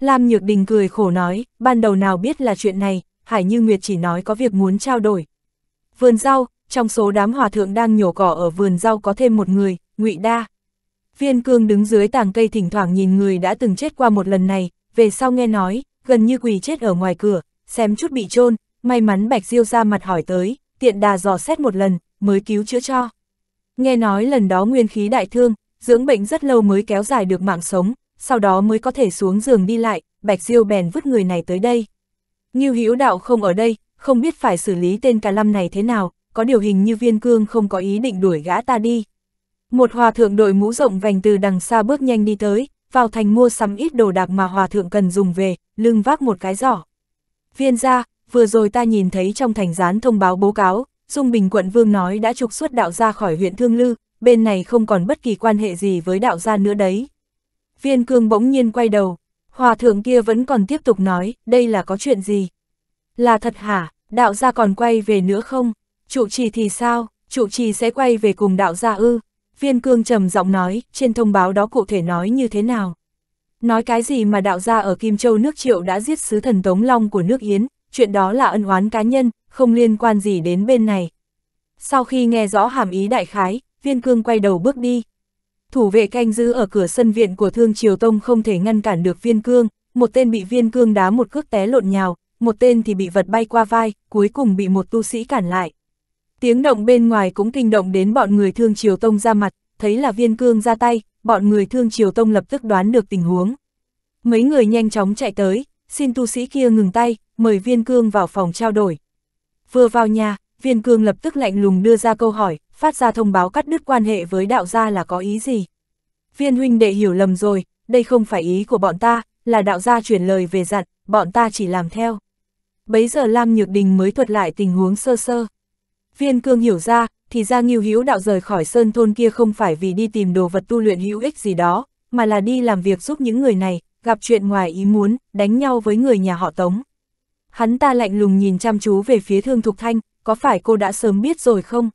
Lam Nhược Đình cười khổ nói, ban đầu nào biết là chuyện này, Hải Như Nguyệt chỉ nói có việc muốn trao đổi. Vườn rau, trong số đám hòa thượng đang nhổ cỏ ở vườn rau có thêm một người, Ngụy Đa. Viên Cương đứng dưới tàng cây thỉnh thoảng nhìn người đã từng chết qua một lần này, về sau nghe nói, gần như quỳ chết ở ngoài cửa, xem chút bị chôn may mắn Bạch Diêu ra mặt hỏi tới, tiện đà dò xét một lần, mới cứu chữa cho. Nghe nói lần đó nguyên khí đại thương, dưỡng bệnh rất lâu mới kéo dài được mạng sống, sau đó mới có thể xuống giường đi lại, Bạch Diêu bèn vứt người này tới đây. Ngưu Hữu Đạo không ở đây, không biết phải xử lý tên cả lâm này thế nào, có điều hình như viên cương không có ý định đuổi gã ta đi. Một hòa thượng đội mũ rộng vành từ đằng xa bước nhanh đi tới, vào thành mua sắm ít đồ đạc mà hòa thượng cần dùng về, lưng vác một cái giỏ. Viên gia, vừa rồi ta nhìn thấy trong thành gián thông báo báo cáo, Dung Bình quận vương nói đã trục xuất đạo gia khỏi huyện Thương Lư, bên này không còn bất kỳ quan hệ gì với đạo gia nữa đấy. Viên cương bỗng nhiên quay đầu, Hòa thượng kia vẫn còn tiếp tục nói, đây là có chuyện gì? Là thật hả, đạo gia còn quay về nữa không? Trụ trì thì sao, trụ trì sẽ quay về cùng đạo gia ư? Viên cương trầm giọng nói, trên thông báo đó cụ thể nói như thế nào? Nói cái gì mà đạo gia ở Kim Châu nước Triệu đã giết sứ thần Tống Long của nước Yến, chuyện đó là ân oán cá nhân, không liên quan gì đến bên này. Sau khi nghe rõ hàm ý đại khái, viên cương quay đầu bước đi, thủ vệ canh giữ ở cửa sân viện của Thương Triều Tông không thể ngăn cản được viên cương, một tên bị viên cương đá một cước té lộn nhào, một tên thì bị vật bay qua vai, cuối cùng bị một tu sĩ cản lại. Tiếng động bên ngoài cũng kinh động đến bọn người Thương Triều Tông ra mặt, thấy là viên cương ra tay, bọn người Thương Triều Tông lập tức đoán được tình huống. Mấy người nhanh chóng chạy tới, xin tu sĩ kia ngừng tay, mời viên cương vào phòng trao đổi. Vừa vào nhà, Viên cương lập tức lạnh lùng đưa ra câu hỏi, phát ra thông báo cắt đứt quan hệ với đạo gia là có ý gì. Viên huynh đệ hiểu lầm rồi, đây không phải ý của bọn ta, là đạo gia chuyển lời về dặn, bọn ta chỉ làm theo. Bấy giờ Lam Nhược Đình mới thuật lại tình huống sơ sơ. Viên cương hiểu ra, thì ra nghiêu hữu đạo rời khỏi sơn thôn kia không phải vì đi tìm đồ vật tu luyện hữu ích gì đó, mà là đi làm việc giúp những người này, gặp chuyện ngoài ý muốn, đánh nhau với người nhà họ Tống. Hắn ta lạnh lùng nhìn chăm chú về phía thương Thục Thanh, có phải cô đã sớm biết rồi không?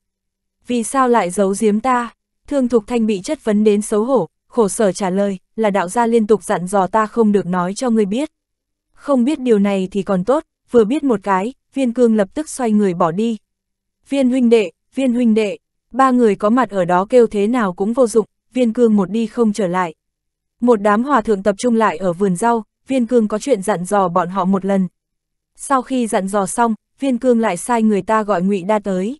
Vì sao lại giấu giếm ta? Thương Thục Thanh bị chất vấn đến xấu hổ, khổ sở trả lời, là đạo gia liên tục dặn dò ta không được nói cho người biết. Không biết điều này thì còn tốt, vừa biết một cái, viên cương lập tức xoay người bỏ đi. Viên huynh đệ, viên huynh đệ, ba người có mặt ở đó kêu thế nào cũng vô dụng, viên cương một đi không trở lại. Một đám hòa thượng tập trung lại ở vườn rau, viên cương có chuyện dặn dò bọn họ một lần. Sau khi dặn dò xong, viên cương lại sai người ta gọi ngụy đa tới.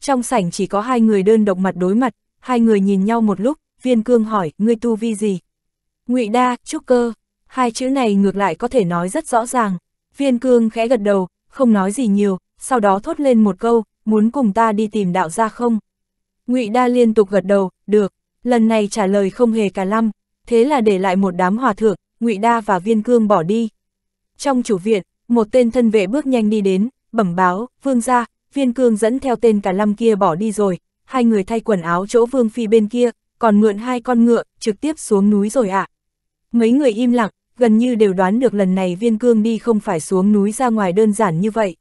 Trong sảnh chỉ có hai người đơn độc mặt đối mặt, hai người nhìn nhau một lúc, viên cương hỏi, ngươi tu vi gì? Ngụy đa, trúc cơ, hai chữ này ngược lại có thể nói rất rõ ràng. Viên cương khẽ gật đầu, không nói gì nhiều, sau đó thốt lên một câu, muốn cùng ta đi tìm đạo gia không? Ngụy đa liên tục gật đầu, được, lần này trả lời không hề cả lăm, thế là để lại một đám hòa thượng, Ngụy đa và viên cương bỏ đi. Trong chủ viện, một tên thân vệ bước nhanh đi đến, bẩm báo, vương gia, viên cương dẫn theo tên cả lâm kia bỏ đi rồi, hai người thay quần áo chỗ vương phi bên kia, còn mượn hai con ngựa, trực tiếp xuống núi rồi ạ. Mấy người im lặng, gần như đều đoán được lần này viên cương đi không phải xuống núi ra ngoài đơn giản như vậy.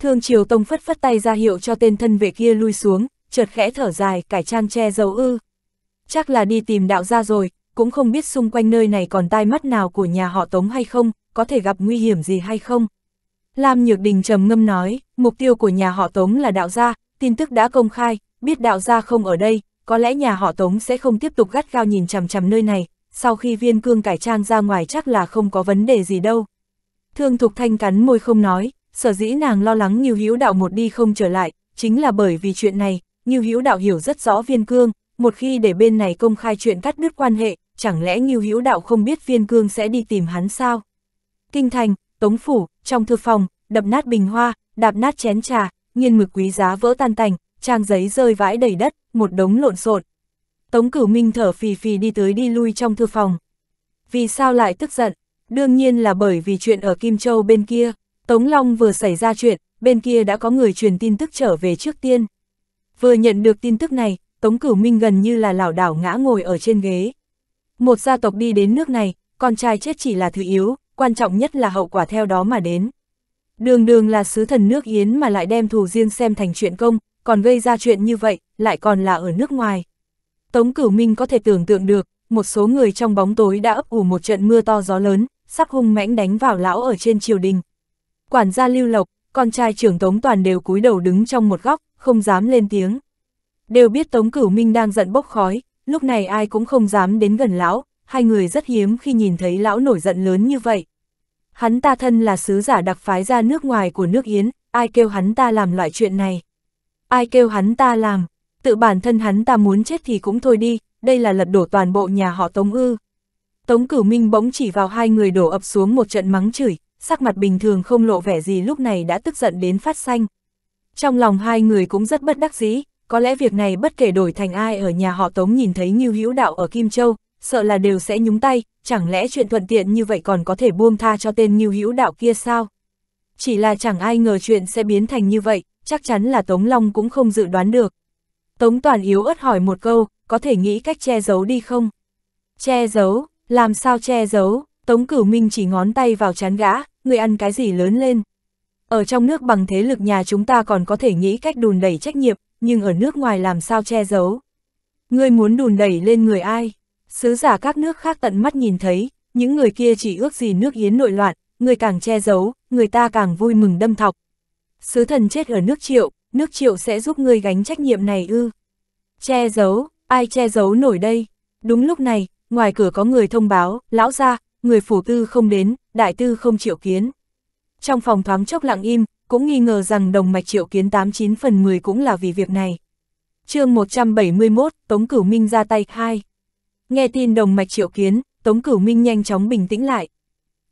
Thương Triều Tông phất phất tay ra hiệu cho tên thân vệ kia lui xuống, chợt khẽ thở dài, cải trang che dấu ư. Chắc là đi tìm đạo gia rồi, cũng không biết xung quanh nơi này còn tai mắt nào của nhà họ Tống hay không, có thể gặp nguy hiểm gì hay không. Lam Nhược Đình trầm ngâm nói, mục tiêu của nhà họ Tống là đạo gia, tin tức đã công khai, biết đạo gia không ở đây, có lẽ nhà họ Tống sẽ không tiếp tục gắt gao nhìn chằm chằm nơi này, sau khi viên cương cải trang ra ngoài chắc là không có vấn đề gì đâu. Thương Thục Thanh cắn môi không nói, sở dĩ nàng lo lắng Nhiêu Hữu Đạo một đi không trở lại, chính là bởi vì chuyện này, Nhiêu Hữu Đạo hiểu rất rõ viên cương, một khi để bên này công khai chuyện cắt đứt quan hệ, chẳng lẽ Nhiêu Hữu Đạo không biết viên cương sẽ đi tìm hắn sao? Kinh thành, tống phủ, trong thư phòng, đập nát bình hoa, đạp nát chén trà, nghiên mực quý giá vỡ tan tành, trang giấy rơi vãi đầy đất, một đống lộn xộn. Tống Cửu Minh thở phì phì đi tới đi lui trong thư phòng. Vì sao lại tức giận? Đương nhiên là bởi vì chuyện ở Kim Châu bên kia, Tống Long vừa xảy ra chuyện, bên kia đã có người truyền tin tức trở về trước tiên. Vừa nhận được tin tức này, Tống Cửu Minh gần như là lảo đảo ngã ngồi ở trên ghế. Một gia tộc đi đến nước này, con trai chết chỉ là thứ yếu, quan trọng nhất là hậu quả theo đó mà đến. Đường đường là sứ thần nước Yến mà lại đem thù riêng xem thành chuyện công, còn gây ra chuyện như vậy, lại còn là ở nước ngoài. Tống Cửu Minh có thể tưởng tượng được, một số người trong bóng tối đã ấp ủ một trận mưa to gió lớn, sắp hung mãnh đánh vào lão ở trên triều đình. Quản gia Lưu Lộc, con trai trưởng Tống Toàn đều cúi đầu đứng trong một góc, không dám lên tiếng. Đều biết Tống Cửu Minh đang giận bốc khói, lúc này ai cũng không dám đến gần lão, hai người rất hiếm khi nhìn thấy lão nổi giận lớn như vậy. Hắn ta thân là sứ giả đặc phái ra nước ngoài của nước Yến, ai kêu hắn ta làm loại chuyện này? Ai kêu hắn ta làm? Tự bản thân hắn ta muốn chết thì cũng thôi đi, đây là lật đổ toàn bộ nhà họ Tống ư. Tống Cửu Minh bỗng chỉ vào hai người đổ ập xuống một trận mắng chửi, sắc mặt bình thường không lộ vẻ gì lúc này đã tức giận đến phát xanh. Trong lòng hai người cũng rất bất đắc dĩ, có lẽ việc này bất kể đổi thành ai ở nhà họ Tống nhìn thấy Ngưu Hữu Đạo ở Kim Châu, sợ là đều sẽ nhúng tay, chẳng lẽ chuyện thuận tiện như vậy còn có thể buông tha cho tên nghiêu hữu đạo kia sao? Chỉ là chẳng ai ngờ chuyện sẽ biến thành như vậy, chắc chắn là Tống Long cũng không dự đoán được. Tống Toàn yếu ớt hỏi một câu, có thể nghĩ cách che giấu đi không? Che giấu, làm sao che giấu? Tống Cửu Minh chỉ ngón tay vào chán gã, người ăn cái gì lớn lên. Ở trong nước bằng thế lực nhà chúng ta còn có thể nghĩ cách đùn đẩy trách nhiệm, nhưng ở nước ngoài làm sao che giấu? Ngươi muốn đùn đẩy lên người ai? Sứ giả các nước khác tận mắt nhìn thấy, những người kia chỉ ước gì nước Yến nội loạn, người càng che giấu, người ta càng vui mừng đâm thọc. Sứ thần chết ở nước triệu, nước triệu sẽ giúp ngươi gánh trách nhiệm này ư. Che giấu, ai che giấu nổi đây? Đúng lúc này, ngoài cửa có người thông báo, lão ra, người phủ tư không đến, đại tư không triệu kiến. Trong phòng thoáng chốc lặng im, cũng nghi ngờ rằng đồng mạch triệu kiến 89 phần 10 cũng là vì việc này. chương 171, Tống Cửu Minh ra tay 2. Nghe tin đồng mạch triệu kiến, Tống Cửu Minh nhanh chóng bình tĩnh lại.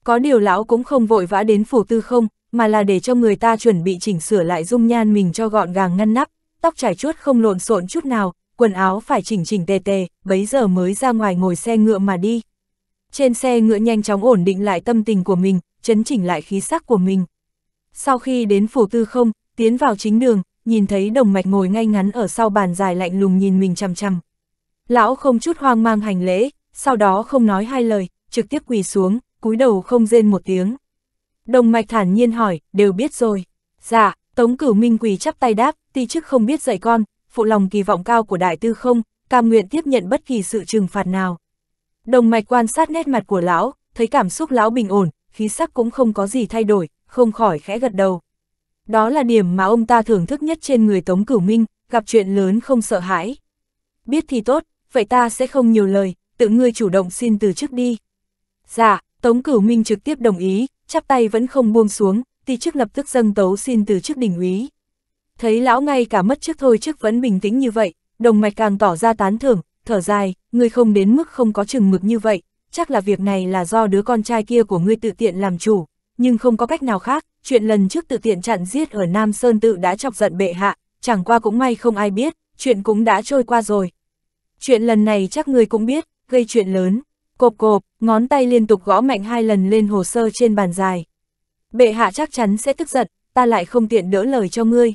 Có điều lão cũng không vội vã đến phủ tư không, mà là để cho người ta chuẩn bị chỉnh sửa lại dung nhan mình cho gọn gàng ngăn nắp, tóc trải chuốt không lộn xộn chút nào, quần áo phải chỉnh chỉnh tề tề, bấy giờ mới ra ngoài ngồi xe ngựa mà đi. Trên xe ngựa nhanh chóng ổn định lại tâm tình của mình, chấn chỉnh lại khí sắc của mình. Sau khi đến phủ tư không, tiến vào chính đường, nhìn thấy đồng mạch ngồi ngay ngắn ở sau bàn dài lạnh lùng nhìn mình chằm chằm, Lão không chút hoang mang hành lễ, sau đó không nói hai lời, trực tiếp quỳ xuống, cúi đầu không rên một tiếng. Đồng mạch thản nhiên hỏi, đều biết rồi. Dạ, Tống Cửu Minh quỳ chắp tay đáp, ti chức không biết dạy con, phụ lòng kỳ vọng cao của đại tư không, cam nguyện tiếp nhận bất kỳ sự trừng phạt nào. Đồng mạch quan sát nét mặt của lão, thấy cảm xúc lão bình ổn, khí sắc cũng không có gì thay đổi, không khỏi khẽ gật đầu. Đó là điểm mà ông ta thưởng thức nhất trên người Tống Cửu Minh, gặp chuyện lớn không sợ hãi. Biết thì tốt, vậy ta sẽ không nhiều lời, tự ngươi chủ động xin từ chức đi. Dạ, Tống Cửu Minh trực tiếp đồng ý, chắp tay vẫn không buông xuống, thì chức lập tức dâng tấu xin từ chức đỉnh úy. Thấy lão ngay cả mất chức thôi chức vẫn bình tĩnh như vậy, đồng mạch càng tỏ ra tán thưởng, thở dài, ngươi không đến mức không có chừng mực như vậy, chắc là việc này là do đứa con trai kia của ngươi tự tiện làm chủ, nhưng không có cách nào khác, chuyện lần trước tự tiện chặn giết ở Nam Sơn tự đã chọc giận bệ hạ, chẳng qua cũng may không ai biết, chuyện cũng đã trôi qua rồi, chuyện lần này chắc người cũng biết, gây chuyện lớn. Cộp cộp, ngón tay liên tục gõ mạnh hai lần lên hồ sơ trên bàn dài. Bệ hạ chắc chắn sẽ tức giận, ta lại không tiện đỡ lời cho ngươi.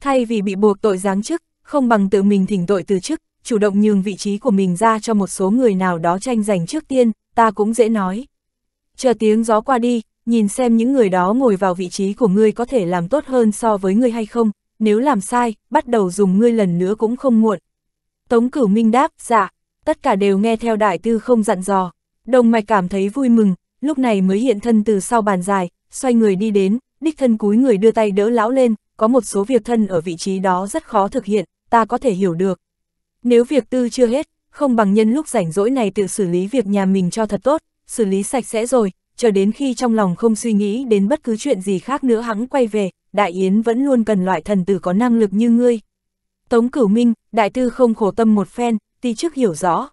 Thay vì bị buộc tội giáng chức, không bằng tự mình thỉnh tội từ chức, chủ động nhường vị trí của mình ra cho một số người nào đó tranh giành trước tiên, ta cũng dễ nói. Chờ tiếng gió qua đi, nhìn xem những người đó ngồi vào vị trí của ngươi có thể làm tốt hơn so với ngươi hay không, nếu làm sai, bắt đầu dùng ngươi lần nữa cũng không muộn. Tống Cửu Minh đáp, dạ, tất cả đều nghe theo đại tư không dặn dò. Đồng mạch cảm thấy vui mừng, lúc này mới hiện thân từ sau bàn dài, xoay người đi đến, đích thân cúi người đưa tay đỡ lão lên, có một số việc thân ở vị trí đó rất khó thực hiện, ta có thể hiểu được. Nếu việc tư chưa hết, không bằng nhân lúc rảnh rỗi này tự xử lý việc nhà mình cho thật tốt, xử lý sạch sẽ rồi, chờ đến khi trong lòng không suy nghĩ đến bất cứ chuyện gì khác nữa hắn quay về, đại yến vẫn luôn cần loại thần tử có năng lực như ngươi, Tống Cửu Minh, đại tư không khổ tâm một phen, ti trước hiểu rõ.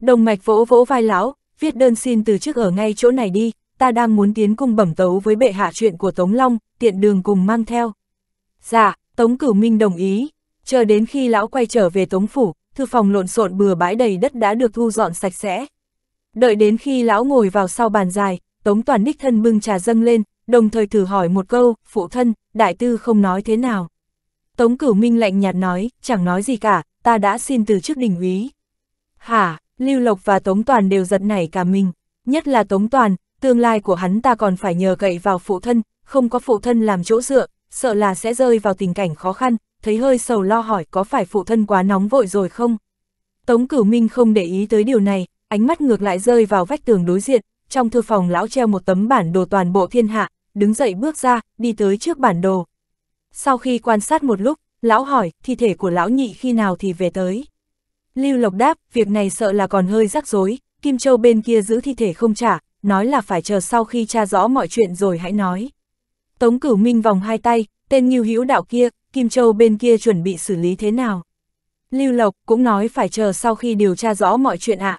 Đồng mạch vỗ vỗ vai lão, viết đơn xin từ chức ở ngay chỗ này đi, ta đang muốn tiến cùng bẩm tấu với bệ hạ chuyện của Tống Long, tiện đường cùng mang theo. Dạ, Tống Cửu Minh đồng ý, chờ đến khi lão quay trở về Tống Phủ, thư phòng lộn xộn bừa bãi đầy đất đã được thu dọn sạch sẽ. Đợi đến khi lão ngồi vào sau bàn dài, Tống Toàn đích thân bưng trà dâng lên, đồng thời thử hỏi một câu, phụ thân, đại tư không nói thế nào. Tống Cửu Minh lạnh nhạt nói, chẳng nói gì cả, ta đã xin từ chức đình úy. Hả, Lưu Lộc và Tống Toàn đều giật nảy cả mình, nhất là Tống Toàn, tương lai của hắn ta còn phải nhờ cậy vào phụ thân, không có phụ thân làm chỗ dựa, sợ là sẽ rơi vào tình cảnh khó khăn, thấy hơi sầu lo hỏi có phải phụ thân quá nóng vội rồi không. Tống Cửu Minh không để ý tới điều này, ánh mắt ngược lại rơi vào vách tường đối diện, trong thư phòng lão treo một tấm bản đồ toàn bộ thiên hạ, đứng dậy bước ra, đi tới trước bản đồ, sau khi quan sát một lúc, lão hỏi, thi thể của lão nhị khi nào thì về tới. Lưu Lộc đáp, việc này sợ là còn hơi rắc rối, Kim Châu bên kia giữ thi thể không trả, nói là phải chờ sau khi tra rõ mọi chuyện rồi hãy nói. Tống Cửu Minh vòng hai tay, tên Ngưu Hữu đạo kia, Kim Châu bên kia chuẩn bị xử lý thế nào? Lưu Lộc cũng nói phải chờ sau khi điều tra rõ mọi chuyện ạ.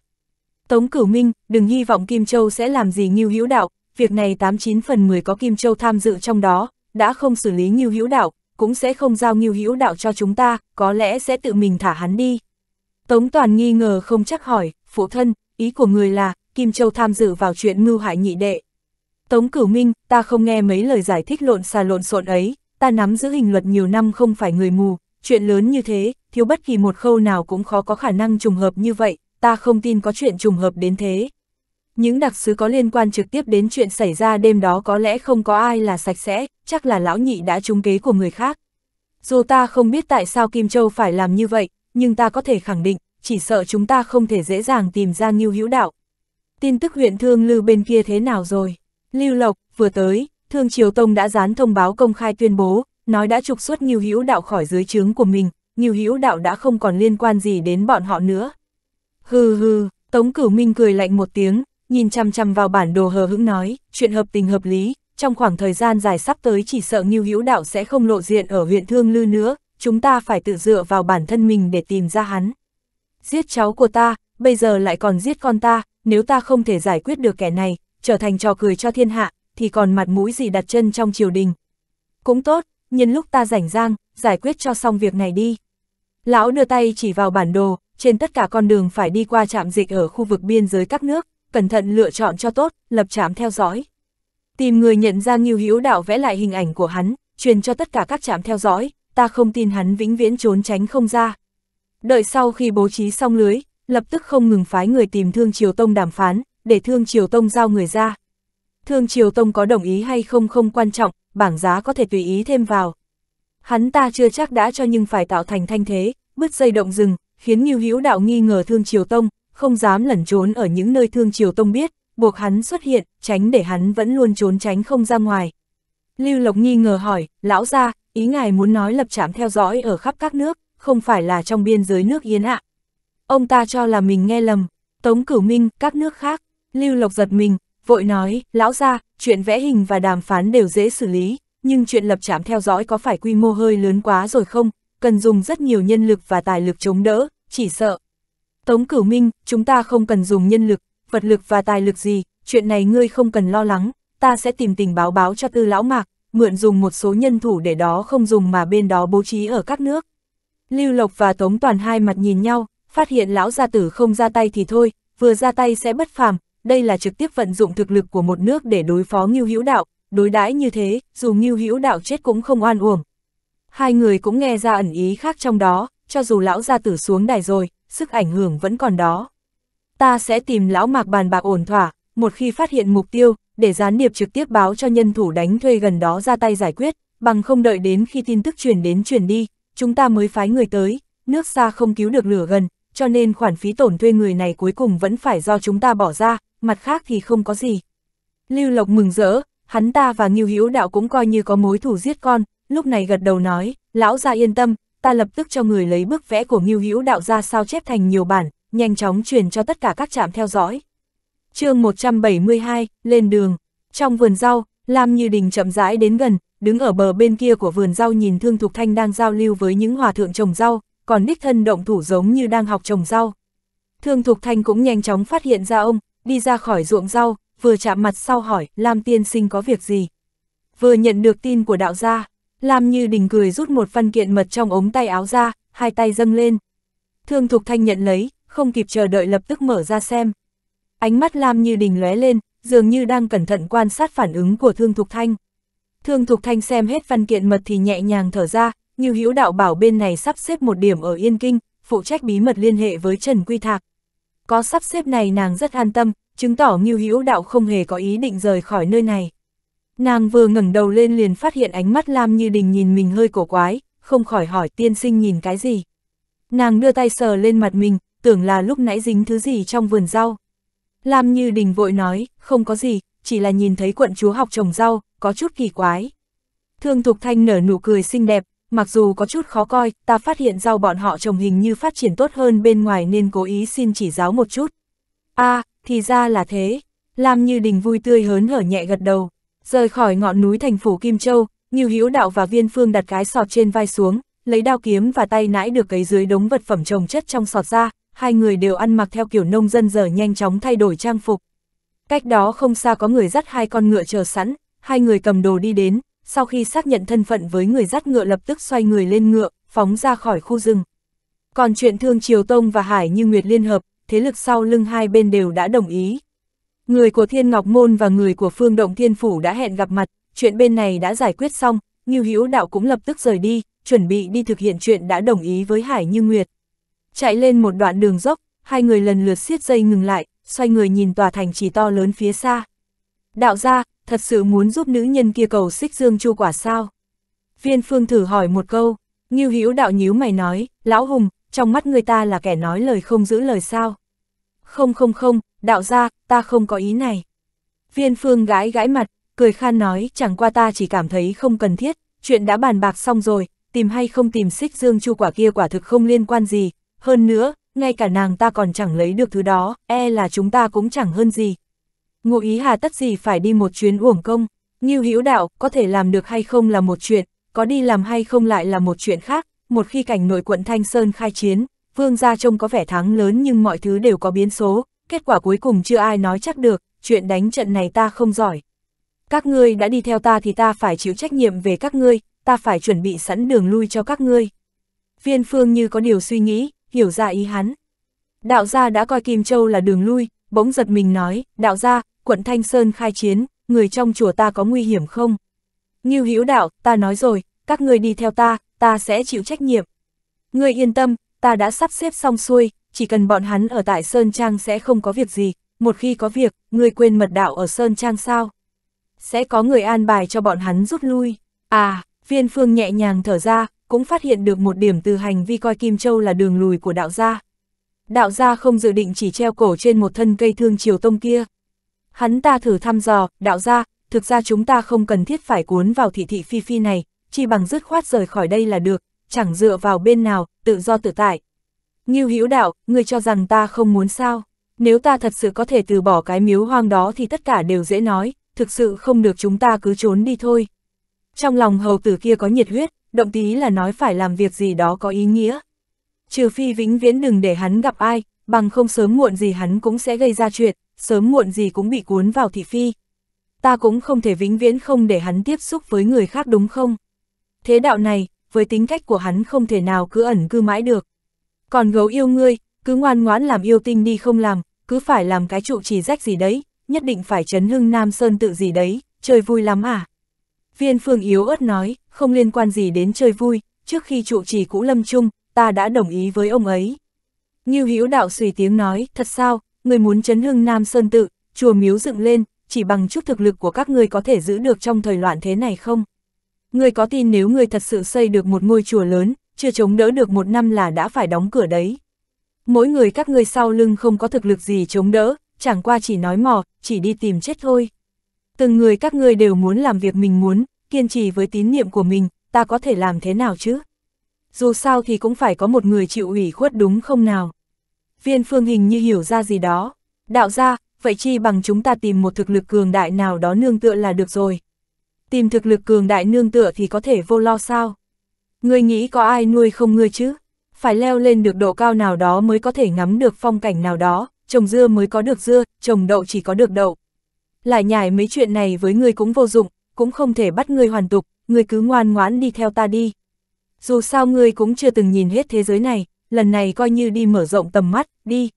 Tống Cửu Minh, đừng hy vọng Kim Châu sẽ làm gì Ngưu Hữu đạo, việc này 89 phần 10 có Kim Châu tham dự trong đó, đã không xử lý Ngưu Hữu Đạo, cũng sẽ không giao Ngưu Hữu Đạo cho chúng ta, có lẽ sẽ tự mình thả hắn đi. Tống Toàn nghi ngờ không chắc hỏi, phụ thân, ý của người là, Kim Châu tham dự vào chuyện mưu hại nhị đệ. Tống Cửu Minh, ta không nghe mấy lời giải thích lộn xà lộn xộn ấy, ta nắm giữ hình luật nhiều năm không phải người mù, chuyện lớn như thế, thiếu bất kỳ một khâu nào cũng khó có khả năng trùng hợp như vậy, ta không tin có chuyện trùng hợp đến thế. Những đặc sứ có liên quan trực tiếp đến chuyện xảy ra đêm đó có lẽ không có ai là sạch sẽ, chắc là lão nhị đã trúng kế của người khác. Dù ta không biết tại sao Kim Châu phải làm như vậy, nhưng ta có thể khẳng định, chỉ sợ chúng ta không thể dễ dàng tìm ra Ngưu Hữu Đạo. Tin tức huyện Thương Lư bên kia thế nào rồi? Lưu Lộc vừa tới, Thương Triều Tông đã dán thông báo công khai tuyên bố, nói đã trục xuất Ngưu Hữu Đạo khỏi dưới trướng của mình, Ngưu Hữu Đạo đã không còn liên quan gì đến bọn họ nữa. Hừ hừ, Tống Cửu Minh cười lạnh một tiếng, nhìn chăm chăm vào bản đồ hờ hững nói, chuyện hợp tình hợp lý, trong khoảng thời gian dài sắp tới chỉ sợ Ngưu Hữu Đạo sẽ không lộ diện ở huyện Thương Lư nữa, chúng ta phải tự dựa vào bản thân mình để tìm ra hắn. Giết cháu của ta, bây giờ lại còn giết con ta, nếu ta không thể giải quyết được kẻ này, trở thành trò cười cho thiên hạ, thì còn mặt mũi gì đặt chân trong triều đình. Cũng tốt, nhân lúc ta rảnh rang, giải quyết cho xong việc này đi. Lão đưa tay chỉ vào bản đồ, trên tất cả con đường phải đi qua trạm dịch ở khu vực biên giới các nước, cẩn thận lựa chọn cho tốt, lập trạm theo dõi. Tìm người nhận ra Ngưu Hữu Đạo vẽ lại hình ảnh của hắn, truyền cho tất cả các trạm theo dõi, ta không tin hắn vĩnh viễn trốn tránh không ra. Đợi sau khi bố trí xong lưới, lập tức không ngừng phái người tìm Thương Triều Tông đàm phán, để Thương Triều Tông giao người ra. Thương Triều Tông có đồng ý hay không không quan trọng, bảng giá có thể tùy ý thêm vào. Hắn ta chưa chắc đã cho nhưng phải tạo thành thanh thế, bứt dây động rừng, khiến Ngưu Hữu Đạo nghi ngờ Thương Triều Tông, không dám lẩn trốn ở những nơi Thương Triều Tông biết, buộc hắn xuất hiện, tránh để hắn vẫn luôn trốn tránh không ra ngoài. Lưu Lộc nghi ngờ hỏi, lão ra, ý ngài muốn nói lập trạm theo dõi ở khắp các nước, không phải là trong biên giới nước Yến ạ. Ông ta cho là mình nghe lầm, Tống Cửu Minh, các nước khác, Lưu Lộc giật mình, vội nói, lão ra, chuyện vẽ hình và đàm phán đều dễ xử lý, nhưng chuyện lập trạm theo dõi có phải quy mô hơi lớn quá rồi không, cần dùng rất nhiều nhân lực và tài lực chống đỡ, chỉ sợ. Tống Cửu Minh, chúng ta không cần dùng nhân lực, vật lực và tài lực gì, chuyện này ngươi không cần lo lắng, ta sẽ tìm tình báo báo cho tư lão mạc, mượn dùng một số nhân thủ để đó không dùng mà bên đó bố trí ở các nước. Lưu Lộc và Tống Toàn hai mặt nhìn nhau, phát hiện lão gia tử không ra tay thì thôi, vừa ra tay sẽ bất phàm, đây là trực tiếp vận dụng thực lực của một nước để đối phó Ngưu Hữu Đạo, đối đãi như thế, dù Ngưu Hữu Đạo chết cũng không oan uổng. Hai người cũng nghe ra ẩn ý khác trong đó, cho dù lão gia tử xuống đài rồi, sức ảnh hưởng vẫn còn đó ta sẽ tìm lão mạc bàn bạc ổn thỏa, một khi phát hiện mục tiêu, để gián điệp trực tiếp báo cho nhân thủ đánh thuê gần đó ra tay giải quyết, bằng không đợi đến khi tin tức truyền đến truyền đi, chúng ta mới phái người tới, nước xa không cứu được lửa gần, cho nên khoản phí tổn thuê người này cuối cùng vẫn phải do chúng ta bỏ ra, mặt khác thì không có gì. Lưu Lộc mừng rỡ, hắn ta và Ngưu Hữu Đạo cũng coi như có mối thủ giết con, lúc này gật đầu nói, lão gia yên tâm, ta lập tức cho người lấy bức vẽ của Ngưu Hữu Đạo ra sao chép thành nhiều bản, nhanh chóng truyền cho tất cả các trạm theo dõi. chương 172, lên đường. Trong vườn rau, Lam Như Đình chậm rãi đến gần, đứng ở bờ bên kia của vườn rau nhìn Thương Thục Thanh đang giao lưu với những hòa thượng trồng rau, còn đích thân động thủ giống như đang học trồng rau. Thương Thục Thanh cũng nhanh chóng phát hiện ra ông, đi ra khỏi ruộng rau, vừa chạm mặt sau hỏi Lam Tiên Sinh có việc gì. Vừa nhận được tin của đạo gia, Lam Như Đình cười rút một văn kiện mật trong ống tay áo ra, hai tay dâng lên. Thương Thục Thanh nhận lấy, không kịp chờ đợi lập tức mở ra xem. Ánh mắt Lam Như Đình lóe lên, dường như đang cẩn thận quan sát phản ứng của Thương Thục Thanh. Thương Thục Thanh xem hết văn kiện mật thì nhẹ nhàng thở ra, như hữu đạo bảo bên này sắp xếp một điểm ở Yên Kinh, phụ trách bí mật liên hệ với Trần Quy Thạc. Có sắp xếp này nàng rất an tâm, chứng tỏ như Hữu Đạo không hề có ý định rời khỏi nơi này. Nàng vừa ngẩng đầu lên liền phát hiện ánh mắt Lam Như Đình nhìn mình hơi cổ quái, không khỏi hỏi tiên sinh nhìn cái gì. Nàng đưa tay sờ lên mặt mình, tưởng là lúc nãy dính thứ gì trong vườn rau. Lam Như Đình vội nói, không có gì, chỉ là nhìn thấy quận chúa học trồng rau, có chút kỳ quái. Thương Thục Thanh nở nụ cười xinh đẹp, mặc dù có chút khó coi, ta phát hiện rau bọn họ trồng hình như phát triển tốt hơn bên ngoài nên cố ý xin chỉ giáo một chút. a à, thì ra là thế. Lam Như Đình vui tươi hớn hở nhẹ gật đầu, rời khỏi ngọn núi thành phủ Kim Châu, như Hữu Đạo và Viên Phương đặt cái sọt trên vai xuống, lấy đao kiếm và tay nãy được cấy dưới đống vật phẩm trồng chất trong sọt ra, hai người đều ăn mặc theo kiểu nông dân giờ nhanh chóng thay đổi trang phục. Cách đó không xa có người dắt hai con ngựa chờ sẵn, hai người cầm đồ đi đến, sau khi xác nhận thân phận với người dắt ngựa lập tức xoay người lên ngựa, phóng ra khỏi khu rừng. Còn chuyện Thương Triều Tông và Hải Như Nguyệt liên hợp, thế lực sau lưng hai bên đều đã đồng ý. Người của Thiên Ngọc Môn và người của Phương Động Thiên Phủ đã hẹn gặp mặt, chuyện bên này đã giải quyết xong, Như Hữu Đạo cũng lập tức rời đi, chuẩn bị đi thực hiện chuyện đã đồng ý với Hải Như Nguyệt. Chạy lên một đoạn đường dốc, hai người lần lượt siết dây ngừng lại, xoay người nhìn tòa thành chỉ to lớn phía xa. Đạo gia thật sự muốn giúp nữ nhân kia cầu xích dương chu quả sao? Viên phương thử hỏi một câu, nghiêu hữu đạo nhíu mày nói, lão hùng, trong mắt người ta là kẻ nói lời không giữ lời sao? Không không không, đạo gia ta không có ý này. Viên phương gãi gãi mặt, cười khan nói, chẳng qua ta chỉ cảm thấy không cần thiết, chuyện đã bàn bạc xong rồi, tìm hay không tìm xích dương chu quả kia quả thực không liên quan gì, hơn nữa, ngay cả nàng ta còn chẳng lấy được thứ đó, e là chúng ta cũng chẳng hơn gì. Ngụ ý hà tất gì phải đi một chuyến uổng công, như hữu đạo, có thể làm được hay không là một chuyện, có đi làm hay không lại là một chuyện khác, một khi cảnh nội quận Thanh Sơn khai chiến, vương gia trông có vẻ thắng lớn nhưng mọi thứ đều có biến số, kết quả cuối cùng chưa ai nói chắc được, chuyện đánh trận này ta không giỏi. Các ngươi đã đi theo ta thì ta phải chịu trách nhiệm về các ngươi, ta phải chuẩn bị sẵn đường lui cho các ngươi. Viên phương như có điều suy nghĩ, hiểu ra ý hắn. Đạo gia đã coi Kim Châu là đường lui, bỗng giật mình nói, đạo gia, quận Thanh Sơn khai chiến, người trong chùa ta có nguy hiểm không? như Hữu đạo, ta nói rồi, các người đi theo ta, ta sẽ chịu trách nhiệm. Người yên tâm, ta đã sắp xếp xong xuôi, chỉ cần bọn hắn ở tại Sơn Trang sẽ không có việc gì, một khi có việc, người quên mật đạo ở Sơn Trang sao? Sẽ có người an bài cho bọn hắn rút lui. À, viên phương nhẹ nhàng thở ra, cũng phát hiện được một điểm từ hành vi coi Kim Châu là đường lùi của đạo gia. Đạo gia không dự định chỉ treo cổ trên một thân cây thương triều tông kia. Hắn ta thử thăm dò, đạo gia, thực ra chúng ta không cần thiết phải cuốn vào thị thị phi phi này, chỉ bằng dứt khoát rời khỏi đây là được, chẳng dựa vào bên nào, tự do tự tại. Ngưu hữu đạo, người cho rằng ta không muốn sao? Nếu ta thật sự có thể từ bỏ cái miếu hoang đó thì tất cả đều dễ nói, thực sự không được chúng ta cứ trốn đi thôi. Trong lòng hầu tử kia có nhiệt huyết, động tí là nói phải làm việc gì đó có ý nghĩa. Trừ phi vĩnh viễn đừng để hắn gặp ai, bằng không sớm muộn gì hắn cũng sẽ gây ra chuyện, sớm muộn gì cũng bị cuốn vào thị phi. Ta cũng không thể vĩnh viễn không để hắn tiếp xúc với người khác đúng không? Thế đạo này, với tính cách của hắn không thể nào cứ ẩn cư mãi được. Còn gấu yêu ngươi, cứ ngoan ngoãn làm yêu tinh đi không làm, cứ phải làm cái trụ trì rách gì đấy, nhất định phải chấn hưng Nam Sơn tự gì đấy, trời vui lắm à? Viên Phương yếu ớt nói, không liên quan gì đến chơi vui, trước khi trụ trì cũ lâm chung, ta đã đồng ý với ông ấy. Như Hữu đạo xùy tiếng nói, thật sao, người muốn chấn hưng Nam Sơn Tự, chùa miếu dựng lên, chỉ bằng chút thực lực của các người có thể giữ được trong thời loạn thế này không? Người có tin nếu người thật sự xây được một ngôi chùa lớn, chưa chống đỡ được một năm là đã phải đóng cửa đấy. Mỗi người các ngươi sau lưng không có thực lực gì chống đỡ, chẳng qua chỉ nói mò, chỉ đi tìm chết thôi. Từng người các ngươi đều muốn làm việc mình muốn, kiên trì với tín niệm của mình, ta có thể làm thế nào chứ? Dù sao thì cũng phải có một người chịu ủy khuất đúng không nào? Viên phương hình như hiểu ra gì đó. Đạo ra, vậy chi bằng chúng ta tìm một thực lực cường đại nào đó nương tựa là được rồi. Tìm thực lực cường đại nương tựa thì có thể vô lo sao? Ngươi nghĩ có ai nuôi không ngươi chứ? Phải leo lên được độ cao nào đó mới có thể ngắm được phong cảnh nào đó, trồng dưa mới có được dưa, trồng đậu chỉ có được đậu lại nhải mấy chuyện này với ngươi cũng vô dụng, cũng không thể bắt ngươi hoàn tục, ngươi cứ ngoan ngoãn đi theo ta đi. Dù sao ngươi cũng chưa từng nhìn hết thế giới này, lần này coi như đi mở rộng tầm mắt, đi.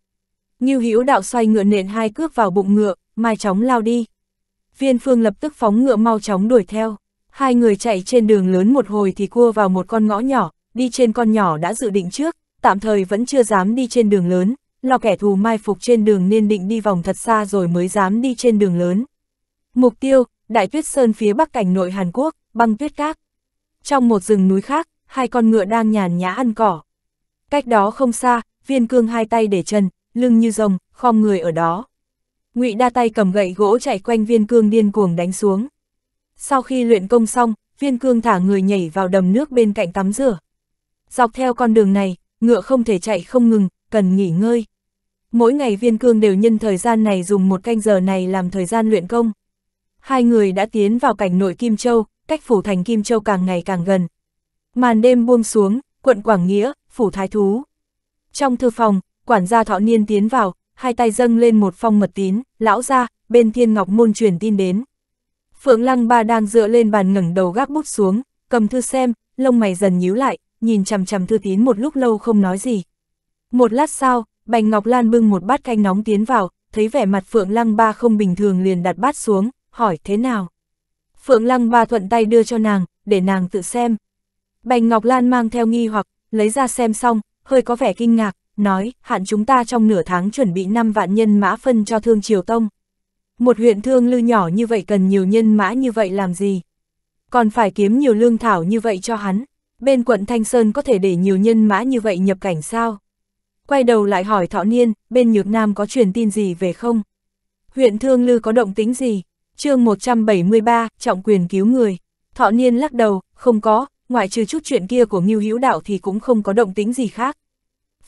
Ngưu Hữu đạo xoay ngựa nện hai cước vào bụng ngựa, mai chóng lao đi. Viên Phương lập tức phóng ngựa mau chóng đuổi theo. Hai người chạy trên đường lớn một hồi thì cua vào một con ngõ nhỏ, đi trên con nhỏ đã dự định trước, tạm thời vẫn chưa dám đi trên đường lớn lo kẻ thù mai phục trên đường nên định đi vòng thật xa rồi mới dám đi trên đường lớn. Mục tiêu, Đại Tuyết Sơn phía bắc cảnh nội Hàn Quốc, băng tuyết các. Trong một rừng núi khác, hai con ngựa đang nhàn nhã ăn cỏ. Cách đó không xa, viên cương hai tay để chân, lưng như rồng, khom người ở đó. ngụy đa tay cầm gậy gỗ chạy quanh viên cương điên cuồng đánh xuống. Sau khi luyện công xong, viên cương thả người nhảy vào đầm nước bên cạnh tắm rửa. Dọc theo con đường này, ngựa không thể chạy không ngừng, cần nghỉ ngơi mỗi ngày viên cương đều nhân thời gian này dùng một canh giờ này làm thời gian luyện công. Hai người đã tiến vào cảnh nội Kim Châu, cách phủ thành Kim Châu càng ngày càng gần. Màn đêm buông xuống, quận Quảng Nghĩa, phủ thái thú. Trong thư phòng, quản gia thọ niên tiến vào, hai tay dâng lên một phong mật tín, lão ra, bên thiên ngọc môn truyền tin đến. Phượng Lăng Ba đang dựa lên bàn ngẩng đầu gác bút xuống, cầm thư xem, lông mày dần nhíu lại, nhìn chằm chằm thư tín một lúc lâu không nói gì. Một lát sau, Bành Ngọc Lan bưng một bát canh nóng tiến vào, thấy vẻ mặt Phượng Lăng Ba không bình thường liền đặt bát xuống, hỏi thế nào. Phượng Lăng Ba thuận tay đưa cho nàng, để nàng tự xem. Bành Ngọc Lan mang theo nghi hoặc, lấy ra xem xong, hơi có vẻ kinh ngạc, nói, hạn chúng ta trong nửa tháng chuẩn bị 5 vạn nhân mã phân cho Thương Triều Tông. Một huyện thương lư nhỏ như vậy cần nhiều nhân mã như vậy làm gì? Còn phải kiếm nhiều lương thảo như vậy cho hắn. Bên quận Thanh Sơn có thể để nhiều nhân mã như vậy nhập cảnh sao? quay đầu lại hỏi thọ niên, bên Nhược Nam có truyền tin gì về không? Huyện Thương Lư có động tính gì? chương 173, trọng quyền cứu người. Thọ niên lắc đầu, không có, ngoại trừ chút chuyện kia của Ngưu Hữu Đạo thì cũng không có động tính gì khác.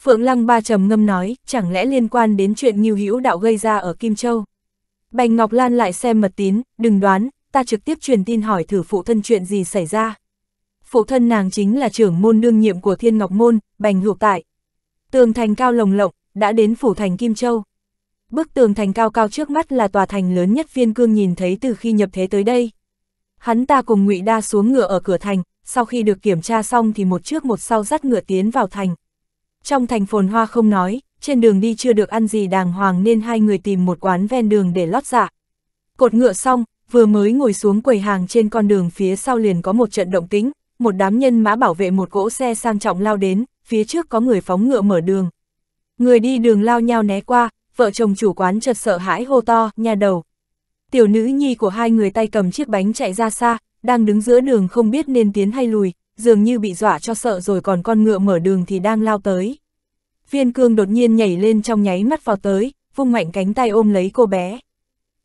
Phượng Lăng Ba trầm ngâm nói, chẳng lẽ liên quan đến chuyện Ngưu Hữu Đạo gây ra ở Kim Châu? Bành Ngọc Lan lại xem mật tín, đừng đoán, ta trực tiếp truyền tin hỏi thử phụ thân chuyện gì xảy ra. Phụ thân nàng chính là trưởng môn đương nhiệm của Thiên Ngọc Môn, Bành Hữu Tại, Tường thành cao lồng lộng, đã đến phủ thành Kim Châu. Bức tường thành cao cao trước mắt là tòa thành lớn nhất viên cương nhìn thấy từ khi nhập thế tới đây. Hắn ta cùng ngụy Đa xuống ngựa ở cửa thành, sau khi được kiểm tra xong thì một trước một sau dắt ngựa tiến vào thành. Trong thành phồn hoa không nói, trên đường đi chưa được ăn gì đàng hoàng nên hai người tìm một quán ven đường để lót dạ. Cột ngựa xong, vừa mới ngồi xuống quầy hàng trên con đường phía sau liền có một trận động tính, một đám nhân mã bảo vệ một cỗ xe sang trọng lao đến, phía trước có người phóng ngựa mở đường. Người đi đường lao nhau né qua, vợ chồng chủ quán chợt sợ hãi hô to, nhà đầu. Tiểu nữ nhi của hai người tay cầm chiếc bánh chạy ra xa, đang đứng giữa đường không biết nên tiến hay lùi, dường như bị dọa cho sợ rồi còn con ngựa mở đường thì đang lao tới. Viên cương đột nhiên nhảy lên trong nháy mắt vào tới, vung mạnh cánh tay ôm lấy cô bé.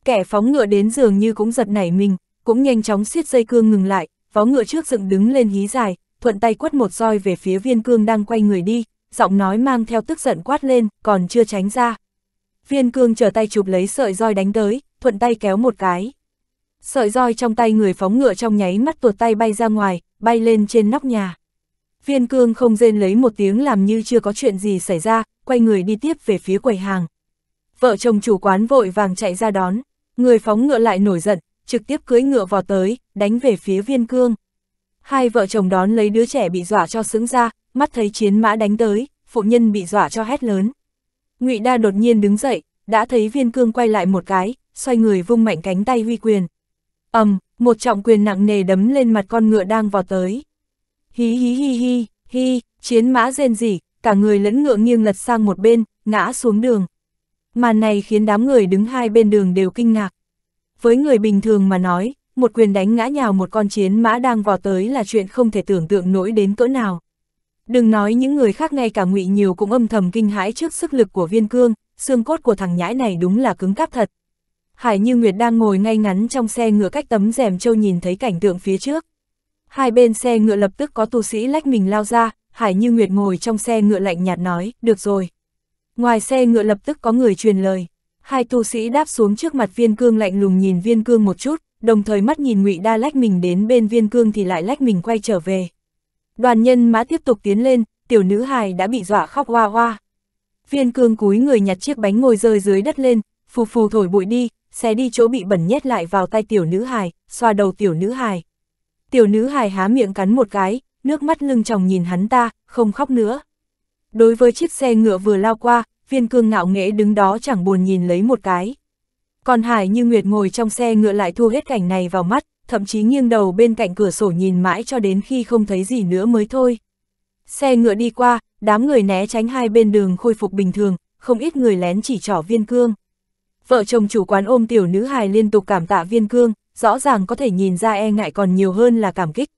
Kẻ phóng ngựa đến dường như cũng giật nảy mình, cũng nhanh chóng siết dây cương ngừng lại, vó ngựa trước dựng đứng lên hí dài, thuận tay quất một roi về phía viên cương đang quay người đi, giọng nói mang theo tức giận quát lên, còn chưa tránh ra. Viên cương trở tay chụp lấy sợi roi đánh tới, thuận tay kéo một cái. Sợi roi trong tay người phóng ngựa trong nháy mắt tuột tay bay ra ngoài, bay lên trên nóc nhà. Viên cương không rên lấy một tiếng làm như chưa có chuyện gì xảy ra, quay người đi tiếp về phía quầy hàng. Vợ chồng chủ quán vội vàng chạy ra đón, người phóng ngựa lại nổi giận, trực tiếp cưỡi ngựa vào tới, đánh về phía viên cương. Hai vợ chồng đón lấy đứa trẻ bị dọa cho sững ra, mắt thấy chiến mã đánh tới, phụ nhân bị dọa cho hét lớn. Ngụy Đa đột nhiên đứng dậy, đã thấy viên cương quay lại một cái, xoay người vung mạnh cánh tay huy quyền. ầm, um, một trọng quyền nặng nề đấm lên mặt con ngựa đang vào tới. Hí hí hí hí, hí, chiến mã rên rỉ, cả người lẫn ngựa nghiêng lật sang một bên, ngã xuống đường. Màn này khiến đám người đứng hai bên đường đều kinh ngạc. Với người bình thường mà nói, một quyền đánh ngã nhào một con chiến mã đang vò tới là chuyện không thể tưởng tượng nổi đến cỡ nào. Đừng nói những người khác ngay cả ngụy nhiều cũng âm thầm kinh hãi trước sức lực của viên cương, xương cốt của thằng nhãi này đúng là cứng cáp thật. Hải Như Nguyệt đang ngồi ngay ngắn trong xe ngựa cách tấm rèm châu nhìn thấy cảnh tượng phía trước. Hai bên xe ngựa lập tức có tu sĩ lách mình lao ra, Hải Như Nguyệt ngồi trong xe ngựa lạnh nhạt nói, được rồi. Ngoài xe ngựa lập tức có người truyền lời. Hai tu sĩ đáp xuống trước mặt viên cương lạnh lùng nhìn viên cương một chút, đồng thời mắt nhìn ngụy đa lách mình đến bên viên cương thì lại lách mình quay trở về. Đoàn nhân mã tiếp tục tiến lên, tiểu nữ hài đã bị dọa khóc hoa hoa. Viên cương cúi người nhặt chiếc bánh ngồi rơi dưới đất lên, phù phù thổi bụi đi, xé đi chỗ bị bẩn nhét lại vào tay tiểu nữ hài, xoa đầu tiểu nữ hài. Tiểu nữ hài há miệng cắn một cái, nước mắt lưng tròng nhìn hắn ta, không khóc nữa. Đối với chiếc xe ngựa vừa lao qua, viên cương ngạo nghễ đứng đó chẳng buồn nhìn lấy một cái. Còn Hải Như Nguyệt ngồi trong xe ngựa lại thua hết cảnh này vào mắt, thậm chí nghiêng đầu bên cạnh cửa sổ nhìn mãi cho đến khi không thấy gì nữa mới thôi. Xe ngựa đi qua, đám người né tránh hai bên đường khôi phục bình thường, không ít người lén chỉ trỏ viên cương. Vợ chồng chủ quán ôm tiểu nữ hài liên tục cảm tạ viên cương, rõ ràng có thể nhìn ra e ngại còn nhiều hơn là cảm kích.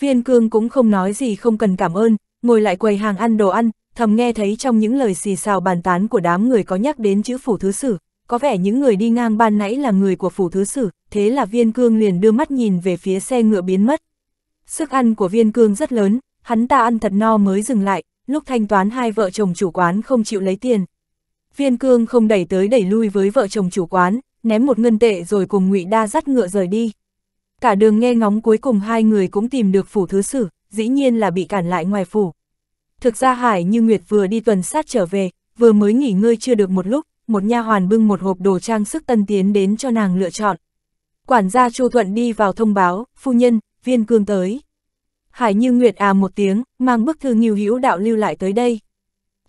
Viên cương cũng không nói gì không cần cảm ơn, ngồi lại quầy hàng ăn đồ ăn, thầm nghe thấy trong những lời xì xào bàn tán của đám người có nhắc đến chữ phủ thứ sử, có vẻ những người đi ngang ban nãy là người của phủ thứ sử, thế là viên cương liền đưa mắt nhìn về phía xe ngựa biến mất. Sức ăn của viên cương rất lớn, hắn ta ăn thật no mới dừng lại, lúc thanh toán hai vợ chồng chủ quán không chịu lấy tiền. Viên cương không đẩy tới đẩy lui với vợ chồng chủ quán, ném một ngân tệ rồi cùng ngụy đa dắt ngựa rời đi. Cả đường nghe ngóng cuối cùng hai người cũng tìm được phủ thứ sử, dĩ nhiên là bị cản lại ngoài phủ. Thực ra Hải như Nguyệt vừa đi tuần sát trở về, vừa mới nghỉ ngơi chưa được một lúc, một nha hoàn bưng một hộp đồ trang sức tân tiến đến cho nàng lựa chọn. Quản gia Chu Thuận đi vào thông báo, phu nhân, viên cương tới. Hải Như Nguyệt à một tiếng, mang bức thư nghiêu hữu đạo lưu lại tới đây.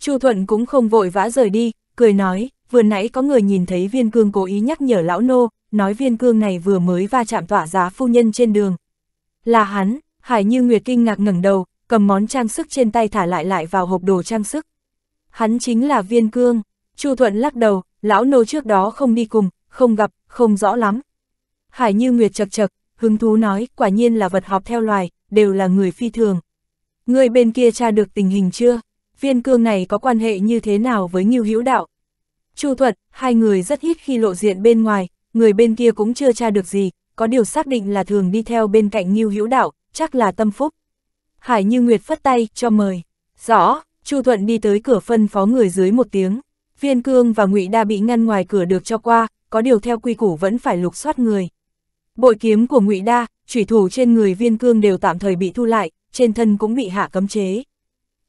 Chu Thuận cũng không vội vã rời đi, cười nói, vừa nãy có người nhìn thấy viên cương cố ý nhắc nhở lão nô, nói viên cương này vừa mới va chạm tỏa giá phu nhân trên đường. Là hắn, Hải Như Nguyệt kinh ngạc ngẩng đầu, cầm món trang sức trên tay thả lại lại vào hộp đồ trang sức. Hắn chính là viên cương, Chu Thuận lắc đầu, lão nô trước đó không đi cùng, không gặp, không rõ lắm. Hải Như Nguyệt chật chật, hứng thú nói, quả nhiên là vật học theo loài, đều là người phi thường. Người bên kia tra được tình hình chưa? Viên cương này có quan hệ như thế nào với Ngưu Hữu Đạo? Chu Thuận, hai người rất ít khi lộ diện bên ngoài, người bên kia cũng chưa tra được gì, có điều xác định là thường đi theo bên cạnh Ngưu Hữu Đạo, chắc là tâm phúc. Hải Như Nguyệt phất tay, cho mời. Rõ, Chu Thuận đi tới cửa phân phó người dưới một tiếng. Viên Cương và Ngụy Đa bị ngăn ngoài cửa được cho qua, có điều theo quy củ vẫn phải lục soát người. Bội kiếm của Ngụy Đa, chủy thủ trên người Viên Cương đều tạm thời bị thu lại, trên thân cũng bị hạ cấm chế.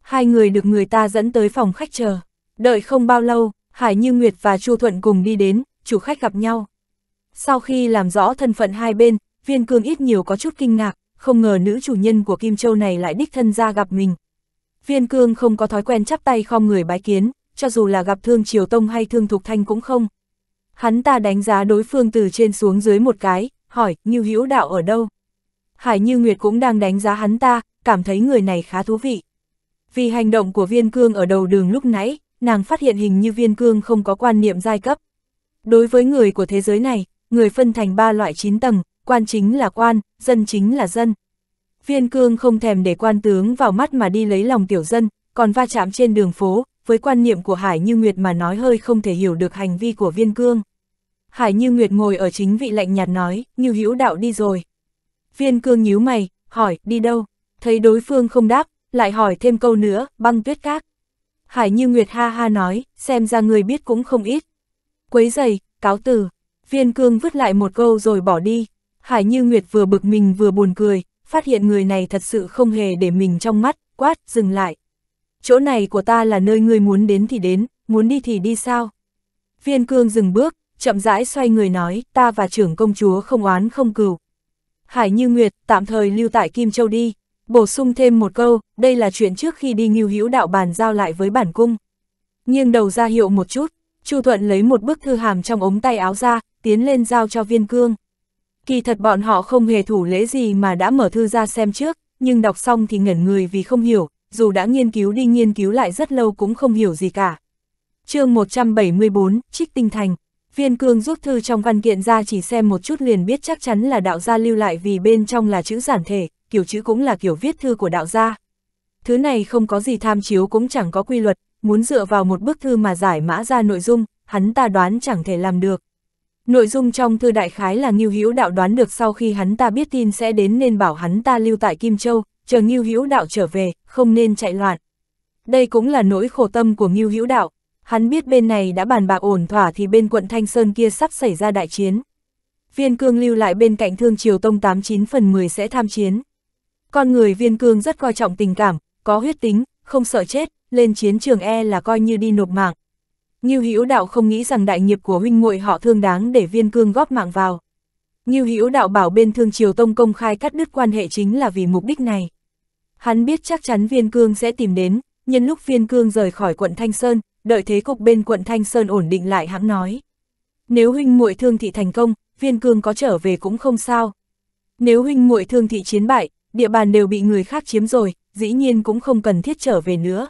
Hai người được người ta dẫn tới phòng khách chờ, đợi không bao lâu, Hải Như Nguyệt và Chu Thuận cùng đi đến, chủ khách gặp nhau. Sau khi làm rõ thân phận hai bên, Viên Cương ít nhiều có chút kinh ngạc, không ngờ nữ chủ nhân của Kim Châu này lại đích thân ra gặp mình. Viên Cương không có thói quen chắp tay khom người bái kiến, cho dù là gặp Thương Triều Tông hay Thương Thục Thanh cũng không. Hắn ta đánh giá đối phương từ trên xuống dưới một cái, hỏi, Như Hữu Đạo ở đâu? Hải Như Nguyệt cũng đang đánh giá hắn ta, cảm thấy người này khá thú vị. Vì hành động của viên cương ở đầu đường lúc nãy, nàng phát hiện hình như viên cương không có quan niệm giai cấp. Đối với người của thế giới này, người phân thành ba loại chín tầng, quan chính là quan, dân chính là dân. Viên cương không thèm để quan tướng vào mắt mà đi lấy lòng tiểu dân, còn va chạm trên đường phố, với quan niệm của Hải Như Nguyệt mà nói hơi không thể hiểu được hành vi của viên cương. Hải Như Nguyệt ngồi ở chính vị lạnh nhạt nói, như hữu đạo đi rồi. Viên cương nhíu mày, hỏi, đi đâu? Thấy đối phương không đáp, lại hỏi thêm câu nữa, băng tuyết các. Hải Như Nguyệt ha ha nói, xem ra người biết cũng không ít. Quấy giày, cáo từ. Viên cương vứt lại một câu rồi bỏ đi. Hải Như Nguyệt vừa bực mình vừa buồn cười, phát hiện người này thật sự không hề để mình trong mắt, quát, dừng lại chỗ này của ta là nơi ngươi muốn đến thì đến, muốn đi thì đi sao? Viên cương dừng bước, chậm rãi xoay người nói, ta và trưởng công chúa không oán không cừu. Hải Như Nguyệt, tạm thời lưu tại Kim Châu đi. Bổ sung thêm một câu, đây là chuyện trước khi đi nghiêu hữu đạo bàn giao lại với bản cung. Nghiêng đầu ra hiệu một chút, Chu Thuận lấy một bức thư hàm trong ống tay áo ra, tiến lên giao cho viên cương. Kỳ thật bọn họ không hề thủ lễ gì mà đã mở thư ra xem trước, nhưng đọc xong thì ngẩn người vì không hiểu, dù đã nghiên cứu đi nghiên cứu lại rất lâu cũng không hiểu gì cả. chương 174, Trích Tinh Thành Viên cương rút thư trong văn kiện ra chỉ xem một chút liền biết chắc chắn là đạo gia lưu lại vì bên trong là chữ giản thể, kiểu chữ cũng là kiểu viết thư của đạo gia. Thứ này không có gì tham chiếu cũng chẳng có quy luật, muốn dựa vào một bức thư mà giải mã ra nội dung, hắn ta đoán chẳng thể làm được. Nội dung trong thư đại khái là Ngưu Hữu Đạo đoán được sau khi hắn ta biết tin sẽ đến nên bảo hắn ta lưu tại Kim Châu, chờ Ngưu Hữu Đạo trở về, không nên chạy loạn. Đây cũng là nỗi khổ tâm của Ngưu Hữu Đạo, hắn biết bên này đã bàn bạc ổn thỏa thì bên quận Thanh Sơn kia sắp xảy ra đại chiến. Viên cương lưu lại bên cạnh Thương Triều Tông 89 phần 10 sẽ tham chiến. Con người viên cương rất coi trọng tình cảm, có huyết tính, không sợ chết, lên chiến trường e là coi như đi nộp mạng. Ngưu Hữu Đạo không nghĩ rằng đại nghiệp của huynh muội họ thương đáng để viên cương góp mạng vào. Ngưu Hữu Đạo bảo bên Thương Triều Tông công khai cắt đứt quan hệ chính là vì mục đích này. Hắn biết chắc chắn Viên Cương sẽ tìm đến, nhân lúc Viên Cương rời khỏi quận Thanh Sơn, đợi thế cục bên quận Thanh Sơn ổn định lại hãng nói. Nếu huynh muội thương thị thành công, Viên Cương có trở về cũng không sao. Nếu huynh muội thương thị chiến bại, địa bàn đều bị người khác chiếm rồi, dĩ nhiên cũng không cần thiết trở về nữa.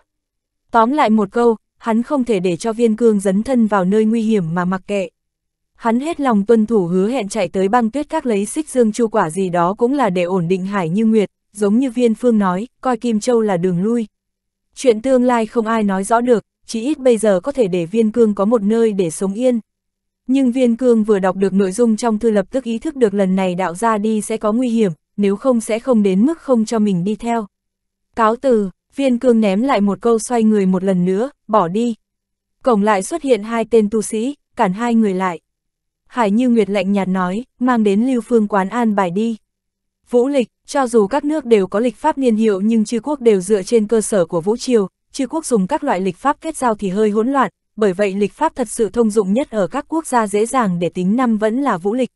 Tóm lại một câu, hắn không thể để cho Viên Cương dấn thân vào nơi nguy hiểm mà mặc kệ. Hắn hết lòng tuân thủ hứa hẹn chạy tới băng tuyết các lấy xích dương chu quả gì đó cũng là để ổn định Hải Như Nguyệt, giống như viên phương nói, coi Kim Châu là đường lui. Chuyện tương lai không ai nói rõ được, chỉ ít bây giờ có thể để viên cương có một nơi để sống yên. Nhưng viên cương vừa đọc được nội dung trong thư lập tức ý thức được lần này đạo ra đi sẽ có nguy hiểm, nếu không sẽ không đến mức không cho mình đi theo. Cáo từ, viên cương ném lại một câu xoay người một lần nữa, bỏ đi. Cổng lại xuất hiện hai tên tu sĩ, cản hai người lại. Hải Như Nguyệt lạnh nhạt nói, mang đến Lưu Phương quán an bài đi. Vũ Lịch, cho dù các nước đều có lịch pháp niên hiệu nhưng chư quốc đều dựa trên cơ sở của Vũ Triều, chư quốc dùng các loại lịch pháp kết giao thì hơi hỗn loạn, bởi vậy lịch pháp thật sự thông dụng nhất ở các quốc gia dễ dàng để tính năm vẫn là vũ lịch.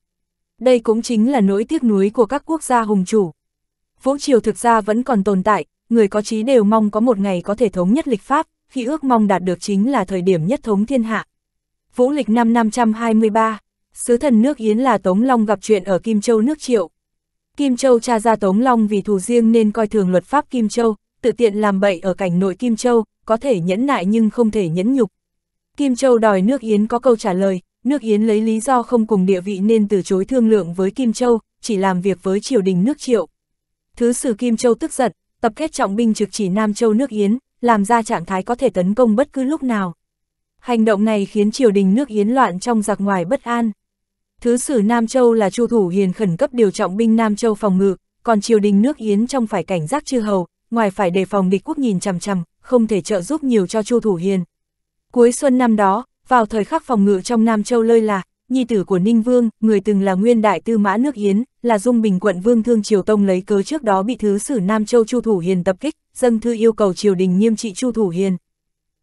Đây cũng chính là nỗi tiếc nuối của các quốc gia hùng chủ. Vũ Triều thực ra vẫn còn tồn tại, người có trí đều mong có một ngày có thể thống nhất lịch pháp, khi ước mong đạt được chính là thời điểm nhất thống thiên hạ. Vũ lịch năm 523, sứ thần nước Yến là Tống Long gặp chuyện ở Kim Châu nước Triệu, Kim Châu cha ra Tống Long vì thù riêng nên coi thường luật pháp Kim Châu, tự tiện làm bậy ở cảnh nội Kim Châu, có thể nhẫn nại nhưng không thể nhẫn nhục. Kim Châu đòi nước Yến có câu trả lời, nước Yến lấy lý do không cùng địa vị nên từ chối thương lượng với Kim Châu, chỉ làm việc với triều đình nước triệu. Thứ sử Kim Châu tức giận, tập kết trọng binh trực chỉ Nam Châu nước Yến, làm ra trạng thái có thể tấn công bất cứ lúc nào. Hành động này khiến triều đình nước Yến loạn trong giặc ngoài bất an. Thứ sử Nam Châu là Chu Thủ Hiền khẩn cấp điều trọng binh Nam Châu phòng ngự, còn triều đình nước Yến trong phải cảnh giác chư hầu, ngoài phải đề phòng địch quốc nhìn chằm chằm, không thể trợ giúp nhiều cho Chu Thủ Hiền. Cuối xuân năm đó, vào thời khắc phòng ngự trong Nam Châu lơi là, nhi tử của Ninh Vương, người từng là nguyên đại tư mã nước Yến, là Dung Bình quận Vương Thương Triều Tông lấy cớ trước đó bị thứ sử Nam Châu Chu Thủ Hiền tập kích, dâng thư yêu cầu triều đình nghiêm trị Chu Thủ Hiền.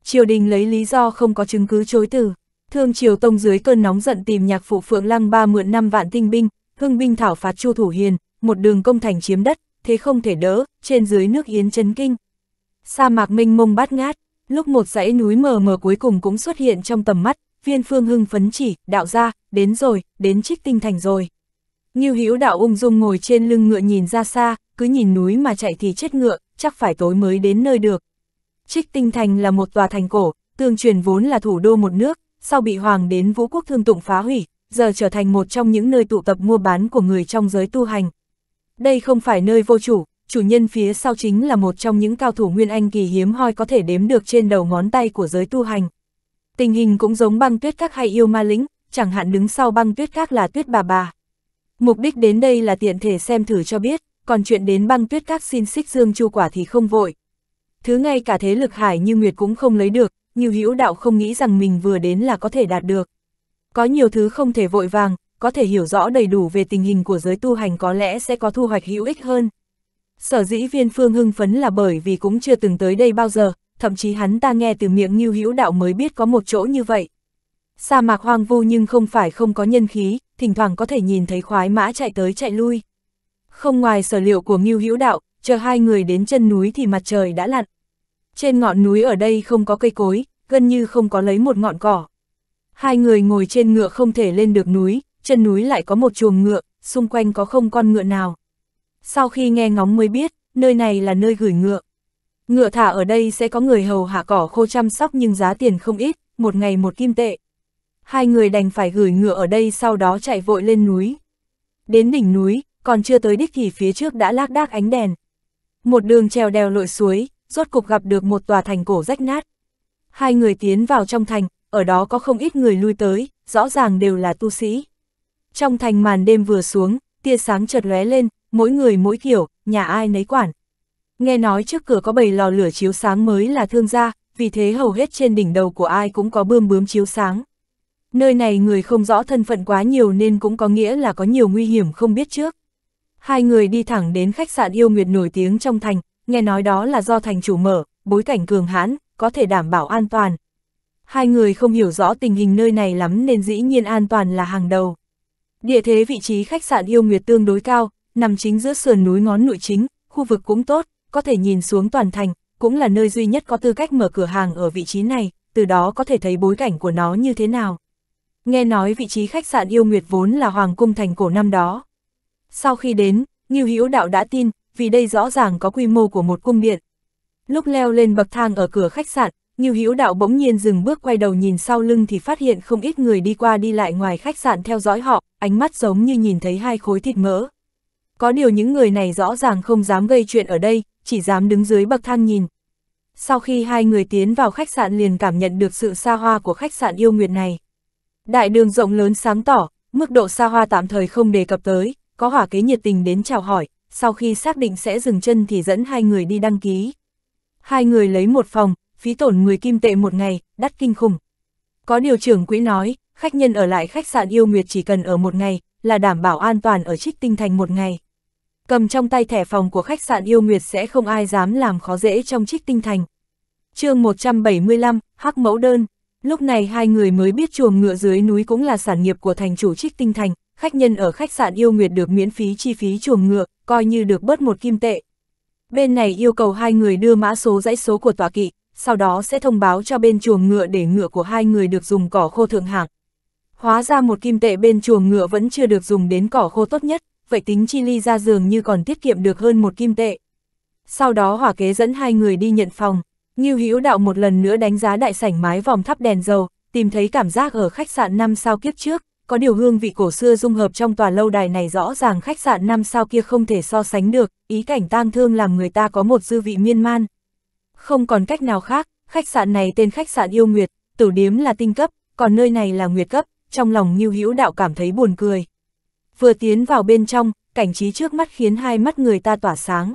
Triều đình lấy lý do không có chứng cứ chối từ. Thương Triều Tông dưới cơn nóng giận tìm nhạc phụ Phượng Lăng ba mượn năm vạn tinh binh, hưng binh thảo phạt Chu Thủ Hiền, một đường công thành chiếm đất, thế không thể đỡ, trên dưới nước yến chấn kinh. Sa mạc minh mông bát ngát, lúc một dãy núi mờ mờ cuối cùng cũng xuất hiện trong tầm mắt, viên phương hưng phấn chỉ, đạo ra, đến rồi, đến trích tinh thành rồi. Nghiêu hữu đạo ung dung ngồi trên lưng ngựa nhìn ra xa, cứ nhìn núi mà chạy thì chết ngựa, chắc phải tối mới đến nơi được. Trích tinh thành là một tòa thành cổ, tương truyền vốn là thủ đô một nước, sau bị Hoàng đến Vũ Quốc Thương Tụng phá hủy, giờ trở thành một trong những nơi tụ tập mua bán của người trong giới tu hành. Đây không phải nơi vô chủ, chủ nhân phía sau chính là một trong những cao thủ Nguyên Anh kỳ hiếm hoi có thể đếm được trên đầu ngón tay của giới tu hành. Tình hình cũng giống băng tuyết các hay yêu ma lĩnh, chẳng hạn đứng sau băng tuyết các là tuyết bà bà. Mục đích đến đây là tiện thể xem thử cho biết, còn chuyện đến băng tuyết các xin xích dương chu quả thì không vội. Thứ ngay cả thế lực hải như Nguyệt cũng không lấy được, Ngưu Hữu Đạo không nghĩ rằng mình vừa đến là có thể đạt được. Có nhiều thứ không thể vội vàng, có thể hiểu rõ đầy đủ về tình hình của giới tu hành có lẽ sẽ có thu hoạch hữu ích hơn. Sở dĩ viên phương hưng phấn là bởi vì cũng chưa từng tới đây bao giờ, thậm chí hắn ta nghe từ miệng Ngưu Hữu Đạo mới biết có một chỗ như vậy. Sa mạc hoang vu nhưng không phải không có nhân khí, thỉnh thoảng có thể nhìn thấy khoái mã chạy tới chạy lui. Không ngoài sở liệu của Ngưu Hữu Đạo, chờ hai người đến chân núi thì mặt trời đã lặn. Trên ngọn núi ở đây không có cây cối, gần như không có lấy một ngọn cỏ. Hai người ngồi trên ngựa không thể lên được núi, chân núi lại có một chuồng ngựa, xung quanh có không con ngựa nào. Sau khi nghe ngóng mới biết, nơi này là nơi gửi ngựa. Ngựa thả ở đây sẽ có người hầu hạ cỏ khô chăm sóc nhưng giá tiền không ít, một ngày một kim tệ. Hai người đành phải gửi ngựa ở đây sau đó chạy vội lên núi. Đến đỉnh núi, còn chưa tới đích thì phía trước đã lác đác ánh đèn. Một đường treo đèo lội suối, rốt cục gặp được một tòa thành cổ rách nát. Hai người tiến vào trong thành, ở đó có không ít người lui tới, rõ ràng đều là tu sĩ. Trong thành màn đêm vừa xuống, tia sáng chợt lóe lên, mỗi người mỗi kiểu, nhà ai nấy quản. Nghe nói trước cửa có bầy lò lửa chiếu sáng mới là thương gia, vì thế hầu hết trên đỉnh đầu của ai cũng có bươm bướm chiếu sáng. Nơi này người không rõ thân phận quá nhiều nên cũng có nghĩa là có nhiều nguy hiểm không biết trước. Hai người đi thẳng đến khách sạn yêu nguyệt nổi tiếng trong thành, nghe nói đó là do thành chủ mở, bối cảnh cường hãn, có thể đảm bảo an toàn. Hai người không hiểu rõ tình hình nơi này lắm nên dĩ nhiên an toàn là hàng đầu. Địa thế vị trí khách sạn yêu nguyệt tương đối cao, nằm chính giữa sườn núi ngón nội chính, khu vực cũng tốt, có thể nhìn xuống toàn thành, cũng là nơi duy nhất có tư cách mở cửa hàng ở vị trí này, từ đó có thể thấy bối cảnh của nó như thế nào. Nghe nói vị trí khách sạn yêu nguyệt vốn là hoàng cung thành cổ năm đó. Sau khi đến, Ngưu Hữu Đạo đã tin, vì đây rõ ràng có quy mô của một cung điện. Lúc leo lên bậc thang ở cửa khách sạn, Ngưu Hữu Đạo bỗng nhiên dừng bước quay đầu nhìn sau lưng thì phát hiện không ít người đi qua đi lại ngoài khách sạn theo dõi họ, ánh mắt giống như nhìn thấy hai khối thịt mỡ. Có điều những người này rõ ràng không dám gây chuyện ở đây, chỉ dám đứng dưới bậc thang nhìn. Sau khi hai người tiến vào khách sạn liền cảm nhận được sự xa hoa của khách sạn yêu nguyệt này. Đại đường rộng lớn sáng tỏ, mức độ xa hoa tạm thời không đề cập tới, có hỏa kế nhiệt tình đến chào hỏi, sau khi xác định sẽ dừng chân thì dẫn hai người đi đăng ký. Hai người lấy một phòng, phí tổn 10 kim tệ một ngày, đắt kinh khủng. Có điều trưởng quỹ nói, khách nhân ở lại khách sạn yêu nguyệt chỉ cần ở một ngày, là đảm bảo an toàn ở trích tinh thành một ngày. Cầm trong tay thẻ phòng của khách sạn yêu nguyệt sẽ không ai dám làm khó dễ trong trích tinh thành. chương 175, Hắc Mẫu Đơn Lúc này hai người mới biết chuồng ngựa dưới núi cũng là sản nghiệp của thành chủ trích tinh thành, khách nhân ở khách sạn yêu nguyệt được miễn phí chi phí chuồng ngựa, coi như được bớt một kim tệ. Bên này yêu cầu hai người đưa mã số dãy số của tòa kỵ, sau đó sẽ thông báo cho bên chuồng ngựa để ngựa của hai người được dùng cỏ khô thượng hạng. Hóa ra một kim tệ bên chuồng ngựa vẫn chưa được dùng đến cỏ khô tốt nhất, vậy tính chi ly ra giường như còn tiết kiệm được hơn một kim tệ. Sau đó hỏa kế dẫn hai người đi nhận phòng, Ngưu Hữu Đạo một lần nữa đánh giá đại sảnh mái vòng thắp đèn dầu, tìm thấy cảm giác ở khách sạn năm sao kiếp trước có điều hương vị cổ xưa dung hợp trong tòa lâu đài này rõ ràng khách sạn năm sao kia không thể so sánh được, ý cảnh tang thương làm người ta có một dư vị miên man. Không còn cách nào khác, khách sạn này tên khách sạn yêu nguyệt, tử điếm là tinh cấp, còn nơi này là nguyệt cấp, trong lòng Ngưu Hữu Đạo cảm thấy buồn cười. Vừa tiến vào bên trong, cảnh trí trước mắt khiến hai mắt người ta tỏa sáng.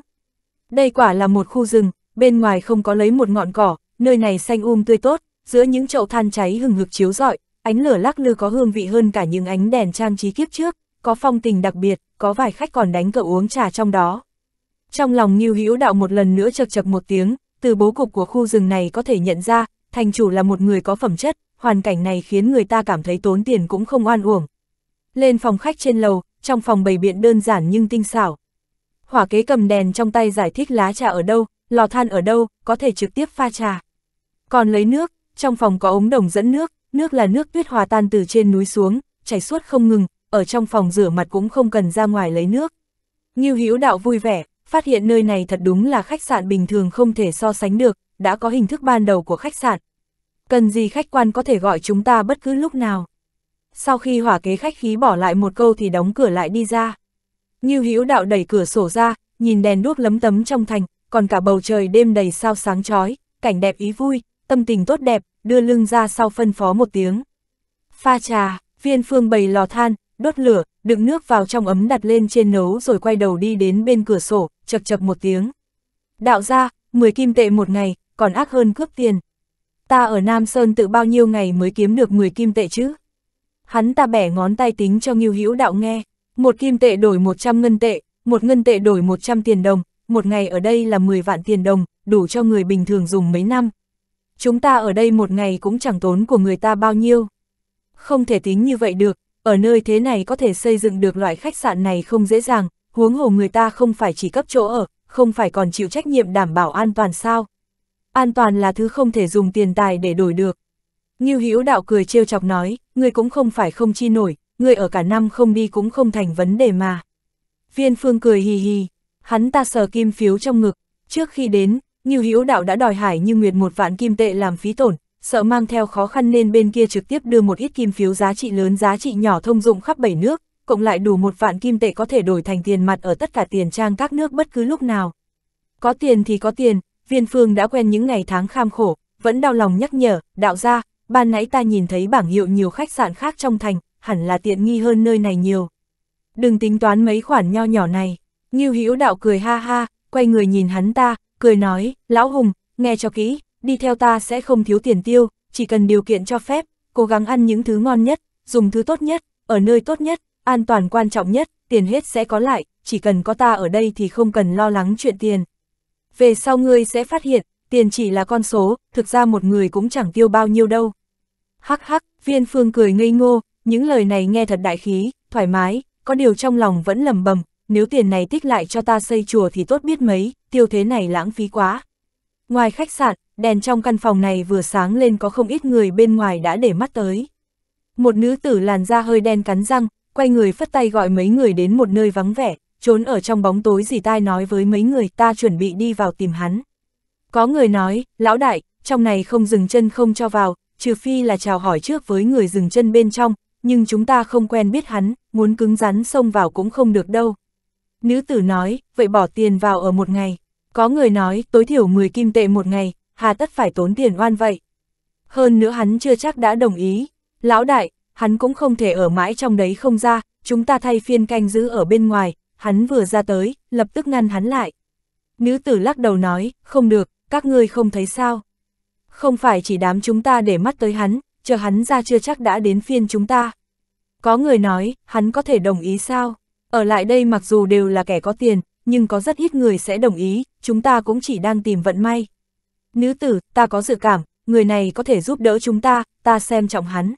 Đây quả là một khu rừng, bên ngoài không có lấy một ngọn cỏ, nơi này xanh um tươi tốt, giữa những chậu than cháy hừng hực chiếu rọi, Ánh lửa lắc lư có hương vị hơn cả những ánh đèn trang trí kiếp trước, có phong tình đặc biệt, có vài khách còn đánh cờ uống trà trong đó. Trong lòng Nghiêu Hữu Đạo một lần nữa chập chập một tiếng, từ bố cục của khu rừng này có thể nhận ra, thành chủ là một người có phẩm chất, hoàn cảnh này khiến người ta cảm thấy tốn tiền cũng không oan uổng. Lên phòng khách trên lầu, trong phòng bày biện đơn giản nhưng tinh xảo. Hỏa kế cầm đèn trong tay giải thích lá trà ở đâu, lò than ở đâu, có thể trực tiếp pha trà. Còn lấy nước, trong phòng có ống đồng dẫn nước, nước là nước tuyết hòa tan từ trên núi xuống, chảy suốt không ngừng, ở trong phòng rửa mặt cũng không cần ra ngoài lấy nước. Như Hữu Đạo vui vẻ, phát hiện nơi này thật đúng là khách sạn bình thường không thể so sánh được, đã có hình thức ban đầu của khách sạn. Cần gì khách quan có thể gọi chúng ta bất cứ lúc nào. Sau khi hỏa kế khách khí bỏ lại một câu thì đóng cửa lại đi ra. Như Hữu Đạo đẩy cửa sổ ra, nhìn đèn đuốc lấm tấm trong thành, còn cả bầu trời đêm đầy sao sáng chói, cảnh đẹp ý vui, tâm tình tốt đẹp, đưa lưng ra sau phân phó một tiếng. Pha trà, viên phương bày lò than, đốt lửa, đựng nước vào trong ấm đặt lên trên nấu rồi quay đầu đi đến bên cửa sổ, chập chập một tiếng. Đạo ra, 10 kim tệ một ngày, còn ác hơn cướp tiền. Ta ở Nam Sơn tự bao nhiêu ngày mới kiếm được 10 kim tệ chứ? Hắn ta bẻ ngón tay tính cho Ngưu Hữu Đạo nghe, một kim tệ đổi 100 ngân tệ, một ngân tệ đổi 100 tiền đồng, một ngày ở đây là 10 vạn tiền đồng, đủ cho người bình thường dùng mấy năm chúng ta ở đây một ngày cũng chẳng tốn của người ta bao nhiêu. Không thể tính như vậy được, ở nơi thế này có thể xây dựng được loại khách sạn này không dễ dàng, huống hồ người ta không phải chỉ cấp chỗ ở, không phải còn chịu trách nhiệm đảm bảo an toàn sao. An toàn là thứ không thể dùng tiền tài để đổi được. Nghiêu Hữu đạo cười trêu chọc nói, người cũng không phải không chi nổi, người ở cả năm không đi cũng không thành vấn đề mà. Viên Phương cười hì hì, hắn ta sờ kim phiếu trong ngực, trước khi đến, Ngưu Hữu Đạo đã đòi Hải Như Nguyệt một vạn kim tệ làm phí tổn, sợ mang theo khó khăn nên bên kia trực tiếp đưa một ít kim phiếu giá trị lớn giá trị nhỏ thông dụng khắp bảy nước, cộng lại đủ một vạn kim tệ có thể đổi thành tiền mặt ở tất cả tiền trang các nước bất cứ lúc nào. Có tiền thì có tiền, viên phương đã quen những ngày tháng kham khổ, vẫn đau lòng nhắc nhở, đạo gia. ban nãy ta nhìn thấy bảng hiệu nhiều khách sạn khác trong thành, hẳn là tiện nghi hơn nơi này nhiều. Đừng tính toán mấy khoản nho nhỏ này, Ngưu Hữu đạo cười ha ha, quay người nhìn hắn ta, cười nói, lão Hùng, nghe cho kỹ, đi theo ta sẽ không thiếu tiền tiêu, chỉ cần điều kiện cho phép, cố gắng ăn những thứ ngon nhất, dùng thứ tốt nhất, ở nơi tốt nhất, an toàn quan trọng nhất, tiền hết sẽ có lại, chỉ cần có ta ở đây thì không cần lo lắng chuyện tiền. Về sau ngươi sẽ phát hiện, tiền chỉ là con số, thực ra một người cũng chẳng tiêu bao nhiêu đâu. Hắc hắc, viên phương cười ngây ngô, những lời này nghe thật đại khí, thoải mái, có điều trong lòng vẫn lầm bầm, nếu tiền này tích lại cho ta xây chùa thì tốt biết mấy, tiêu thế này lãng phí quá. Ngoài khách sạn, đèn trong căn phòng này vừa sáng lên có không ít người bên ngoài đã để mắt tới. Một nữ tử làn da hơi đen cắn răng, quay người phất tay gọi mấy người đến một nơi vắng vẻ, trốn ở trong bóng tối gì tai nói với mấy người ta chuẩn bị đi vào tìm hắn. Có người nói, lão đại, trong này không dừng chân không cho vào, trừ phi là chào hỏi trước với người dừng chân bên trong, nhưng chúng ta không quen biết hắn, muốn cứng rắn xông vào cũng không được đâu. Nữ tử nói, vậy bỏ tiền vào ở một ngày. Có người nói, tối thiểu 10 kim tệ một ngày, hà tất phải tốn tiền oan vậy. Hơn nữa hắn chưa chắc đã đồng ý. Lão đại, hắn cũng không thể ở mãi trong đấy không ra, chúng ta thay phiên canh giữ ở bên ngoài, hắn vừa ra tới, lập tức ngăn hắn lại. Nữ tử lắc đầu nói, không được, các ngươi không thấy sao. Không phải chỉ đám chúng ta để mắt tới hắn, chờ hắn ra chưa chắc đã đến phiên chúng ta. Có người nói, hắn có thể đồng ý sao? Ở lại đây mặc dù đều là kẻ có tiền, nhưng có rất ít người sẽ đồng ý, chúng ta cũng chỉ đang tìm vận may. Nữ tử, ta có dự cảm, người này có thể giúp đỡ chúng ta, ta xem trọng hắn.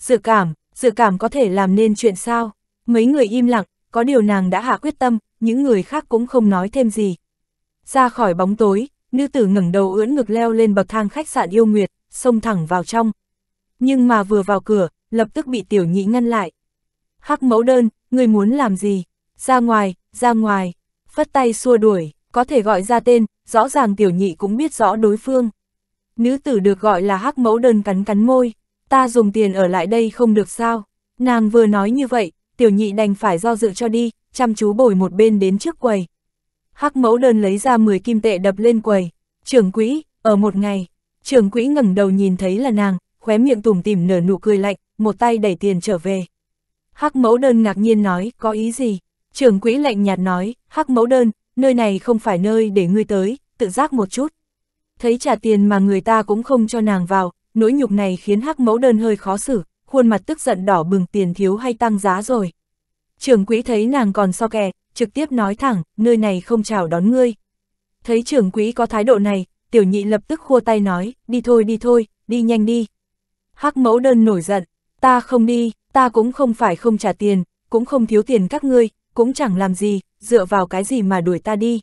Dự cảm, dự cảm có thể làm nên chuyện sao? Mấy người im lặng, có điều nàng đã hạ quyết tâm, những người khác cũng không nói thêm gì. Ra khỏi bóng tối, nữ tử ngẩng đầu ưỡn ngực leo lên bậc thang khách sạn yêu nguyệt, xông thẳng vào trong. Nhưng mà vừa vào cửa, lập tức bị tiểu nhị ngăn lại. Hắc mẫu đơn, người muốn làm gì? Ra ngoài, ra ngoài. Phất tay xua đuổi, có thể gọi ra tên, rõ ràng tiểu nhị cũng biết rõ đối phương. Nữ tử được gọi là hắc mẫu đơn cắn cắn môi, ta dùng tiền ở lại đây không được sao. Nàng vừa nói như vậy, tiểu nhị đành phải do dự cho đi, chăm chú bồi một bên đến trước quầy. Hắc mẫu đơn lấy ra 10 kim tệ đập lên quầy. Trưởng quỹ, ở một ngày, trưởng quỹ ngẩng đầu nhìn thấy là nàng, khóe miệng tủm tỉm nở nụ cười lạnh, một tay đẩy tiền trở về. Hắc mẫu đơn ngạc nhiên nói, có ý gì? Trưởng quỹ lạnh nhạt nói, Hắc mẫu đơn, nơi này không phải nơi để ngươi tới, tự giác một chút. Thấy trả tiền mà người ta cũng không cho nàng vào, nỗi nhục này khiến Hắc mẫu đơn hơi khó xử, khuôn mặt tức giận đỏ bừng tiền thiếu hay tăng giá rồi. Trưởng quỹ thấy nàng còn so kè, trực tiếp nói thẳng, nơi này không chào đón ngươi. Thấy trưởng quỹ có thái độ này, tiểu nhị lập tức khua tay nói, đi thôi đi thôi, đi nhanh đi. Hắc mẫu đơn nổi giận, ta không đi, ta cũng không phải không trả tiền, cũng không thiếu tiền các ngươi, cũng chẳng làm gì, dựa vào cái gì mà đuổi ta đi.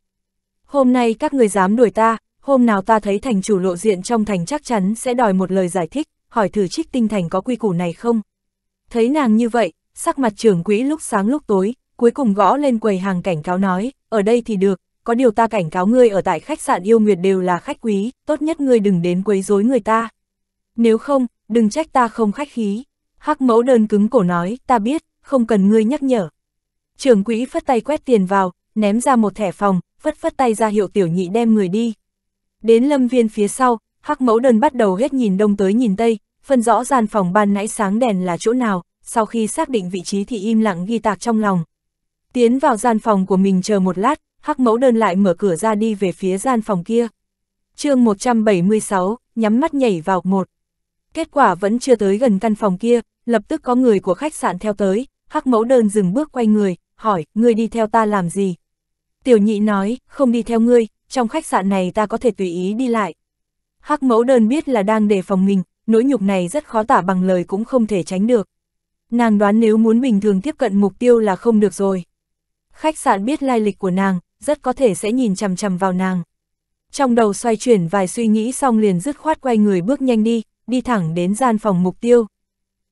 Hôm nay các ngươi dám đuổi ta, hôm nào ta thấy thành chủ lộ diện trong thành chắc chắn sẽ đòi một lời giải thích, hỏi thử trích tinh thành có quy củ này không. Thấy nàng như vậy, sắc mặt trưởng quỹ lúc sáng lúc tối, cuối cùng gõ lên quầy hàng cảnh cáo nói, ở đây thì được, có điều ta cảnh cáo ngươi ở tại khách sạn yêu nguyệt đều là khách quý, tốt nhất ngươi đừng đến quấy rối người ta. Nếu không, đừng trách ta không khách khí. Hắc mẫu đơn cứng cổ nói, ta biết, không cần ngươi nhắc nhở. Trường quỹ phất tay quét tiền vào, ném ra một thẻ phòng, phất phất tay ra hiệu tiểu nhị đem người đi. Đến lâm viên phía sau, hắc mẫu đơn bắt đầu hết nhìn đông tới nhìn tây, phân rõ gian phòng ban nãy sáng đèn là chỗ nào, sau khi xác định vị trí thì im lặng ghi tạc trong lòng. Tiến vào gian phòng của mình chờ một lát, hắc mẫu đơn lại mở cửa ra đi về phía gian phòng kia. chương 176, nhắm mắt nhảy vào một. Kết quả vẫn chưa tới gần căn phòng kia, lập tức có người của khách sạn theo tới, hắc mẫu đơn dừng bước quay người, hỏi, ngươi đi theo ta làm gì? Tiểu nhị nói, không đi theo ngươi, trong khách sạn này ta có thể tùy ý đi lại. Hắc mẫu đơn biết là đang đề phòng mình, nỗi nhục này rất khó tả bằng lời cũng không thể tránh được. Nàng đoán nếu muốn bình thường tiếp cận mục tiêu là không được rồi. Khách sạn biết lai lịch của nàng, rất có thể sẽ nhìn chằm chằm vào nàng. Trong đầu xoay chuyển vài suy nghĩ xong liền dứt khoát quay người bước nhanh đi, đi thẳng đến gian phòng mục tiêu.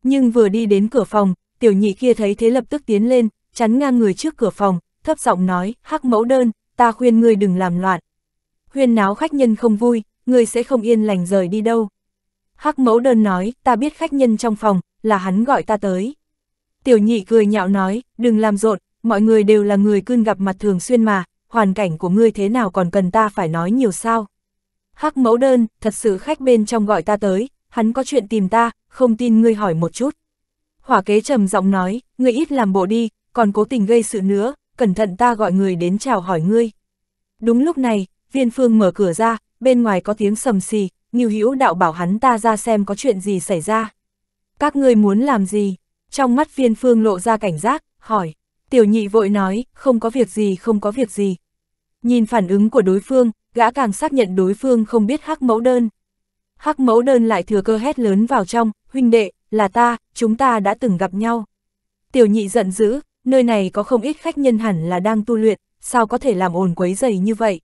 Nhưng vừa đi đến cửa phòng, tiểu nhị kia thấy thế lập tức tiến lên, chắn ngang người trước cửa phòng, thấp giọng nói, hắc mẫu đơn, ta khuyên ngươi đừng làm loạn. Huyên náo khách nhân không vui, ngươi sẽ không yên lành rời đi đâu. Hắc mẫu đơn nói, ta biết khách nhân trong phòng, là hắn gọi ta tới. Tiểu nhị cười nhạo nói, đừng làm rộn, mọi người đều là người cưng gặp mặt thường xuyên mà, hoàn cảnh của ngươi thế nào còn cần ta phải nói nhiều sao. Hắc mẫu đơn, thật sự khách bên trong gọi ta tới, hắn có chuyện tìm ta, không tin ngươi hỏi một chút. Hỏa kế trầm giọng nói, ngươi ít làm bộ đi, còn cố tình gây sự nữa, cẩn thận ta gọi người đến chào hỏi ngươi. Đúng lúc này, viên phương mở cửa ra, bên ngoài có tiếng sầm xì, Nghiêu Hữu đạo bảo hắn ta ra xem có chuyện gì xảy ra. Các ngươi muốn làm gì? Trong mắt viên phương lộ ra cảnh giác, hỏi. Tiểu nhị vội nói, không có việc gì, không có việc gì. Nhìn phản ứng của đối phương, gã càng xác nhận đối phương không biết hắc mẫu đơn. Hắc mẫu đơn lại thừa cơ hét lớn vào trong, huynh đệ, là ta, chúng ta đã từng gặp nhau. Tiểu nhị giận dữ, nơi này có không ít khách nhân hẳn là đang tu luyện, sao có thể làm ồn quấy dày như vậy.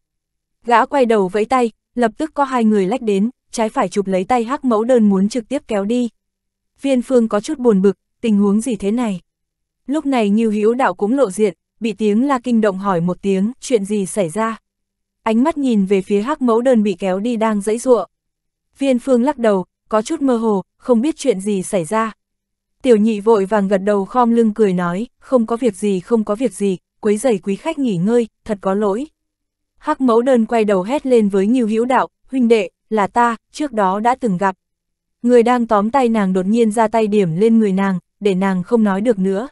Gã quay đầu vẫy tay, lập tức có hai người lách đến, trái phải chụp lấy tay hắc mẫu đơn muốn trực tiếp kéo đi. Viên phương có chút buồn bực, tình huống gì thế này? Lúc này Ngưu Hữu Đạo cũng lộ diện, bị tiếng la kinh động hỏi một tiếng, chuyện gì xảy ra? Ánh mắt nhìn về phía hắc mẫu đơn bị kéo đi đang dãy ruộng. Viên Phương lắc đầu, có chút mơ hồ, không biết chuyện gì xảy ra. Tiểu nhị vội vàng gật đầu khom lưng cười nói, không có việc gì không có việc gì, quấy giày quý khách nghỉ ngơi, thật có lỗi. Hắc mẫu đơn quay đầu hét lên với Nghiêu Hữu Đạo, huynh đệ, là ta, trước đó đã từng gặp. Người đang tóm tay nàng đột nhiên ra tay điểm lên người nàng, để nàng không nói được nữa.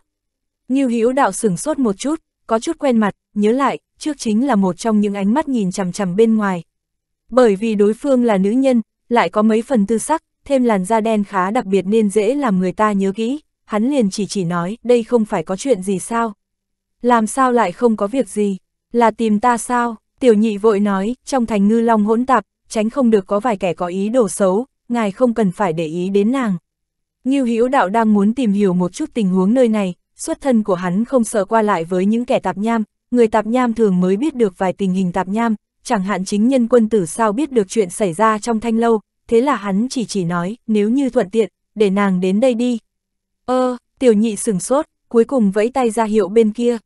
Nghiêu Hữu Đạo sửng sốt một chút, có chút quen mặt, nhớ lại, trước chính là một trong những ánh mắt nhìn chằm chằm bên ngoài. Bởi vì đối phương là nữ nhân, lại có mấy phần tư sắc, thêm làn da đen khá đặc biệt nên dễ làm người ta nhớ kỹ, hắn liền chỉ chỉ nói đây không phải có chuyện gì sao. Làm sao lại không có việc gì, là tìm ta sao, tiểu nhị vội nói, trong thành ngư long hỗn tạp, tránh không được có vài kẻ có ý đồ xấu, ngài không cần phải để ý đến nàng. Ngưu Hữu Đạo đang muốn tìm hiểu một chút tình huống nơi này, xuất thân của hắn không sợ qua lại với những kẻ tạp nham, người tạp nham thường mới biết được vài tình hình tạp nham, chẳng hạn chính nhân quân tử sao biết được chuyện xảy ra trong thanh lâu, thế là hắn chỉ chỉ nói, nếu như thuận tiện, để nàng đến đây đi. Ơ, tiểu nhị sừng sốt, cuối cùng vẫy tay ra hiệu bên kia.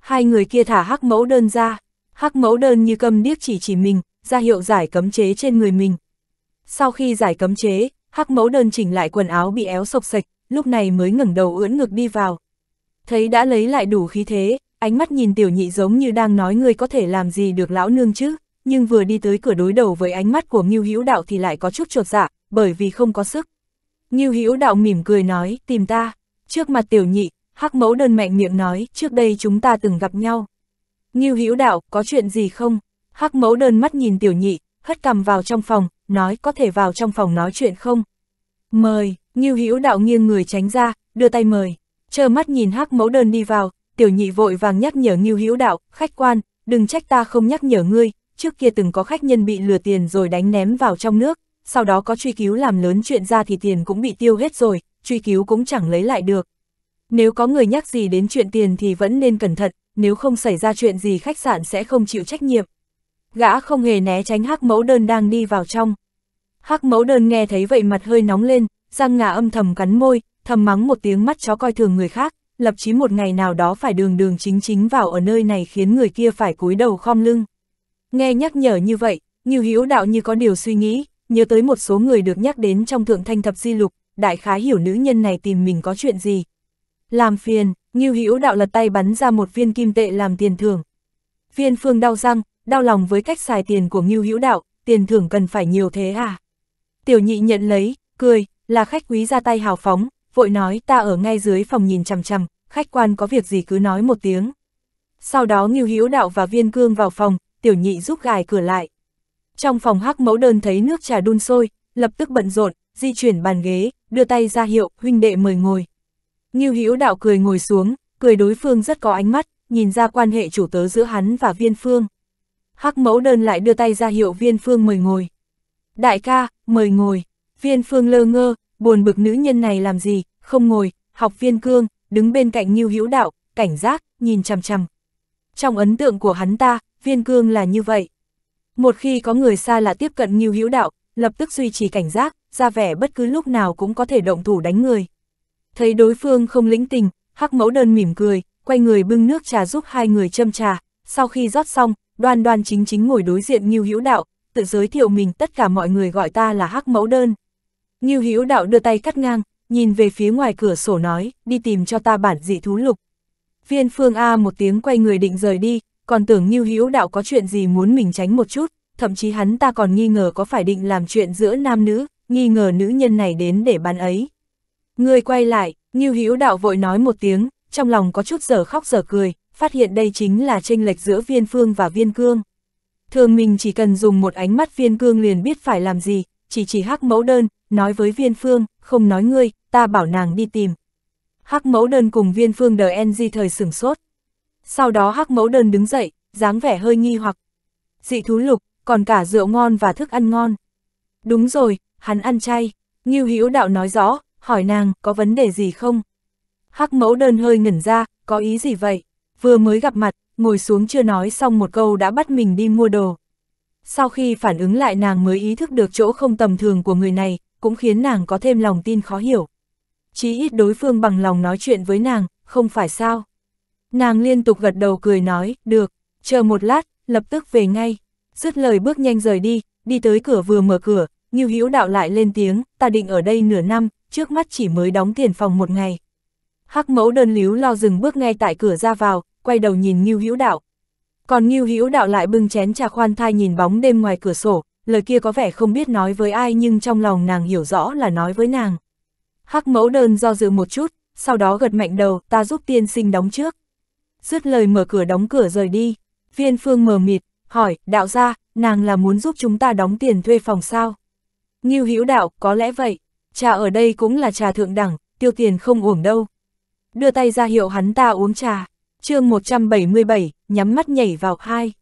Hai người kia thả hắc mẫu đơn ra, hắc mẫu đơn như cầm điếc chỉ chỉ mình, ra hiệu giải cấm chế trên người mình. Sau khi giải cấm chế, hắc mẫu đơn chỉnh lại quần áo bị éo sộc sạch, lúc này mới ngẩng đầu ưỡn ngực đi vào. Thấy đã lấy lại đủ khí thế, ánh mắt nhìn tiểu nhị giống như đang nói ngươi có thể làm gì được lão nương chứ, nhưng vừa đi tới cửa đối đầu với ánh mắt của Ngưu Hữu Đạo thì lại có chút trột dạ, bởi vì không có sức. Ngưu Hữu Đạo mỉm cười nói, tìm ta, trước mặt tiểu nhị, hắc mẫu đơn mạnh miệng nói, trước đây chúng ta từng gặp nhau. Ngưu Hữu Đạo, có chuyện gì không? Hắc mẫu đơn mắt nhìn tiểu nhị, hất cầm vào trong phòng, nói có thể vào trong phòng nói chuyện không? Mời, Ngưu Hữu Đạo nghiêng người tránh ra, đưa tay mời, chờ mắt nhìn hắc mẫu đơn đi vào, tiểu nhị vội vàng nhắc nhở Ngưu Hữu Đạo, khách quan, đừng trách ta không nhắc nhở ngươi, trước kia từng có khách nhân bị lừa tiền rồi đánh ném vào trong nước, sau đó có truy cứu làm lớn chuyện ra thì tiền cũng bị tiêu hết rồi, truy cứu cũng chẳng lấy lại được. Nếu có người nhắc gì đến chuyện tiền thì vẫn nên cẩn thận, nếu không xảy ra chuyện gì khách sạn sẽ không chịu trách nhiệm. Gã không hề né tránh hắc mẫu đơn đang đi vào trong. Hắc mẫu đơn nghe thấy vậy mặt hơi nóng lên, răng ngà âm thầm cắn môi, thầm mắng một tiếng mắt chó coi thường người khác, lập chí một ngày nào đó phải đường đường chính chính vào ở nơi này khiến người kia phải cúi đầu khom lưng. Nghe nhắc nhở như vậy, như hữu đạo như có điều suy nghĩ, nhớ tới một số người được nhắc đến trong thượng thanh thập di lục, đại khái hiểu nữ nhân này tìm mình có chuyện gì. Làm phiền, như hữu đạo lật tay bắn ra một viên kim tệ làm tiền thưởng. Viên phương đau răng, đau lòng với cách xài tiền của Ngưu Hữu Đạo, tiền thưởng cần phải nhiều thế à? Tiểu nhị nhận lấy, cười, là khách quý ra tay hào phóng, vội nói ta ở ngay dưới phòng nhìn chằm chằm, khách quan có việc gì cứ nói một tiếng. Sau đó Ngưu Hữu Đạo và Viên Cương vào phòng, tiểu nhị giúp gài cửa lại. Trong phòng hắc mẫu đơn thấy nước trà đun sôi, lập tức bận rộn, di chuyển bàn ghế, đưa tay ra hiệu, huynh đệ mời ngồi. Ngưu Hữu Đạo cười ngồi xuống, cười đối phương rất có ánh mắt, nhìn ra quan hệ chủ tớ giữa hắn và Viên Phương. Hắc mẫu đơn lại đưa tay ra hiệu Viên Phương mời ngồi. Đại ca, mời ngồi. Viên Phương lơ ngơ, buồn bực nữ nhân này làm gì, không ngồi, học viên cương, đứng bên cạnh Nhiêu Hữu Đạo, cảnh giác, nhìn chằm chằm. Trong ấn tượng của hắn ta, viên cương là như vậy. Một khi có người xa lạ tiếp cận Nhiêu Hữu Đạo, lập tức duy trì cảnh giác, ra vẻ bất cứ lúc nào cũng có thể động thủ đánh người. Thấy đối phương không lĩnh tình, Hắc Mẫu Đơn mỉm cười, quay người bưng nước trà giúp hai người châm trà, sau khi rót xong, đoan đoan chính chính ngồi đối diện Nhiêu Hữu Đạo, tự giới thiệu mình tất cả mọi người gọi ta là Hắc Mẫu Đơn. Ngưu Hữu Đạo đưa tay cắt ngang, nhìn về phía ngoài cửa sổ nói, đi tìm cho ta bản dị thú lục. Viên Phương A một tiếng quay người định rời đi, còn tưởng Ngưu Hữu Đạo có chuyện gì muốn mình tránh một chút, thậm chí hắn ta còn nghi ngờ có phải định làm chuyện giữa nam nữ, nghi ngờ nữ nhân này đến để bán ấy. Người quay lại, Ngưu Hữu Đạo vội nói một tiếng, trong lòng có chút giờ khóc giờ cười, phát hiện đây chính là chênh lệch giữa Viên Phương và Viên Cương. Thường mình chỉ cần dùng một ánh mắt Viên Cương liền biết phải làm gì, chỉ chỉ hắc mẫu đơn, nói với viên phương, không nói ngươi, ta bảo nàng đi tìm. Hắc mẫu đơn cùng viên phương DNG thời sửng sốt. Sau đó hắc mẫu đơn đứng dậy, dáng vẻ hơi nghi hoặc. Dị thú lục, còn cả rượu ngon và thức ăn ngon. Đúng rồi, hắn ăn chay, Ngưu Hữu đạo nói rõ, hỏi nàng có vấn đề gì không? Hắc mẫu đơn hơi ngẩn ra, có ý gì vậy? Vừa mới gặp mặt, ngồi xuống chưa nói xong một câu đã bắt mình đi mua đồ. Sau khi phản ứng lại nàng mới ý thức được chỗ không tầm thường của người này, cũng khiến nàng có thêm lòng tin khó hiểu. Chí ít đối phương bằng lòng nói chuyện với nàng, không phải sao. Nàng liên tục gật đầu cười nói, được, chờ một lát, lập tức về ngay. Dứt lời bước nhanh rời đi, đi tới cửa vừa mở cửa, Ngưu Hữu Đạo lại lên tiếng, ta định ở đây nửa năm, trước mắt chỉ mới đóng tiền phòng một ngày. Hắc mẫu đơn líu lo dừng bước ngay tại cửa ra vào, quay đầu nhìn Ngưu Hữu Đạo. Còn Ngưu Hữu Đạo lại bưng chén trà khoan thai nhìn bóng đêm ngoài cửa sổ, lời kia có vẻ không biết nói với ai nhưng trong lòng nàng hiểu rõ là nói với nàng. Hắc mẫu đơn do dự một chút, sau đó gật mạnh đầu, ta giúp tiên sinh đóng trước. Dứt lời mở cửa đóng cửa rời đi, viên phương mờ mịt, hỏi, đạo gia nàng là muốn giúp chúng ta đóng tiền thuê phòng sao? Nghiêu hữu đạo, có lẽ vậy, trà ở đây cũng là trà thượng đẳng, tiêu tiền không uổng đâu. Đưa tay ra hiệu hắn ta uống trà, chương 177, nhắm mắt nhảy vào hai.